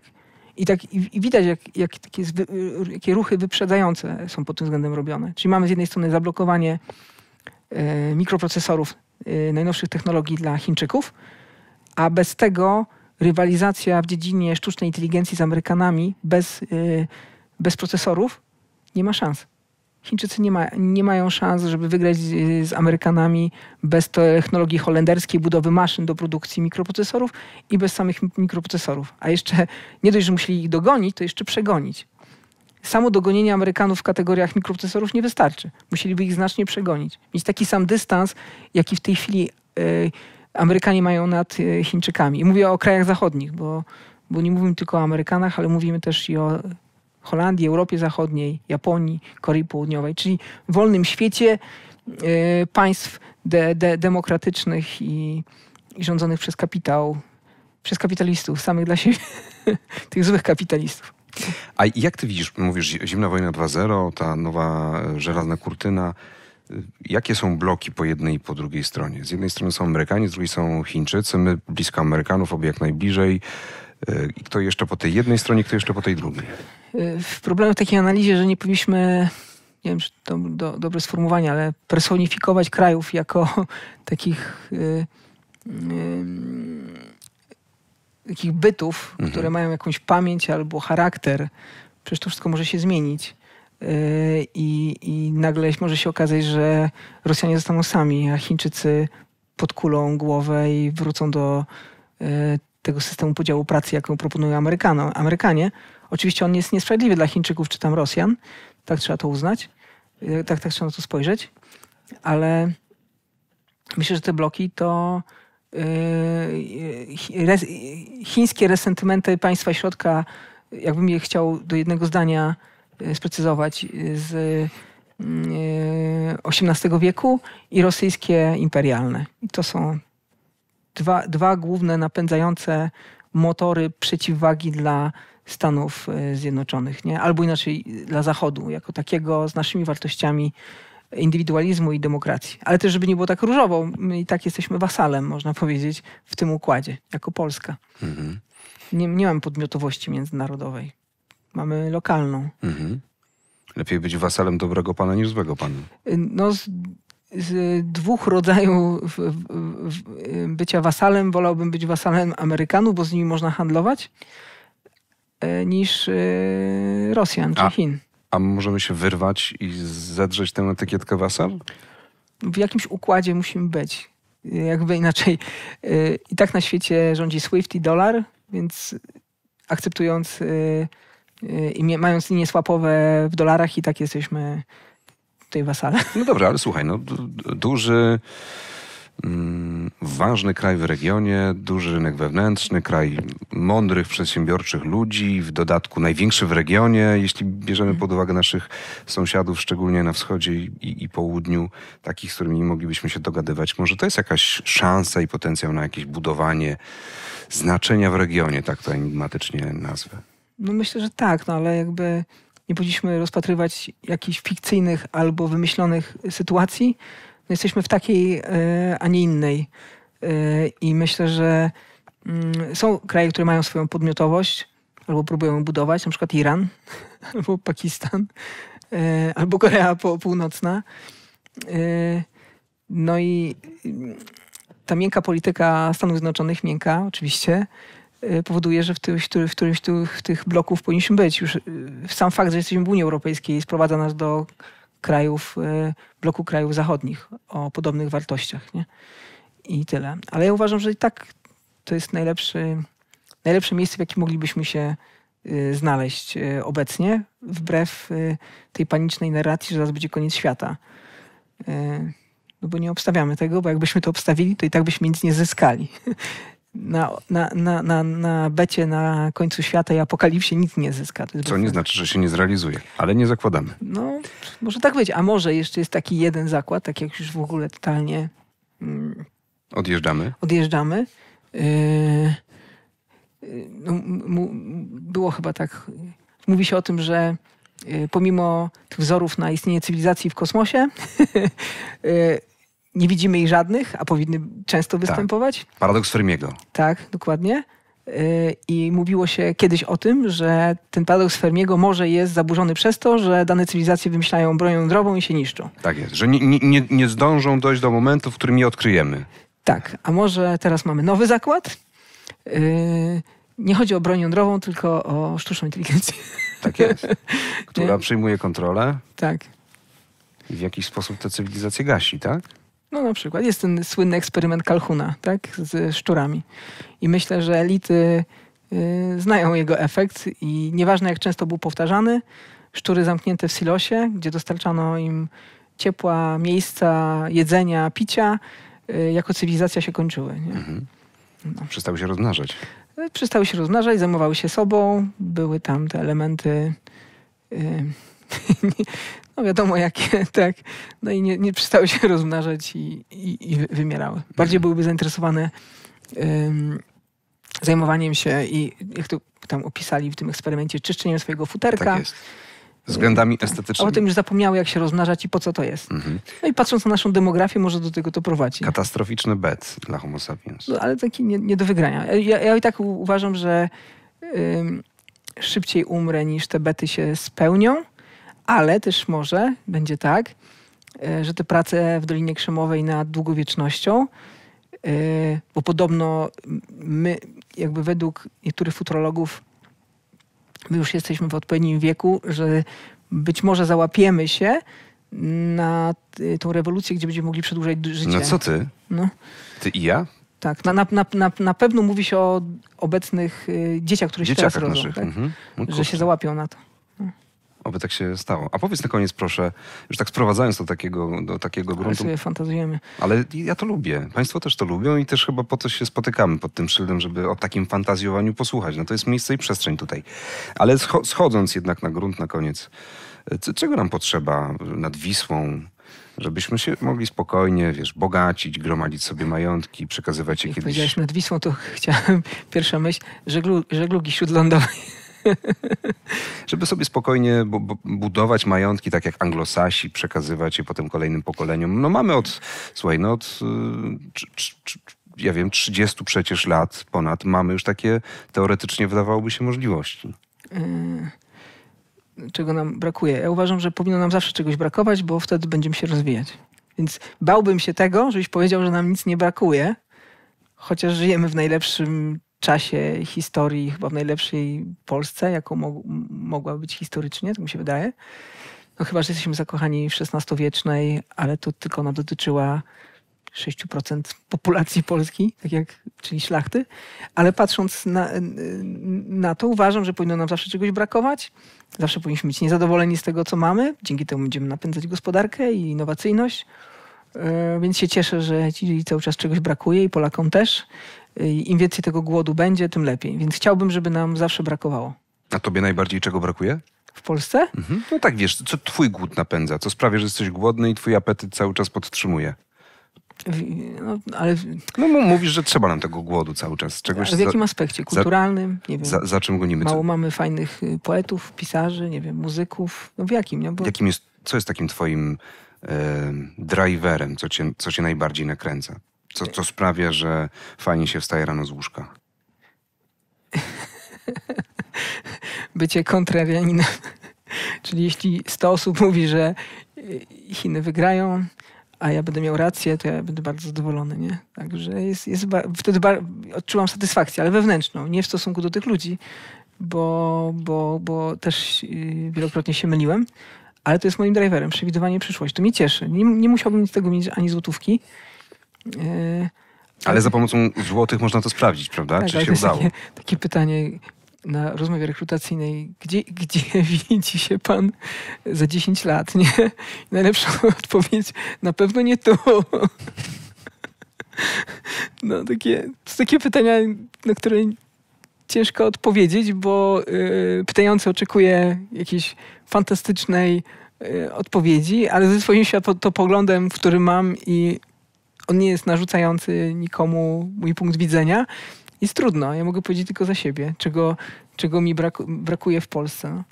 I, tak, i, i widać, jak, jak takie, y, jakie ruchy wyprzedzające są pod tym względem robione. Czyli mamy z jednej strony zablokowanie e, mikroprocesorów e, najnowszych technologii dla Chińczyków, a bez tego rywalizacja w dziedzinie sztucznej inteligencji z Amerykanami bez, y, bez procesorów nie ma szans. Chińczycy nie, ma, nie mają szans, żeby wygrać z, z Amerykanami bez technologii holenderskiej budowy maszyn do produkcji mikroprocesorów i bez samych mikroprocesorów. A jeszcze nie dość, że musieli ich dogonić, to jeszcze przegonić. Samo dogonienie Amerykanów w kategoriach mikroprocesorów nie wystarczy. Musieliby ich znacznie przegonić. Mieć taki sam dystans, jaki w tej chwili. Yy, Amerykanie mają nad e, Chińczykami. I mówię o krajach zachodnich, bo, bo nie mówimy tylko o Amerykanach, ale mówimy też i o Holandii, Europie Zachodniej, Japonii, Korei Południowej, czyli wolnym świecie e, państw de, de, demokratycznych i, i rządzonych przez kapitał, przez kapitalistów, samych dla siebie, tych złych kapitalistów. A jak ty widzisz, mówisz zimna wojna 2.0, ta nowa e, żelazna kurtyna, Jakie są bloki po jednej i po drugiej stronie? Z jednej strony są Amerykanie, z drugiej są Chińczycy. My blisko Amerykanów, oby jak najbliżej. E, I kto jeszcze po tej jednej stronie, kto jeszcze po tej drugiej? Problem w takiej analizie, że nie powinniśmy nie wiem, czy to do, dobre sformułowanie, ale personifikować krajów jako takich, yy, yy, takich bytów, mhm. które mają jakąś pamięć albo charakter. Przecież to wszystko może się zmienić. Y, i, i nagle może się okazać, że Rosjanie zostaną sami, a Chińczycy podkulą głowę i wrócą do y, tego systemu podziału pracy, jaką proponują Amerykano, Amerykanie. Oczywiście on jest niesprawiedliwy dla Chińczyków czy tam Rosjan, tak trzeba to uznać, y, tak, tak trzeba na to spojrzeć, ale myślę, że te bloki to chińskie resentymenty państwa środka, jakbym je chciał do jednego zdania E, sprecyzować, e, z XVIII e, wieku i rosyjskie imperialne. I to są dwa, dwa główne napędzające motory przeciwwagi dla Stanów Zjednoczonych, nie? albo inaczej dla Zachodu, jako takiego z naszymi wartościami indywidualizmu i demokracji. Ale też, żeby nie było tak różowo, my i tak jesteśmy wasalem, można powiedzieć, w tym układzie, jako Polska. Mhm. Nie, nie mam podmiotowości międzynarodowej mamy lokalną. Mhm. Lepiej być wasalem dobrego pana niż złego pana. No, z, z dwóch rodzajów bycia wasalem wolałbym być wasalem Amerykanów, bo z nimi można handlować, e, niż e, Rosjan czy a, Chin. A możemy się wyrwać i zedrzeć tę etykietkę wasal? W jakimś układzie musimy być. Jakby inaczej. E, I tak na świecie rządzi Swift i dolar, więc akceptując i mając linie swapowe w dolarach i tak jesteśmy tej wasale. No dobra, ale słuchaj, no duży, mm, ważny kraj w regionie, duży rynek wewnętrzny, kraj mądrych, przedsiębiorczych ludzi, w dodatku największy w regionie, jeśli bierzemy pod uwagę naszych sąsiadów, szczególnie na wschodzie i, i południu, takich, z którymi moglibyśmy się dogadywać. Może to jest jakaś szansa i potencjał na jakieś budowanie znaczenia w regionie, tak to enigmatycznie nazwę. No myślę, że tak, no ale jakby nie powinniśmy rozpatrywać jakichś fikcyjnych albo wymyślonych sytuacji. No jesteśmy w takiej, e, a nie innej. E, I myślę, że mm, są kraje, które mają swoją podmiotowość albo próbują ją budować, na przykład Iran albo Pakistan e, albo Korea Północna. No i ta miękka polityka Stanów Zjednoczonych, miękka oczywiście, Y, powoduje, że w którymś, w którymś tych bloków powinniśmy być. Już y, sam fakt, że jesteśmy w Unii Europejskiej sprowadza nas do krajów, y, bloku krajów zachodnich o podobnych wartościach. Nie? I tyle. Ale ja uważam, że i tak to jest najlepszy, najlepsze miejsce, w jakim moglibyśmy się znaleźć obecnie, wbrew tej panicznej narracji, że zaraz będzie koniec świata. No bo nie obstawiamy tego, bo jakbyśmy to obstawili, to i tak byśmy nic nie zyskali. na, na, na, na, na becie na końcu świata i apokalipsie nic nie zyska. Co nie znaczy, że się nie zrealizuje, ale nie zakładamy. No, może tak być, a może jeszcze jest taki jeden zakład, tak jak już w ogóle totalnie... Mm, odjeżdżamy. Odjeżdżamy. Yy, yy no, było chyba tak... Mówi się o tym, że y, pomimo tych wzorów na istnienie cywilizacji w kosmosie, y, nie widzimy ich żadnych, a powinny często tak. występować. Tak. Paradoks Fermiego. Tak, dokładnie. Y, I mówiło się kiedyś o tym, że ten paradoks Fermiego może jest zaburzony przez to, że dane cywilizacje wymyślają broń jądrową i się niszczą. Tak jest, że nie, nie, nie zdążą dojść do momentu, w którym je odkryjemy. Tak, a może teraz mamy nowy zakład? Y, nie chodzi o broń jądrową, tylko o sztuczną inteligencję. Tak jest, która przyjmuje kontrolę. Tak. I w jakiś sposób te cywilizacje gasi, tak? No na przykład jest ten słynny eksperyment Kalhuna, tak, z szczurami. I myślę, że elity y, znają jego efekt i nieważne jak często był powtarzany, szczury zamknięte w silosie, gdzie dostarczano im ciepła, miejsca, jedzenia, picia, y, jako cywilizacja się kończyły. Nie? Mhm. No. Przestały się rozmnażać. Y, przestały się rozmnażać, zajmowały się sobą, były tam te elementy... Y, no wiadomo jakie, tak. No i nie, nie przestały się rozmnażać i, i, i wymierały. Bardziej mhm. byłyby zainteresowane um, zajmowaniem się i jak to tam opisali w tym eksperymencie, czyszczeniem swojego futerka. Tak jest względami estetycznymi. o tym już zapomniały, jak się rozmnażać i po co to jest. Mhm. No i patrząc na naszą demografię, może do tego to prowadzi. Katastroficzny bet dla homo sapiens. No, ale taki nie, nie do wygrania. Ja, ja i tak uważam, że szybciej umrę niż te bety się spełnią, ale też może będzie tak, e, że te prace w Dolinie Krzemowej nad długowiecznością, e, bo podobno my, jakby według niektórych futrologów, my już jesteśmy w odpowiednim wieku, że być może załapiemy się na tą rewolucję, gdzie będziemy mogli przedłużać życie. No co ty? No. Ty i ja? Tak, na, na, na, na pewno mówi się o obecnych y, dzieciach, które się Dzieciakach teraz rodzą, tak? mhm. no, że się załapią na to. Oby tak się stało. A powiedz na koniec, proszę, już tak sprowadzając do takiego, do takiego gruntu. Ale sobie fantazujemy. Ale ja to lubię. Państwo też to lubią i też chyba po to się spotykamy pod tym szyldem, żeby o takim fantazjowaniu posłuchać. No to jest miejsce i przestrzeń tutaj. Ale schodząc jednak na grunt na koniec, czego nam potrzeba nad Wisłą, żebyśmy się mogli spokojnie, wiesz, bogacić, gromadzić sobie majątki, przekazywać je Jak kiedyś. powiedziałeś nad Wisłą, to chciałem, pierwsza myśl, żeglu, żeglugi śródlądowej. żeby sobie spokojnie budować majątki, tak jak anglosasi, przekazywać je potem kolejnym pokoleniom. No mamy od, słuchaj, no od... Czy, czy, czy, ja wiem, 30 przecież lat ponad mamy już takie teoretycznie wydawałoby się możliwości. E, czego nam brakuje? Ja uważam, że powinno nam zawsze czegoś brakować, bo wtedy będziemy się rozwijać. Więc bałbym się tego, żebyś powiedział, że nam nic nie brakuje, chociaż żyjemy w najlepszym czasie historii, chyba w najlepszej Polsce, jaką mo mogła być historycznie, tak mi się wydaje. No chyba, że jesteśmy zakochani w XVI-wiecznej, ale to tylko ona dotyczyła 6% populacji Polski, tak jak, czyli szlachty. Ale patrząc na, na, to, uważam, że powinno nam zawsze czegoś brakować. Zawsze powinniśmy być niezadowoleni z tego, co mamy. Dzięki temu będziemy napędzać gospodarkę i innowacyjność. E, więc się cieszę, że ci cały czas czegoś brakuje i Polakom też. Y, im więcej tego głodu będzie, tym lepiej. Więc chciałbym, żeby nam zawsze brakowało. A tobie najbardziej czego brakuje? W Polsce? Mhm. No tak wiesz, co twój głód napędza, co sprawia, że jesteś głodny i twój apetyt cały czas podtrzymuje. No, ale... no mówisz, że trzeba nam tego głodu cały czas. Czegoś ale w jakim za... aspekcie? Kulturalnym? Za... nie wiem. Za, za czym gonimy? Mało co? mamy fajnych y, poetów, pisarzy, nie wiem, muzyków. No w jakim? No bo... jakim jest, co jest takim twoim e, driverem? Co cię, co cię najbardziej nakręca? Co, co sprawia, że fajnie się wstaje rano z łóżka? Bycie kontrarianinem. Czyli jeśli 100 osób mówi, że Chiny wygrają, a ja będę miał rację, to ja będę bardzo zadowolony, nie? Także jest, jest wtedy odczuwam satysfakcję, ale wewnętrzną, nie w stosunku do tych ludzi, bo, bo, bo też yy, wielokrotnie się myliłem, ale to jest moim driverem, przewidywanie przyszłości. To mnie cieszy. Nie, nie musiałbym tego mieć ani złotówki, Yy, ale za pomocą złotych można to sprawdzić, prawda? Tak, Czy się udało? Takie, takie pytanie na rozmowie rekrutacyjnej, gdzie, gdzie widzi się pan za 10 lat, nie? Najlepsza odpowiedź, na pewno nie tu. No, takie, to takie pytania, na które ciężko odpowiedzieć, bo y, pytający oczekuje jakiejś fantastycznej y, odpowiedzi, ale ze swoim światopoglądem, który mam i on nie jest narzucający nikomu mój punkt widzenia. Jest trudno, ja mogę powiedzieć tylko za siebie, czego, czego mi braku, brakuje w Polsce.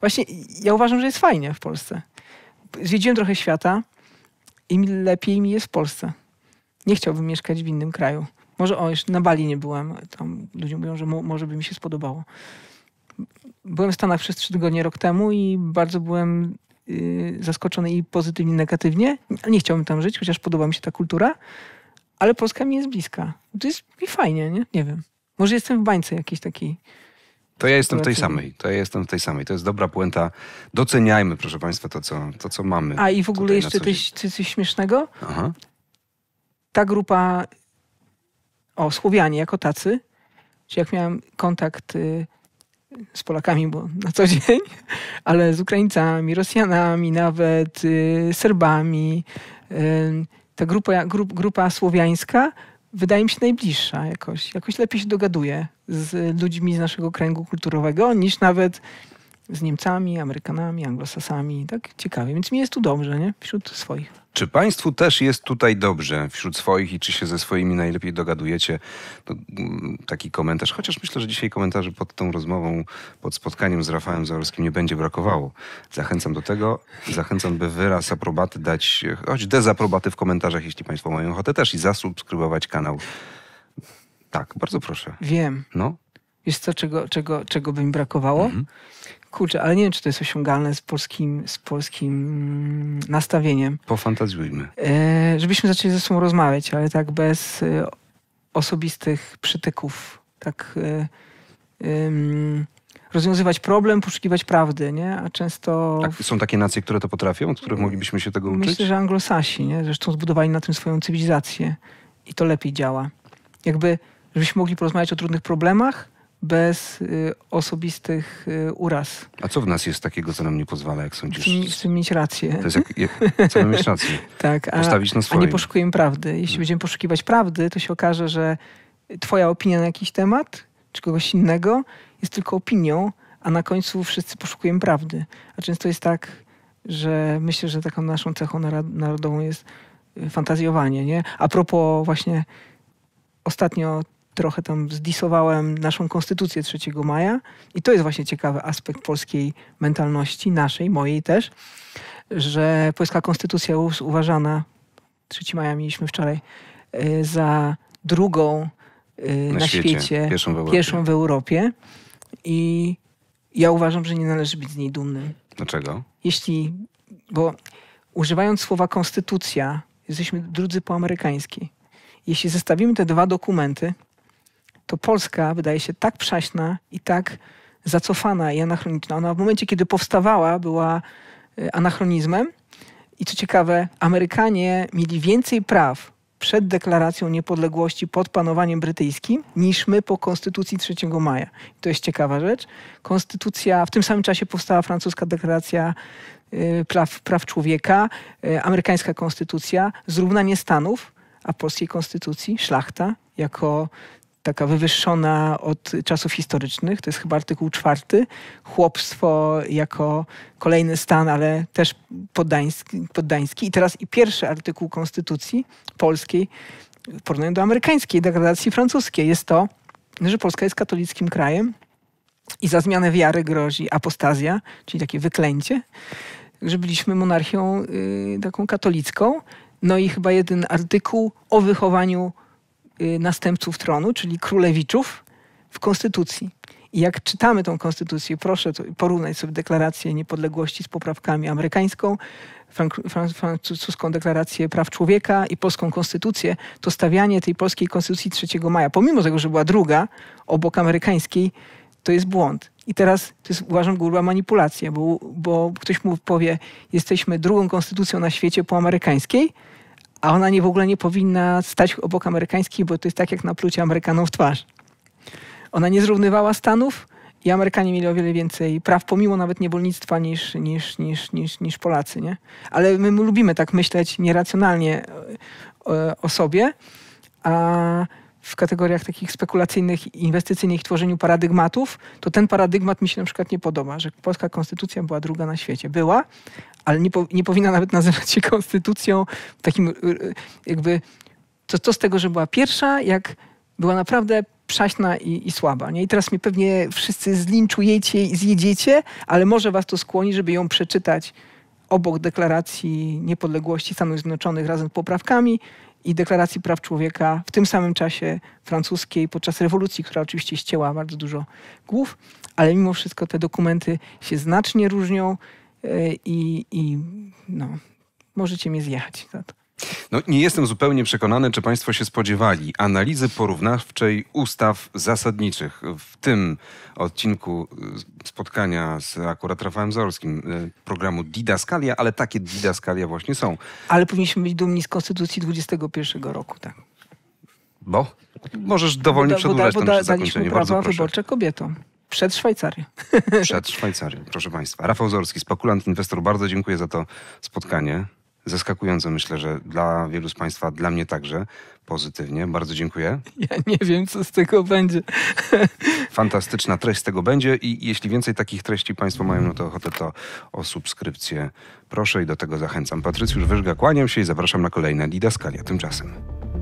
Właśnie ja uważam, że jest fajnie w Polsce. Zwiedziłem trochę świata i lepiej mi jest w Polsce. Nie chciałbym mieszkać w innym kraju. Może, o, jeszcze na Bali nie byłem. Tam ludzie mówią, że mo, może by mi się spodobało. Byłem w Stanach przez trzy tygodnie rok temu i bardzo byłem Y, zaskoczony i pozytywnie, i negatywnie. Nie chciałbym tam żyć, chociaż podoba mi się ta kultura, ale Polska mi jest bliska. To jest mi fajnie, nie? Nie wiem. Może jestem w bańce jakiejś takiej. To ja jestem w tej samej. To ja jestem w tej samej. To jest dobra puenta. Doceniajmy, proszę Państwa, to, co, to, co mamy. A i w ogóle jeszcze coś, coś śmiesznego. Aha. Ta grupa, o, Słowianie jako tacy, czy jak miałem kontakt y, z Polakami, bo na co dzień, ale z Ukraińcami, Rosjanami nawet, y, Serbami. Y, ta grupa, grupa słowiańska wydaje mi się najbliższa jakoś. Jakoś lepiej się dogaduje z ludźmi z naszego kręgu kulturowego niż nawet z Niemcami, Amerykanami, Anglosasami. Tak ciekawie, więc mi jest tu dobrze, nie? Wśród swoich. Czy państwu też jest tutaj dobrze wśród swoich i czy się ze swoimi najlepiej dogadujecie? Mm, taki komentarz, chociaż myślę, że dzisiaj komentarzy pod tą rozmową, pod spotkaniem z Rafałem Zaorskim nie będzie brakowało. Zachęcam do tego, zachęcam, by wyraz aprobaty dać, choć dezaprobaty w komentarzach, jeśli państwo mają ochotę też i zasubskrybować kanał. Tak, bardzo proszę. Wiem. No. Jest co, czego, czego, czego by mi brakowało? Mhm. Kurczę, ale nie wiem, czy to jest osiągalne z polskim, z polskim mm, nastawieniem. Pofantazjujmy. E, żebyśmy zaczęli ze sobą rozmawiać, ale tak bez e, osobistych przytyków. Tak e, rozwiązywać problem, poszukiwać prawdy, nie? A często... Tak, są takie nacje, które to potrafią, od których e, moglibyśmy się tego uczyć? Myślę, że anglosasi, nie? Zresztą zbudowali na tym swoją cywilizację i to lepiej działa. Jakby, żebyśmy mogli porozmawiać o trudnych problemach, bez y, osobistych y, uraz. A co w nas jest takiego, co nam nie pozwala, jak sądzisz? W tym mieć rację. To jest jak, jak chcemy mieć rację. tak, a, Postawić na swoje. a nie poszukujemy prawdy. Jeśli hmm. będziemy poszukiwać prawdy, to się okaże, że twoja opinia na jakiś temat, czy kogoś innego, jest tylko opinią, a na końcu wszyscy poszukujemy prawdy. A często jest tak, że myślę, że taką naszą cechą narodową jest y, fantazjowanie. Nie? A propos właśnie ostatnio trochę tam zdisowałem naszą konstytucję 3 maja i to jest właśnie ciekawy aspekt polskiej mentalności, naszej, mojej też, że polska konstytucja jest uważana, 3 maja mieliśmy wczoraj, y, za drugą y, na, na świecie, świecie pierwszą, w pierwszą w Europie i ja uważam, że nie należy być z niej dumnym. Dlaczego? Jeśli, bo używając słowa konstytucja, jesteśmy drudzy po amerykańskiej. Jeśli zestawimy te dwa dokumenty, to Polska wydaje się tak przaśna i tak zacofana i anachroniczna. Ona w momencie, kiedy powstawała, była e, anachronizmem. I co ciekawe, Amerykanie mieli więcej praw przed deklaracją niepodległości pod panowaniem brytyjskim niż my po konstytucji 3 maja. I to jest ciekawa rzecz. Konstytucja, w tym samym czasie powstała francuska deklaracja e, praw, praw człowieka, e, amerykańska konstytucja, zrównanie stanów, a polskiej konstytucji szlachta jako taka wywyższona od czasów historycznych. To jest chyba artykuł czwarty. Chłopstwo jako kolejny stan, ale też poddański. poddański. I teraz i pierwszy artykuł Konstytucji polskiej w porównaniu do amerykańskiej degradacji francuskiej jest to, że Polska jest katolickim krajem i za zmianę wiary grozi apostazja, czyli takie wyklęcie, że byliśmy monarchią y, taką katolicką. No i chyba jeden artykuł o wychowaniu Y, następców tronu, czyli królewiczów, w konstytucji. I jak czytamy tą konstytucję, proszę porównać sobie deklarację niepodległości z poprawkami amerykańską, francuską deklarację praw człowieka i polską konstytucję, to stawianie tej polskiej konstytucji 3 maja, pomimo tego, że była druga obok amerykańskiej, to jest błąd. I teraz to jest, uważam, gruba manipulacja, bo, bo ktoś mu powie, jesteśmy drugą konstytucją na świecie po amerykańskiej, a ona nie w ogóle nie powinna stać obok amerykańskiej, bo to jest tak jak na Amerykanom w twarz. Ona nie zrównywała Stanów i Amerykanie mieli o wiele więcej praw, pomimo nawet niewolnictwa, niż, niż, niż, niż, niż Polacy. Nie? Ale my lubimy tak myśleć nieracjonalnie e, o sobie, a w kategoriach takich spekulacyjnych, inwestycyjnych, tworzeniu paradygmatów, to ten paradygmat mi się na przykład nie podoba, że polska konstytucja była druga na świecie. Była, ale nie, po, nie powinna nawet nazywać się konstytucją takim y, y, jakby... co z tego, że była pierwsza, jak była naprawdę przaśna i, i, słaba. Nie? I teraz mnie pewnie wszyscy zlinczujecie i zjedziecie, ale może was to skłoni, żeby ją przeczytać obok deklaracji niepodległości Stanów Zjednoczonych razem z poprawkami i deklaracji praw człowieka w tym samym czasie francuskiej podczas rewolucji, która oczywiście ścięła bardzo dużo głów, ale mimo wszystko te dokumenty się znacznie różnią. Y, i, i no, możecie mnie zjechać za to. No, nie jestem zupełnie przekonany, czy Państwo się spodziewali analizy porównawczej ustaw zasadniczych. W tym odcinku y, spotkania z akurat Rafałem Zorskim y, programu Didaskalia, ale takie Didaskalia właśnie są. Ale powinniśmy być dumni z Konstytucji 21 roku, tak. Bo? Możesz dowolnie bo da, przedłużać bo da, ten da, daliśmy prawa proszę. wyborcze kobietom. Przed Szwajcarią. Przed Szwajcarią, proszę Państwa. Rafał Zorski, spekulant, inwestor, bardzo dziękuję za to spotkanie. Zaskakujące myślę, że dla wielu z Państwa, dla mnie także pozytywnie. Bardzo dziękuję. Ja nie wiem, co z tego będzie. Fantastyczna treść z tego będzie i jeśli więcej takich treści Państwo mają, no to ochotę, to o subskrypcję proszę i do tego zachęcam. Patrycjusz Wyżga, kłaniam się i zapraszam na kolejne Skalia tymczasem.